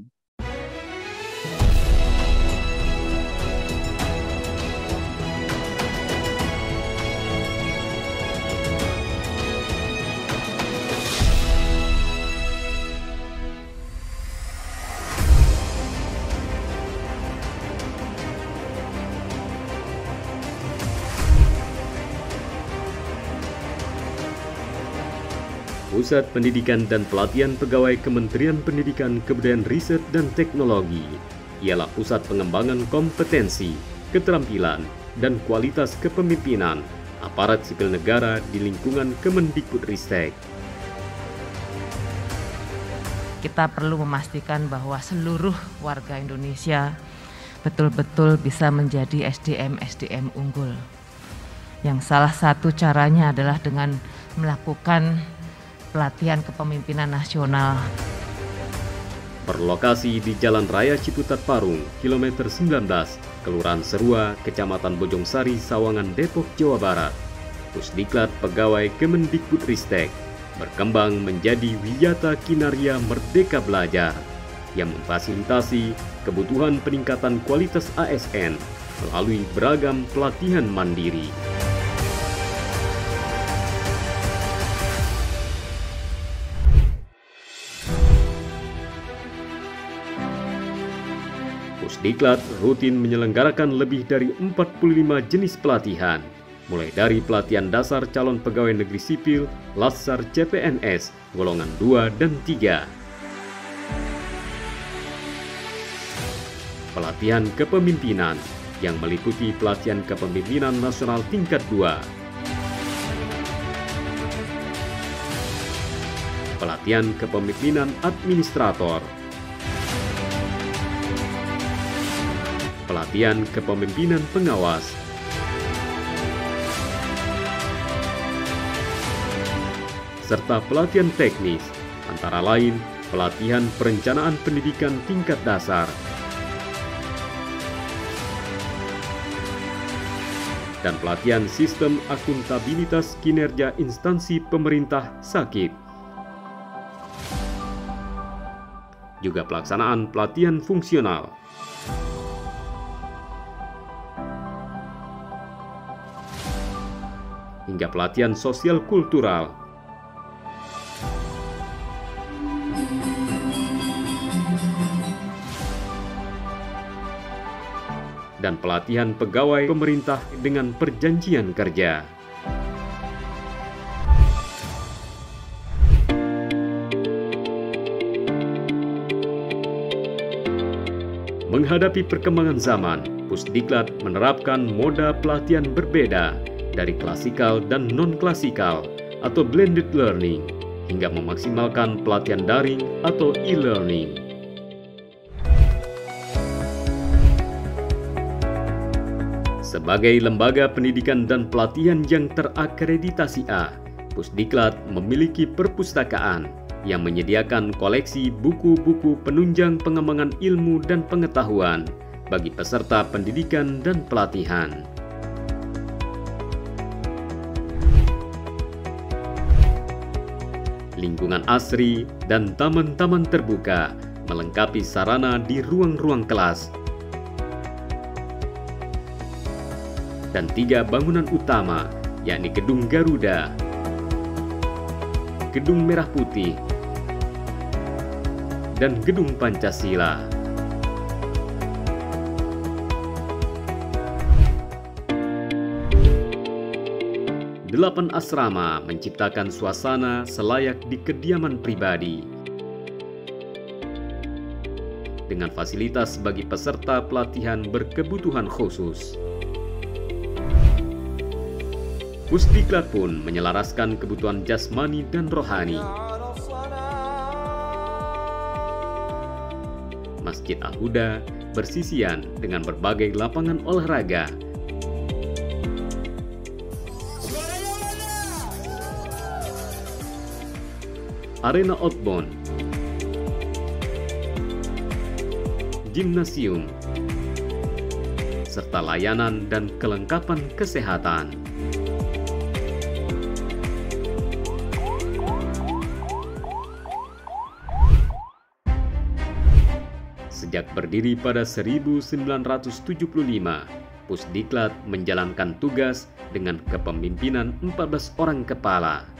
Pusat Pendidikan dan Pelatihan Pegawai Kementerian Pendidikan, Kebudayaan Riset dan Teknologi ialah pusat pengembangan kompetensi, keterampilan, dan kualitas kepemimpinan aparat sipil negara di lingkungan Kemendikbudristek. Kita perlu memastikan bahwa seluruh warga Indonesia betul-betul bisa menjadi SDM-SDM unggul. Yang salah satu caranya adalah dengan melakukan pelatihan kepemimpinan nasional. Berlokasi di Jalan Raya Ciputat Parung, kilometer 19, Kelurahan Serua, Kecamatan Bojongsari, Sawangan, Depok, Jawa Barat. Pusdiklat Pegawai Kemendikbudristek berkembang menjadi Wiyata Kinaria Merdeka Belajar yang memfasilitasi kebutuhan peningkatan kualitas ASN melalui beragam pelatihan mandiri. Diklat rutin menyelenggarakan lebih dari 45 jenis pelatihan, mulai dari pelatihan dasar calon pegawai negeri sipil, Latsar CPNS, golongan 2 dan 3. Pelatihan kepemimpinan yang meliputi pelatihan kepemimpinan nasional tingkat 2. Pelatihan kepemimpinan administrator pelatihan kepemimpinan pengawas, serta pelatihan teknis, antara lain pelatihan perencanaan pendidikan tingkat dasar, dan pelatihan sistem akuntabilitas kinerja instansi pemerintah sakit. Juga pelaksanaan pelatihan fungsional. hingga pelatihan sosial kultural. dan pelatihan pegawai pemerintah dengan perjanjian kerja. Menghadapi perkembangan zaman, Pusdiklat menerapkan moda pelatihan berbeda dari klasikal dan non-klasikal atau blended learning hingga memaksimalkan pelatihan daring atau e-learning. Sebagai lembaga pendidikan dan pelatihan yang terakreditasi A, Pusdiklat memiliki perpustakaan yang menyediakan koleksi buku-buku penunjang pengembangan ilmu dan pengetahuan bagi peserta pendidikan dan pelatihan. lingkungan asri, dan taman-taman terbuka melengkapi sarana di ruang-ruang kelas. Dan tiga bangunan utama, yakni Gedung Garuda, Gedung Merah Putih, dan Gedung Pancasila. delapan asrama menciptakan suasana selayak di kediaman pribadi. Dengan fasilitas bagi peserta pelatihan berkebutuhan khusus. Pusdiklat pun menyelaraskan kebutuhan jasmani dan rohani. Masjid Al-Huda bersisian dengan berbagai lapangan olahraga Arena Outbound Gimnasium serta layanan dan kelengkapan kesehatan. Sejak berdiri pada 1975, Pusdiklat menjalankan tugas dengan kepemimpinan 14 orang kepala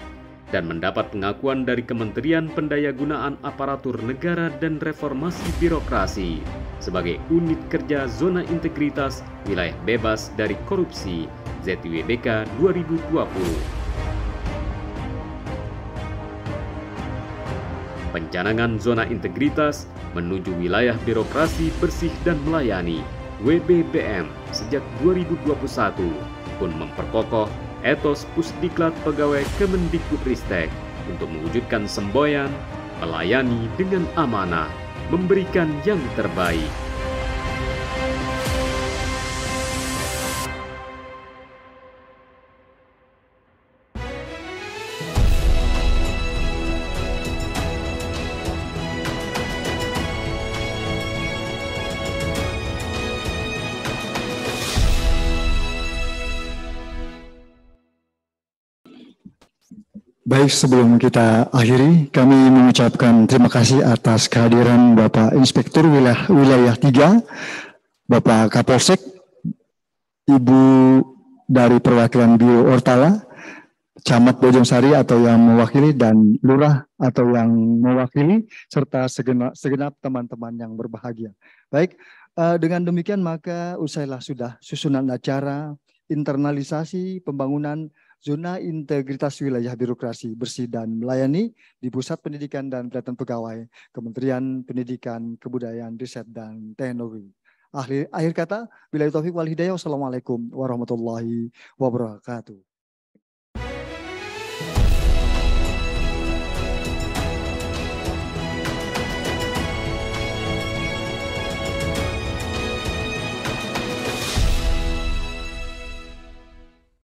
dan mendapat pengakuan dari Kementerian Pendayagunaan Aparatur Negara dan Reformasi Birokrasi sebagai unit kerja zona integritas wilayah bebas dari korupsi ZWBK 2020. pencanangan zona integritas menuju wilayah birokrasi bersih dan melayani WBBM sejak 2021 pun memperkokoh etos Pusdiklat Pegawai Kemendikbudristek untuk mewujudkan semboyan, melayani dengan amanah, memberikan yang terbaik. Baik, sebelum kita akhiri, kami mengucapkan terima kasih atas kehadiran Bapak Inspektur Wilayah, Wilayah 3, Bapak Kapolsek, Ibu dari perwakilan Bio Ortala, Camat Sari atau yang mewakili, dan Lurah atau yang mewakili, serta segenap, teman-teman yang berbahagia. Baik, eh, dengan demikian maka usailah sudah susunan acara, internalisasi pembangunan zona integritas wilayah birokrasi bersih dan melayani di Pusat Pendidikan dan Pelatihan Pegawai Kementerian Pendidikan, Kebudayaan, Riset, dan Teknologi. Akhir, akhir kata, bila taufik wal hidayah. Wassalamualaikum warahmatullahi wabarakatuh.